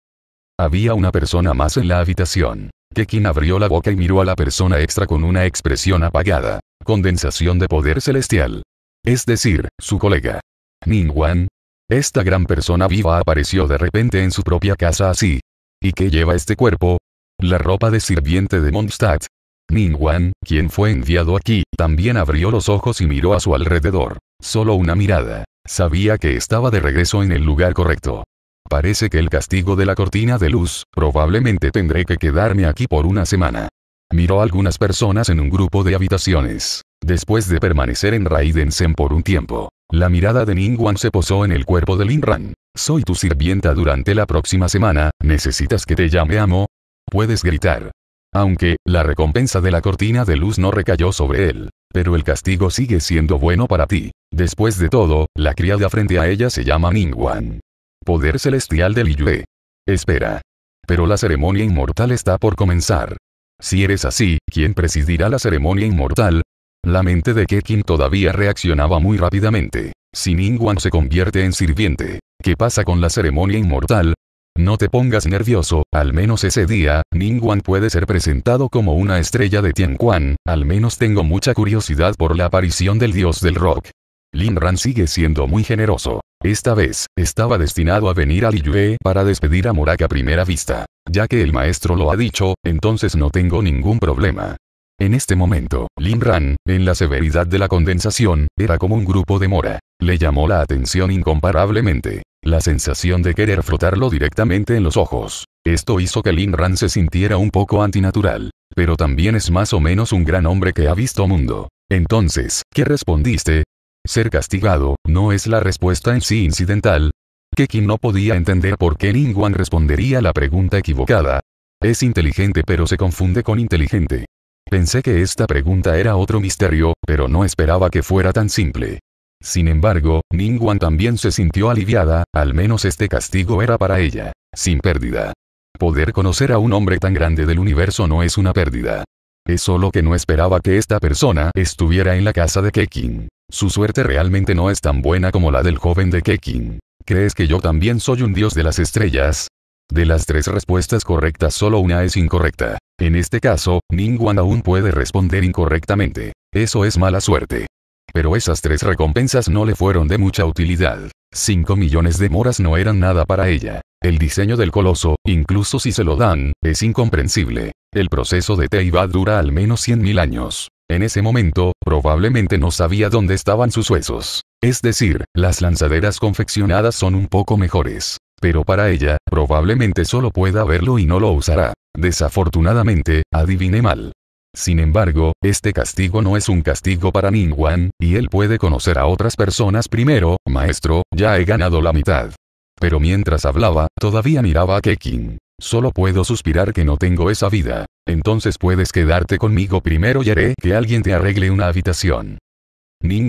Había una persona más en la habitación. Kekin abrió la boca y miró a la persona extra con una expresión apagada. Condensación de poder celestial. Es decir, su colega. Wan. Esta gran persona viva apareció de repente en su propia casa así. ¿Y qué lleva este cuerpo? La ropa de sirviente de Mondstadt. Wan, quien fue enviado aquí, también abrió los ojos y miró a su alrededor. Solo una mirada. Sabía que estaba de regreso en el lugar correcto. Parece que el castigo de la cortina de luz, probablemente tendré que quedarme aquí por una semana. Miró a algunas personas en un grupo de habitaciones. Después de permanecer en Raiden Sen por un tiempo, la mirada de Ningwan se posó en el cuerpo de Linran. Soy tu sirvienta durante la próxima semana, ¿necesitas que te llame amo? Puedes gritar. Aunque, la recompensa de la cortina de luz no recayó sobre él. Pero el castigo sigue siendo bueno para ti. Después de todo, la criada frente a ella se llama Ningguan poder celestial del Yue. Espera. Pero la ceremonia inmortal está por comenzar. Si eres así, ¿quién presidirá la ceremonia inmortal? La mente de Kekin todavía reaccionaba muy rápidamente. Si Wan se convierte en sirviente, ¿qué pasa con la ceremonia inmortal? No te pongas nervioso, al menos ese día, Wan puede ser presentado como una estrella de Tianquan, al menos tengo mucha curiosidad por la aparición del dios del rock. Lin Ran sigue siendo muy generoso. Esta vez, estaba destinado a venir a Liyue para despedir a Morak a primera vista. Ya que el maestro lo ha dicho, entonces no tengo ningún problema. En este momento, Lin Ran, en la severidad de la condensación, era como un grupo de mora. Le llamó la atención incomparablemente. La sensación de querer frotarlo directamente en los ojos. Esto hizo que Lin Ran se sintiera un poco antinatural. Pero también es más o menos un gran hombre que ha visto mundo. Entonces, ¿qué respondiste? Ser castigado, no es la respuesta en sí incidental. Kekin no podía entender por qué Wan respondería la pregunta equivocada. Es inteligente pero se confunde con inteligente. Pensé que esta pregunta era otro misterio, pero no esperaba que fuera tan simple. Sin embargo, Wan también se sintió aliviada, al menos este castigo era para ella. Sin pérdida. Poder conocer a un hombre tan grande del universo no es una pérdida. Es solo que no esperaba que esta persona estuviera en la casa de Kekin. Su suerte realmente no es tan buena como la del joven de Kekin. ¿Crees que yo también soy un dios de las estrellas? De las tres respuestas correctas solo una es incorrecta. En este caso, Wan aún puede responder incorrectamente. Eso es mala suerte. Pero esas tres recompensas no le fueron de mucha utilidad. 5 millones de moras no eran nada para ella. El diseño del coloso, incluso si se lo dan, es incomprensible. El proceso de Teiba dura al menos 100.000 años. En ese momento, probablemente no sabía dónde estaban sus huesos. Es decir, las lanzaderas confeccionadas son un poco mejores. Pero para ella, probablemente solo pueda verlo y no lo usará. Desafortunadamente, adiviné mal. Sin embargo, este castigo no es un castigo para Wan y él puede conocer a otras personas primero, maestro, ya he ganado la mitad. Pero mientras hablaba, todavía miraba a Kekin. Solo puedo suspirar que no tengo esa vida. Entonces puedes quedarte conmigo primero y haré que alguien te arregle una habitación.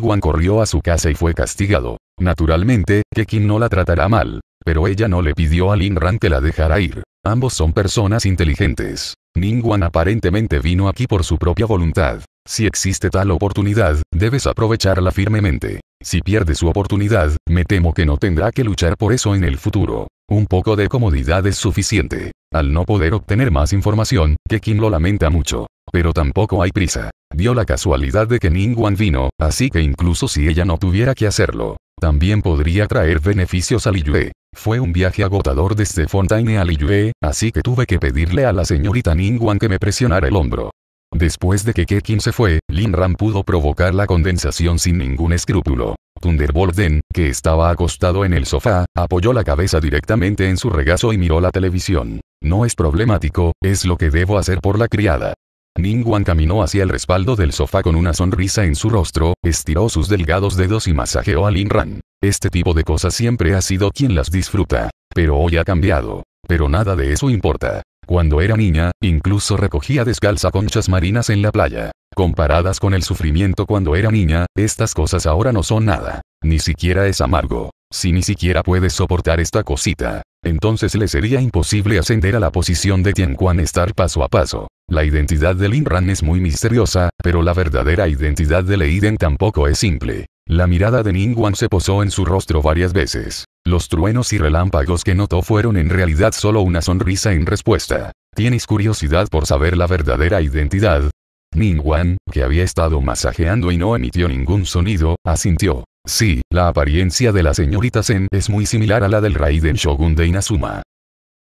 Wan corrió a su casa y fue castigado. Naturalmente, Kekin no la tratará mal. Pero ella no le pidió a Lin Ran que la dejara ir. Ambos son personas inteligentes. Ningwan aparentemente vino aquí por su propia voluntad. Si existe tal oportunidad, debes aprovecharla firmemente. Si pierde su oportunidad, me temo que no tendrá que luchar por eso en el futuro. Un poco de comodidad es suficiente. Al no poder obtener más información, Kekin lo lamenta mucho. Pero tampoco hay prisa. Dio la casualidad de que Ningguan vino, así que incluso si ella no tuviera que hacerlo, también podría traer beneficios a Liyue. Fue un viaje agotador desde Fontaine a Liyue, así que tuve que pedirle a la señorita Ningwan que me presionara el hombro. Después de que Kekin se fue, Lin Ram pudo provocar la condensación sin ningún escrúpulo. Thunderbolden, que estaba acostado en el sofá, apoyó la cabeza directamente en su regazo y miró la televisión. No es problemático, es lo que debo hacer por la criada. Ningguan caminó hacia el respaldo del sofá con una sonrisa en su rostro, estiró sus delgados dedos y masajeó a Lin Ran. Este tipo de cosas siempre ha sido quien las disfruta. Pero hoy ha cambiado. Pero nada de eso importa. Cuando era niña, incluso recogía descalza conchas marinas en la playa. Comparadas con el sufrimiento cuando era niña, estas cosas ahora no son nada. Ni siquiera es amargo. Si ni siquiera puedes soportar esta cosita, entonces le sería imposible ascender a la posición de Tianquan estar paso a paso. La identidad de Lin Ran es muy misteriosa, pero la verdadera identidad de Leiden tampoco es simple. La mirada de Wan se posó en su rostro varias veces. Los truenos y relámpagos que notó fueron en realidad solo una sonrisa en respuesta. ¿Tienes curiosidad por saber la verdadera identidad? Ning Wan, que había estado masajeando y no emitió ningún sonido, asintió. Sí, la apariencia de la señorita Zen es muy similar a la del Raiden Shogun de Inazuma.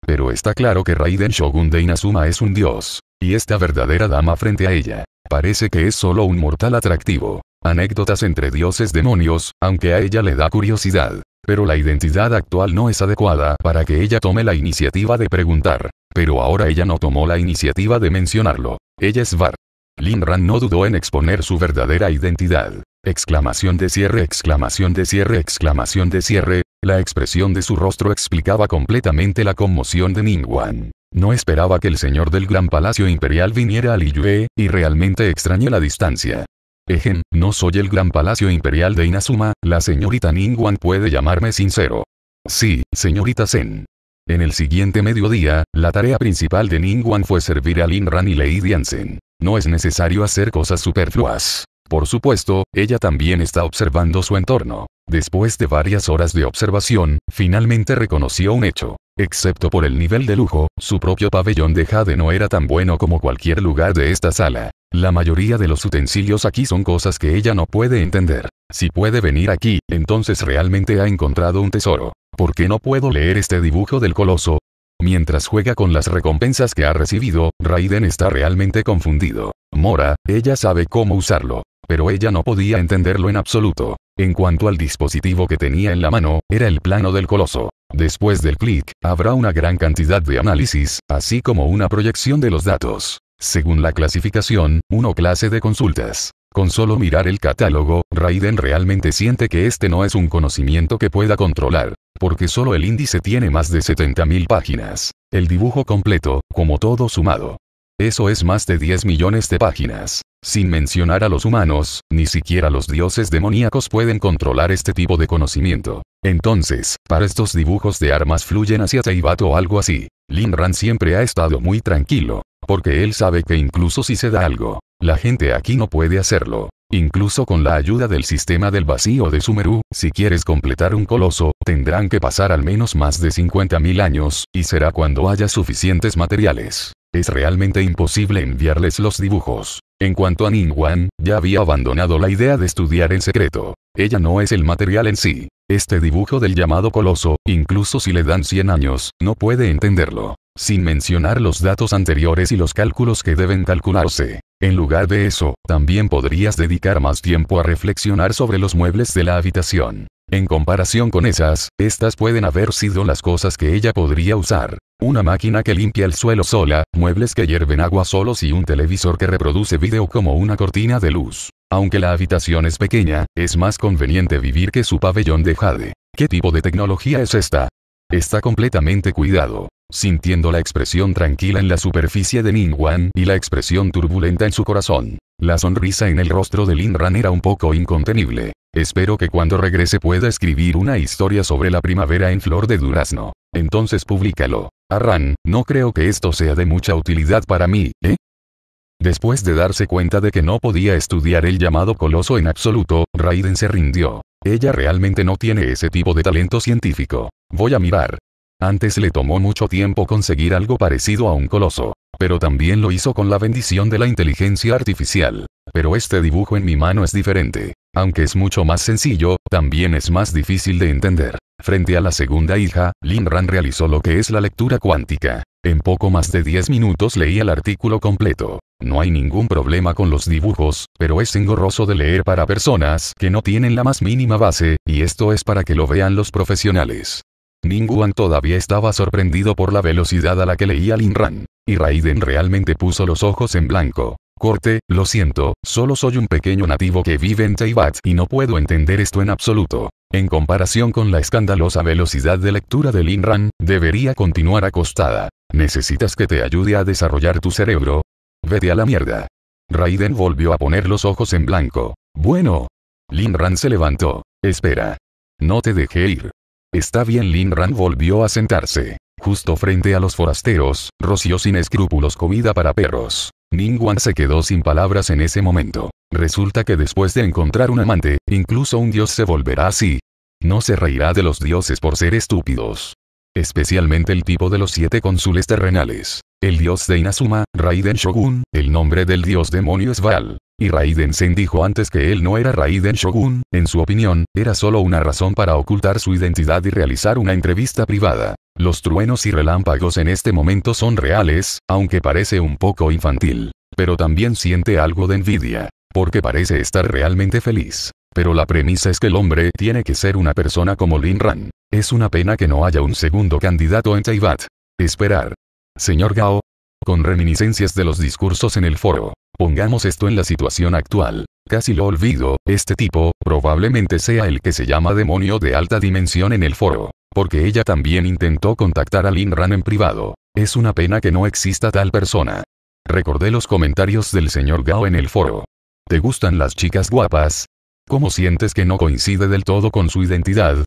Pero está claro que Raiden Shogun de Inazuma es un dios. Y esta verdadera dama frente a ella. Parece que es solo un mortal atractivo. Anécdotas entre dioses demonios, aunque a ella le da curiosidad. Pero la identidad actual no es adecuada para que ella tome la iniciativa de preguntar. Pero ahora ella no tomó la iniciativa de mencionarlo. Ella es Var. Ran no dudó en exponer su verdadera identidad. Exclamación de cierre, exclamación de cierre, exclamación de cierre. La expresión de su rostro explicaba completamente la conmoción de Wan. No esperaba que el señor del gran palacio imperial viniera a Liyue, y realmente extrañé la distancia. Ejen, no soy el gran palacio imperial de Inazuma, la señorita Wan puede llamarme sincero. Sí, señorita Zen. En el siguiente mediodía, la tarea principal de Wan fue servir a Lin Ran y Lei Diansen. No es necesario hacer cosas superfluas. Por supuesto, ella también está observando su entorno. Después de varias horas de observación, finalmente reconoció un hecho. Excepto por el nivel de lujo, su propio pabellón de jade no era tan bueno como cualquier lugar de esta sala. La mayoría de los utensilios aquí son cosas que ella no puede entender. Si puede venir aquí, entonces realmente ha encontrado un tesoro. ¿Por qué no puedo leer este dibujo del coloso? Mientras juega con las recompensas que ha recibido, Raiden está realmente confundido. Mora, ella sabe cómo usarlo. Pero ella no podía entenderlo en absoluto. En cuanto al dispositivo que tenía en la mano, era el plano del coloso. Después del clic, habrá una gran cantidad de análisis, así como una proyección de los datos. Según la clasificación, uno clase de consultas. Con solo mirar el catálogo, Raiden realmente siente que este no es un conocimiento que pueda controlar, porque solo el índice tiene más de 70.000 páginas. El dibujo completo, como todo sumado. Eso es más de 10 millones de páginas. Sin mencionar a los humanos, ni siquiera los dioses demoníacos pueden controlar este tipo de conocimiento. Entonces, para estos dibujos de armas fluyen hacia Teibat o algo así. Linran siempre ha estado muy tranquilo, porque él sabe que incluso si se da algo, la gente aquí no puede hacerlo. Incluso con la ayuda del sistema del vacío de Sumeru, si quieres completar un coloso, tendrán que pasar al menos más de 50.000 años, y será cuando haya suficientes materiales. Es realmente imposible enviarles los dibujos. En cuanto a Ningwan, ya había abandonado la idea de estudiar en secreto. Ella no es el material en sí. Este dibujo del llamado coloso, incluso si le dan 100 años, no puede entenderlo sin mencionar los datos anteriores y los cálculos que deben calcularse. En lugar de eso, también podrías dedicar más tiempo a reflexionar sobre los muebles de la habitación. En comparación con esas, estas pueden haber sido las cosas que ella podría usar. Una máquina que limpia el suelo sola, muebles que hierven agua solos y un televisor que reproduce video como una cortina de luz. Aunque la habitación es pequeña, es más conveniente vivir que su pabellón de jade. ¿Qué tipo de tecnología es esta? Está completamente cuidado sintiendo la expresión tranquila en la superficie de Wan y la expresión turbulenta en su corazón. La sonrisa en el rostro de Lin Ran era un poco incontenible. Espero que cuando regrese pueda escribir una historia sobre la primavera en flor de durazno. Entonces públicalo. Arran, ah, no creo que esto sea de mucha utilidad para mí, ¿eh? Después de darse cuenta de que no podía estudiar el llamado coloso en absoluto, Raiden se rindió. Ella realmente no tiene ese tipo de talento científico. Voy a mirar. Antes le tomó mucho tiempo conseguir algo parecido a un coloso. Pero también lo hizo con la bendición de la inteligencia artificial. Pero este dibujo en mi mano es diferente. Aunque es mucho más sencillo, también es más difícil de entender. Frente a la segunda hija, Lin Ran realizó lo que es la lectura cuántica. En poco más de 10 minutos leí el artículo completo. No hay ningún problema con los dibujos, pero es engorroso de leer para personas que no tienen la más mínima base, y esto es para que lo vean los profesionales. Ningguan todavía estaba sorprendido por la velocidad a la que leía Lin Ran. Y Raiden realmente puso los ojos en blanco. Corte, lo siento, solo soy un pequeño nativo que vive en Teibat y no puedo entender esto en absoluto. En comparación con la escandalosa velocidad de lectura de Lin Ran, debería continuar acostada. ¿Necesitas que te ayude a desarrollar tu cerebro? Vete a la mierda. Raiden volvió a poner los ojos en blanco. Bueno. Lin Ran se levantó. Espera. No te dejé ir. Está bien Lin Ran volvió a sentarse. Justo frente a los forasteros, roció sin escrúpulos comida para perros. Ningwan se quedó sin palabras en ese momento. Resulta que después de encontrar un amante, incluso un dios se volverá así. No se reirá de los dioses por ser estúpidos. Especialmente el tipo de los siete cónsules terrenales. El dios de Inazuma, Raiden Shogun, el nombre del dios demonio es Val. Y Raiden Sen dijo antes que él no era Raiden Shogun, en su opinión, era solo una razón para ocultar su identidad y realizar una entrevista privada. Los truenos y relámpagos en este momento son reales, aunque parece un poco infantil. Pero también siente algo de envidia, porque parece estar realmente feliz. Pero la premisa es que el hombre tiene que ser una persona como Lin Ran. Es una pena que no haya un segundo candidato en Taibat. Esperar. Señor Gao. Con reminiscencias de los discursos en el foro, Pongamos esto en la situación actual. Casi lo olvido, este tipo, probablemente sea el que se llama demonio de alta dimensión en el foro. Porque ella también intentó contactar a Lin Ran en privado. Es una pena que no exista tal persona. Recordé los comentarios del señor Gao en el foro. ¿Te gustan las chicas guapas? ¿Cómo sientes que no coincide del todo con su identidad?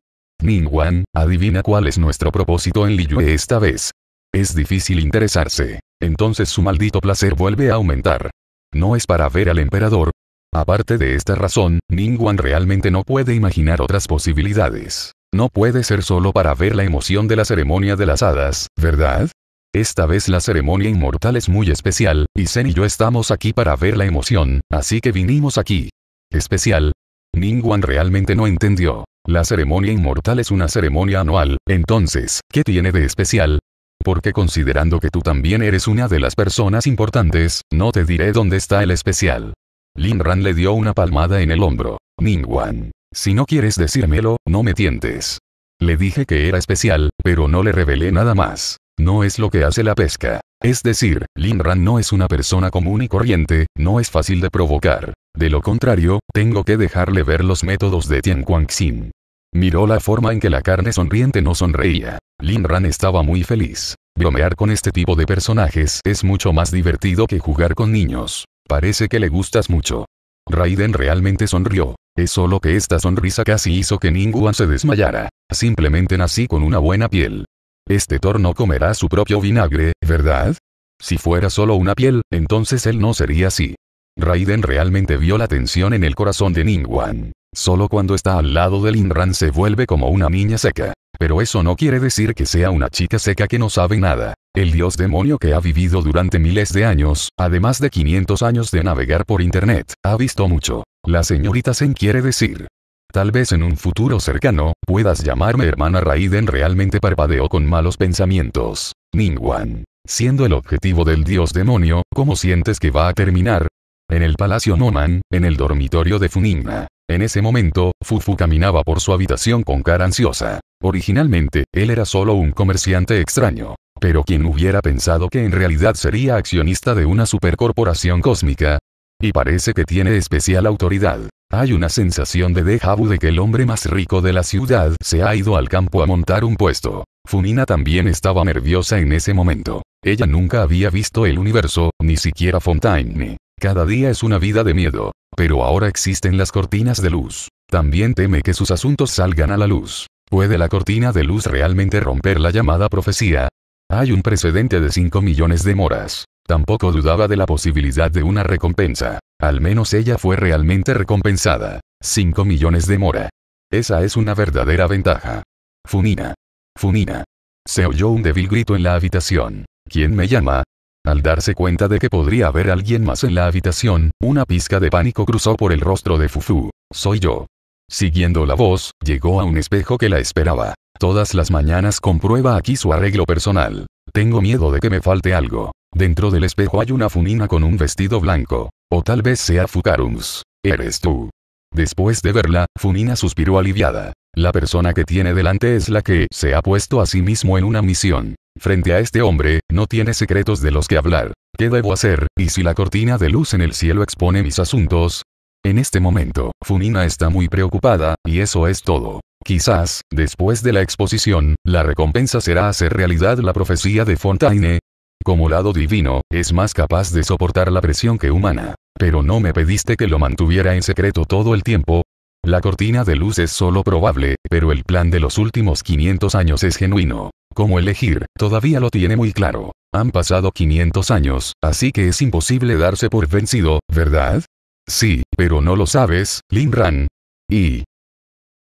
Wan, adivina cuál es nuestro propósito en Liyue esta vez. Es difícil interesarse. Entonces su maldito placer vuelve a aumentar. No es para ver al emperador. Aparte de esta razón, Wan realmente no puede imaginar otras posibilidades. No puede ser solo para ver la emoción de la ceremonia de las hadas, ¿verdad? Esta vez la ceremonia inmortal es muy especial, y Zen y yo estamos aquí para ver la emoción, así que vinimos aquí. Especial. Wan realmente no entendió. La ceremonia inmortal es una ceremonia anual, entonces, ¿qué tiene de especial? porque considerando que tú también eres una de las personas importantes, no te diré dónde está el especial. Lin Ran le dio una palmada en el hombro. Ning Wan. Si no quieres decírmelo, no me tientes. Le dije que era especial, pero no le revelé nada más. No es lo que hace la pesca. Es decir, Lin Ran no es una persona común y corriente, no es fácil de provocar. De lo contrario, tengo que dejarle ver los métodos de Tian Xin. Miró la forma en que la carne sonriente no sonreía. Ran estaba muy feliz. Bromear con este tipo de personajes es mucho más divertido que jugar con niños. Parece que le gustas mucho. Raiden realmente sonrió. Es solo que esta sonrisa casi hizo que Ninguan se desmayara. Simplemente nací con una buena piel. Este no comerá su propio vinagre, ¿verdad? Si fuera solo una piel, entonces él no sería así. Raiden realmente vio la tensión en el corazón de Ningguan. Solo cuando está al lado de Ran se vuelve como una niña seca. Pero eso no quiere decir que sea una chica seca que no sabe nada. El dios demonio que ha vivido durante miles de años, además de 500 años de navegar por internet, ha visto mucho. La señorita Zen quiere decir. Tal vez en un futuro cercano, puedas llamarme hermana Raiden realmente parpadeó con malos pensamientos. Ningwan. Siendo el objetivo del dios demonio, ¿cómo sientes que va a terminar? En el Palacio Noman, en el dormitorio de Funigna. En ese momento, Fufu caminaba por su habitación con cara ansiosa. Originalmente, él era solo un comerciante extraño. Pero quien hubiera pensado que en realidad sería accionista de una supercorporación cósmica. Y parece que tiene especial autoridad. Hay una sensación de déjà de que el hombre más rico de la ciudad se ha ido al campo a montar un puesto. Funina también estaba nerviosa en ese momento. Ella nunca había visto el universo, ni siquiera Fontaine. Cada día es una vida de miedo. Pero ahora existen las cortinas de luz. También teme que sus asuntos salgan a la luz. ¿Puede la cortina de luz realmente romper la llamada profecía? Hay un precedente de 5 millones de moras. Tampoco dudaba de la posibilidad de una recompensa. Al menos ella fue realmente recompensada. 5 millones de mora. Esa es una verdadera ventaja. Funina. Funina. Se oyó un débil grito en la habitación. ¿Quién me llama? Al darse cuenta de que podría haber alguien más en la habitación, una pizca de pánico cruzó por el rostro de Fufu. Soy yo. Siguiendo la voz, llegó a un espejo que la esperaba. Todas las mañanas comprueba aquí su arreglo personal. Tengo miedo de que me falte algo. Dentro del espejo hay una funina con un vestido blanco. O tal vez sea Fucarums. Eres tú. Después de verla, Funina suspiró aliviada. La persona que tiene delante es la que se ha puesto a sí mismo en una misión. Frente a este hombre, no tiene secretos de los que hablar. ¿Qué debo hacer? ¿Y si la cortina de luz en el cielo expone mis asuntos? En este momento, Funina está muy preocupada, y eso es todo. Quizás, después de la exposición, la recompensa será hacer realidad la profecía de Fontaine. Como lado divino, es más capaz de soportar la presión que humana. Pero no me pediste que lo mantuviera en secreto todo el tiempo. La cortina de luz es solo probable, pero el plan de los últimos 500 años es genuino cómo elegir, todavía lo tiene muy claro. Han pasado 500 años, así que es imposible darse por vencido, ¿verdad? Sí, pero no lo sabes, Lin Ran. Y...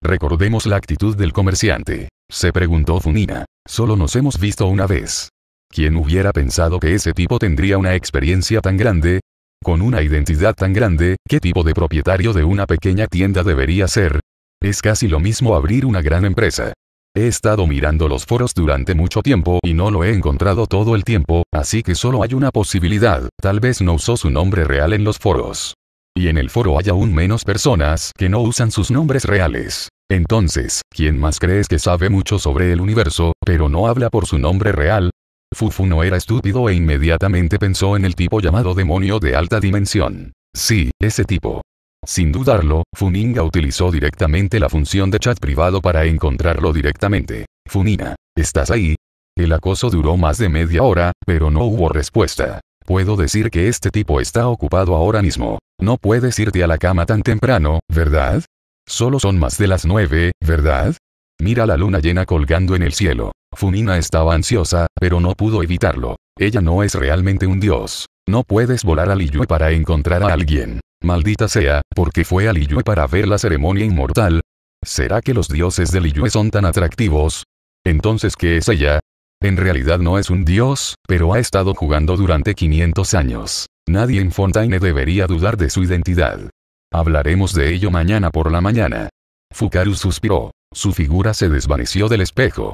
Recordemos la actitud del comerciante. Se preguntó Funina. Solo nos hemos visto una vez. ¿Quién hubiera pensado que ese tipo tendría una experiencia tan grande? Con una identidad tan grande, ¿qué tipo de propietario de una pequeña tienda debería ser? Es casi lo mismo abrir una gran empresa. He estado mirando los foros durante mucho tiempo y no lo he encontrado todo el tiempo, así que solo hay una posibilidad, tal vez no usó su nombre real en los foros. Y en el foro hay aún menos personas que no usan sus nombres reales. Entonces, ¿quién más crees que sabe mucho sobre el universo, pero no habla por su nombre real? Fufu no era estúpido e inmediatamente pensó en el tipo llamado demonio de alta dimensión. Sí, ese tipo. Sin dudarlo, Funinga utilizó directamente la función de chat privado para encontrarlo directamente. Funina, ¿estás ahí? El acoso duró más de media hora, pero no hubo respuesta. Puedo decir que este tipo está ocupado ahora mismo. No puedes irte a la cama tan temprano, ¿verdad? Solo son más de las nueve, ¿verdad? Mira la luna llena colgando en el cielo. Funina estaba ansiosa, pero no pudo evitarlo. Ella no es realmente un dios. No puedes volar a Liyue para encontrar a alguien. Maldita sea, porque fue a Liyue para ver la ceremonia inmortal. ¿Será que los dioses de Liyue son tan atractivos? Entonces, ¿qué es ella? En realidad no es un dios, pero ha estado jugando durante 500 años. Nadie en Fontaine debería dudar de su identidad. Hablaremos de ello mañana por la mañana. Fukaru suspiró. Su figura se desvaneció del espejo.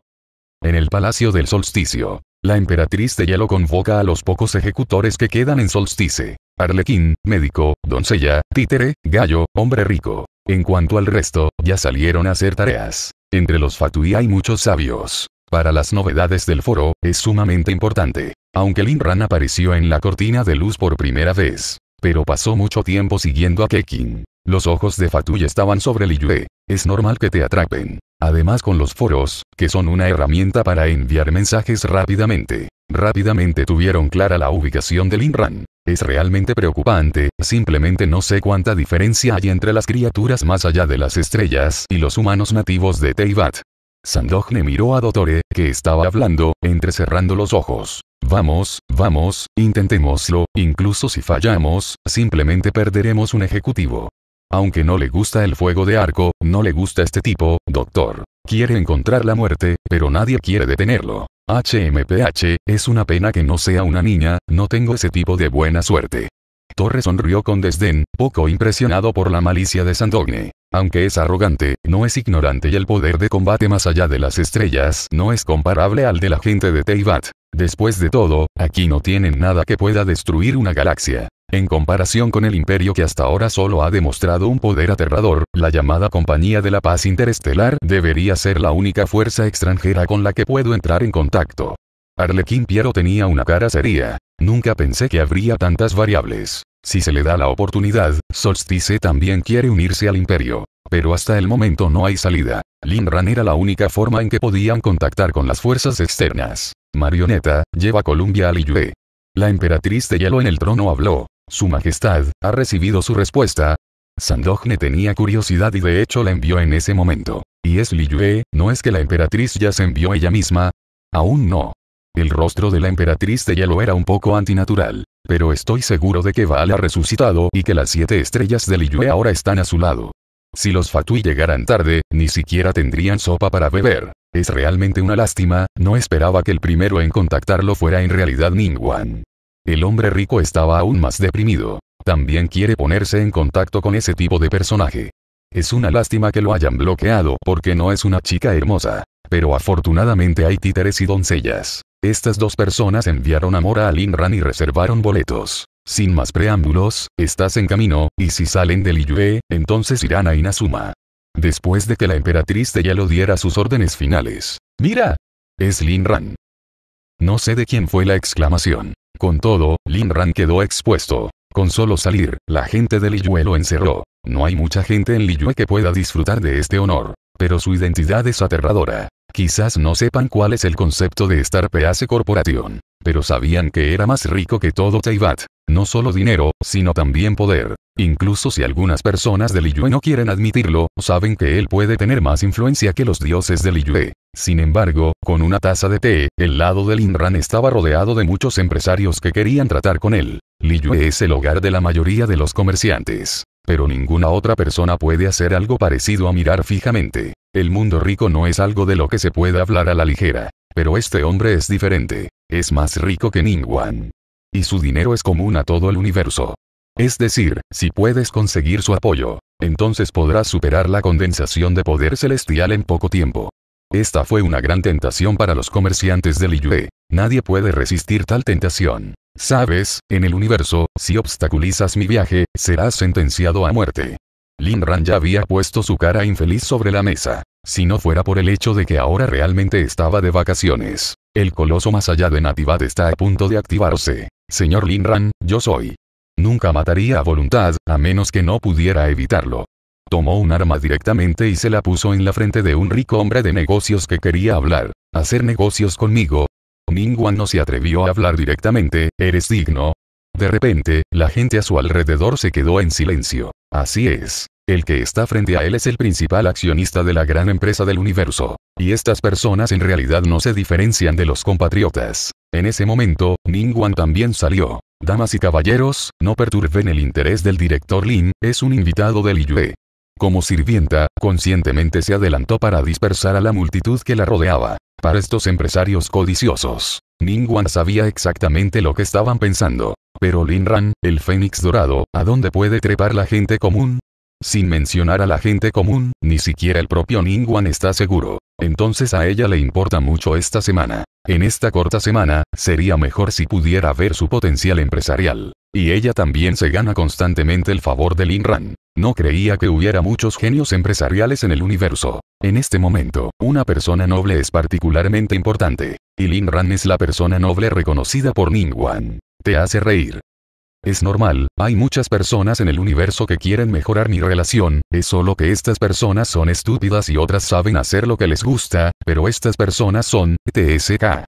En el Palacio del Solsticio, la emperatriz de hielo convoca a los pocos ejecutores que quedan en Solstice. Arlequín, médico, doncella, títere, gallo, hombre rico. En cuanto al resto, ya salieron a hacer tareas. Entre los fatui hay muchos sabios. Para las novedades del foro, es sumamente importante. Aunque Linran apareció en la cortina de luz por primera vez. Pero pasó mucho tiempo siguiendo a Kekin. Los ojos de Fatui estaban sobre Liyue. Es normal que te atrapen. Además con los foros, que son una herramienta para enviar mensajes rápidamente. Rápidamente tuvieron clara la ubicación de Linran. Es realmente preocupante, simplemente no sé cuánta diferencia hay entre las criaturas más allá de las estrellas y los humanos nativos de Teyvat. Sandogne miró a Dottore, que estaba hablando, entrecerrando los ojos. Vamos, vamos, intentémoslo, incluso si fallamos, simplemente perderemos un ejecutivo. Aunque no le gusta el fuego de arco, no le gusta este tipo, doctor. Quiere encontrar la muerte, pero nadie quiere detenerlo. HMPH, es una pena que no sea una niña, no tengo ese tipo de buena suerte. Torre sonrió con desdén, poco impresionado por la malicia de Sandogne. Aunque es arrogante, no es ignorante y el poder de combate más allá de las estrellas no es comparable al de la gente de Teyvat. Después de todo, aquí no tienen nada que pueda destruir una galaxia. En comparación con el imperio que hasta ahora solo ha demostrado un poder aterrador, la llamada Compañía de la Paz Interestelar debería ser la única fuerza extranjera con la que puedo entrar en contacto. Arlequín Piero tenía una cara seria. Nunca pensé que habría tantas variables. Si se le da la oportunidad, Solstice también quiere unirse al imperio. Pero hasta el momento no hay salida. Linran era la única forma en que podían contactar con las fuerzas externas. Marioneta, lleva Columbia al Iyue. La emperatriz de hielo en el trono habló. Su Majestad, ha recibido su respuesta. Sandogne tenía curiosidad y de hecho la envió en ese momento. Y es Li Yue, ¿no es que la emperatriz ya se envió ella misma? Aún no. El rostro de la emperatriz de lo era un poco antinatural. Pero estoy seguro de que Baal ha resucitado y que las siete estrellas de Li ahora están a su lado. Si los Fatui llegaran tarde, ni siquiera tendrían sopa para beber. Es realmente una lástima, no esperaba que el primero en contactarlo fuera en realidad Ningguan. El hombre rico estaba aún más deprimido. También quiere ponerse en contacto con ese tipo de personaje. Es una lástima que lo hayan bloqueado porque no es una chica hermosa. Pero afortunadamente hay títeres y doncellas. Estas dos personas enviaron amor a Ran y reservaron boletos. Sin más preámbulos, estás en camino, y si salen del Iyue, entonces irán a Inazuma. Después de que la emperatriz de lo diera sus órdenes finales. ¡Mira! Es Ran. No sé de quién fue la exclamación. Con todo, Lin Ran quedó expuesto. Con solo salir, la gente de Liyue lo encerró. No hay mucha gente en Liyue que pueda disfrutar de este honor. Pero su identidad es aterradora. Quizás no sepan cuál es el concepto de estar PAC Corporation. Pero sabían que era más rico que todo Taivat. No solo dinero, sino también poder. Incluso si algunas personas de Liyue no quieren admitirlo, saben que él puede tener más influencia que los dioses de Liyue. Sin embargo, con una taza de té, el lado de Linran estaba rodeado de muchos empresarios que querían tratar con él. Liyue es el hogar de la mayoría de los comerciantes. Pero ninguna otra persona puede hacer algo parecido a mirar fijamente. El mundo rico no es algo de lo que se pueda hablar a la ligera. Pero este hombre es diferente. Es más rico que Ningguan. Y su dinero es común a todo el universo. Es decir, si puedes conseguir su apoyo, entonces podrás superar la condensación de poder celestial en poco tiempo. Esta fue una gran tentación para los comerciantes de Liyue. Nadie puede resistir tal tentación. Sabes, en el universo, si obstaculizas mi viaje, serás sentenciado a muerte. Lin Ran ya había puesto su cara infeliz sobre la mesa. Si no fuera por el hecho de que ahora realmente estaba de vacaciones, el coloso más allá de Nativad está a punto de activarse. Señor Linran, yo soy. Nunca mataría a voluntad, a menos que no pudiera evitarlo. Tomó un arma directamente y se la puso en la frente de un rico hombre de negocios que quería hablar. ¿Hacer negocios conmigo? Ningwan no se atrevió a hablar directamente, eres digno. De repente, la gente a su alrededor se quedó en silencio. Así es, el que está frente a él es el principal accionista de la gran empresa del universo. Y estas personas en realidad no se diferencian de los compatriotas. En ese momento, Wan también salió. Damas y caballeros, no perturben el interés del director Lin, es un invitado del yue. Como sirvienta, conscientemente se adelantó para dispersar a la multitud que la rodeaba. Para estos empresarios codiciosos, Wan sabía exactamente lo que estaban pensando. Pero Lin Ran, el fénix dorado, ¿a dónde puede trepar la gente común? Sin mencionar a la gente común, ni siquiera el propio Ningguan está seguro. Entonces a ella le importa mucho esta semana. En esta corta semana, sería mejor si pudiera ver su potencial empresarial. Y ella también se gana constantemente el favor de Lin Ran. No creía que hubiera muchos genios empresariales en el universo. En este momento, una persona noble es particularmente importante. Y Lin Ran es la persona noble reconocida por Ningguan. Te hace reír. Es normal, hay muchas personas en el universo que quieren mejorar mi relación, es solo que estas personas son estúpidas y otras saben hacer lo que les gusta, pero estas personas son, TSK.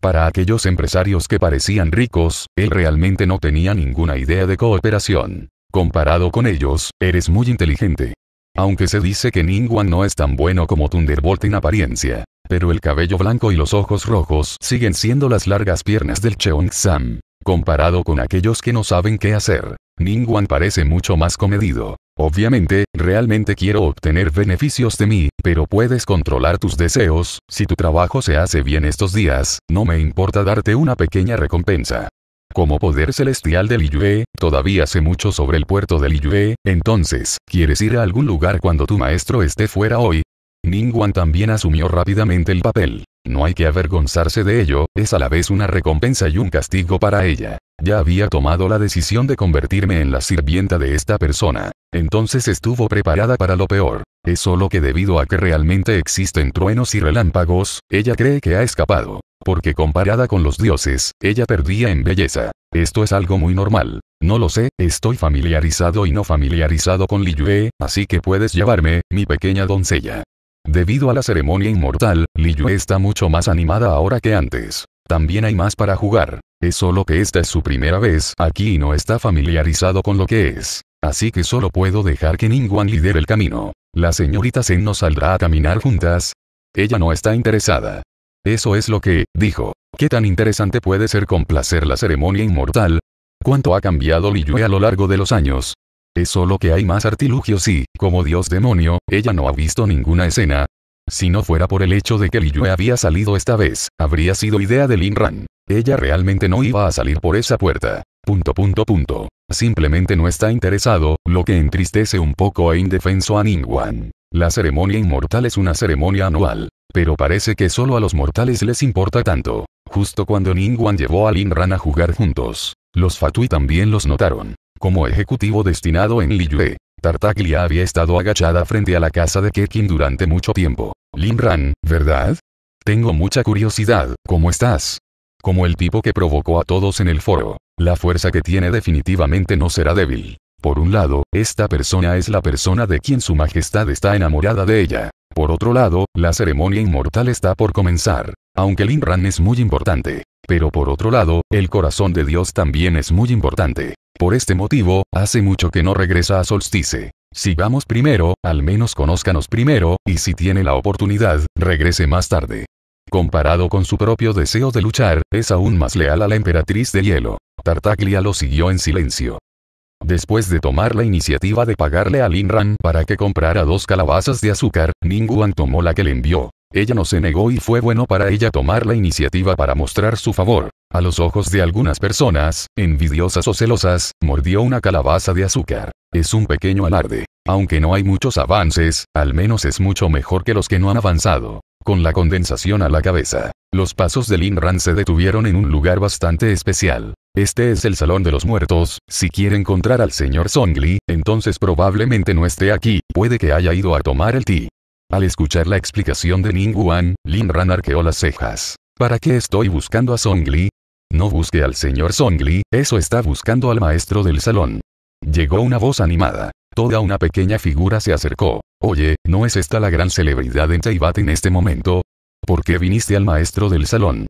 Para aquellos empresarios que parecían ricos, él realmente no tenía ninguna idea de cooperación. Comparado con ellos, eres muy inteligente. Aunque se dice que Ningguang no es tan bueno como Thunderbolt en apariencia. Pero el cabello blanco y los ojos rojos siguen siendo las largas piernas del Cheong Sam. Comparado con aquellos que no saben qué hacer, Ningguang parece mucho más comedido. Obviamente, realmente quiero obtener beneficios de mí, pero puedes controlar tus deseos, si tu trabajo se hace bien estos días, no me importa darte una pequeña recompensa. Como poder celestial del Liyue, todavía sé mucho sobre el puerto del Liyue, entonces, ¿quieres ir a algún lugar cuando tu maestro esté fuera hoy? Ningwan también asumió rápidamente el papel. No hay que avergonzarse de ello, es a la vez una recompensa y un castigo para ella. Ya había tomado la decisión de convertirme en la sirvienta de esta persona. Entonces estuvo preparada para lo peor. Es solo que debido a que realmente existen truenos y relámpagos, ella cree que ha escapado porque comparada con los dioses, ella perdía en belleza. Esto es algo muy normal. No lo sé, estoy familiarizado y no familiarizado con Li Yue, así que puedes llevarme, mi pequeña doncella. Debido a la ceremonia inmortal, Li Yue está mucho más animada ahora que antes. También hay más para jugar. Es solo que esta es su primera vez aquí y no está familiarizado con lo que es. Así que solo puedo dejar que Ningguan lidere el camino. La señorita Zen no saldrá a caminar juntas. Ella no está interesada. Eso es lo que, dijo. ¿Qué tan interesante puede ser complacer la ceremonia inmortal? ¿Cuánto ha cambiado Li Yue a lo largo de los años? Es solo que hay más artilugios y, como dios demonio, ella no ha visto ninguna escena. Si no fuera por el hecho de que Li Yue había salido esta vez, habría sido idea de Lin Ran. Ella realmente no iba a salir por esa puerta. Punto punto punto. Simplemente no está interesado, lo que entristece un poco e indefenso a Ningwan. La ceremonia inmortal es una ceremonia anual. Pero parece que solo a los mortales les importa tanto. Justo cuando Ningguan llevó a Lin Ran a jugar juntos, los Fatui también los notaron. Como ejecutivo destinado en Liyue, Tartaglia había estado agachada frente a la casa de Kekin durante mucho tiempo. Lin Ran, ¿verdad? Tengo mucha curiosidad, ¿cómo estás? Como el tipo que provocó a todos en el foro, la fuerza que tiene definitivamente no será débil. Por un lado, esta persona es la persona de quien su majestad está enamorada de ella. Por otro lado, la ceremonia inmortal está por comenzar. Aunque el Ran es muy importante. Pero por otro lado, el corazón de Dios también es muy importante. Por este motivo, hace mucho que no regresa a Solstice. Si vamos primero, al menos conózcanos primero, y si tiene la oportunidad, regrese más tarde. Comparado con su propio deseo de luchar, es aún más leal a la emperatriz de hielo. Tartaglia lo siguió en silencio. Después de tomar la iniciativa de pagarle a Linran para que comprara dos calabazas de azúcar, Ningguan tomó la que le envió. Ella no se negó y fue bueno para ella tomar la iniciativa para mostrar su favor. A los ojos de algunas personas, envidiosas o celosas, mordió una calabaza de azúcar. Es un pequeño alarde. Aunque no hay muchos avances, al menos es mucho mejor que los que no han avanzado. Con la condensación a la cabeza, los pasos de Lin Ran se detuvieron en un lugar bastante especial. Este es el Salón de los Muertos, si quiere encontrar al señor Songli, entonces probablemente no esté aquí, puede que haya ido a tomar el té. Al escuchar la explicación de Ning Wan, Lin Ran arqueó las cejas. ¿Para qué estoy buscando a Songli? No busque al señor Songli, eso está buscando al maestro del salón. Llegó una voz animada. Toda una pequeña figura se acercó. Oye, ¿no es esta la gran celebridad en Teibat en este momento? ¿Por qué viniste al maestro del salón?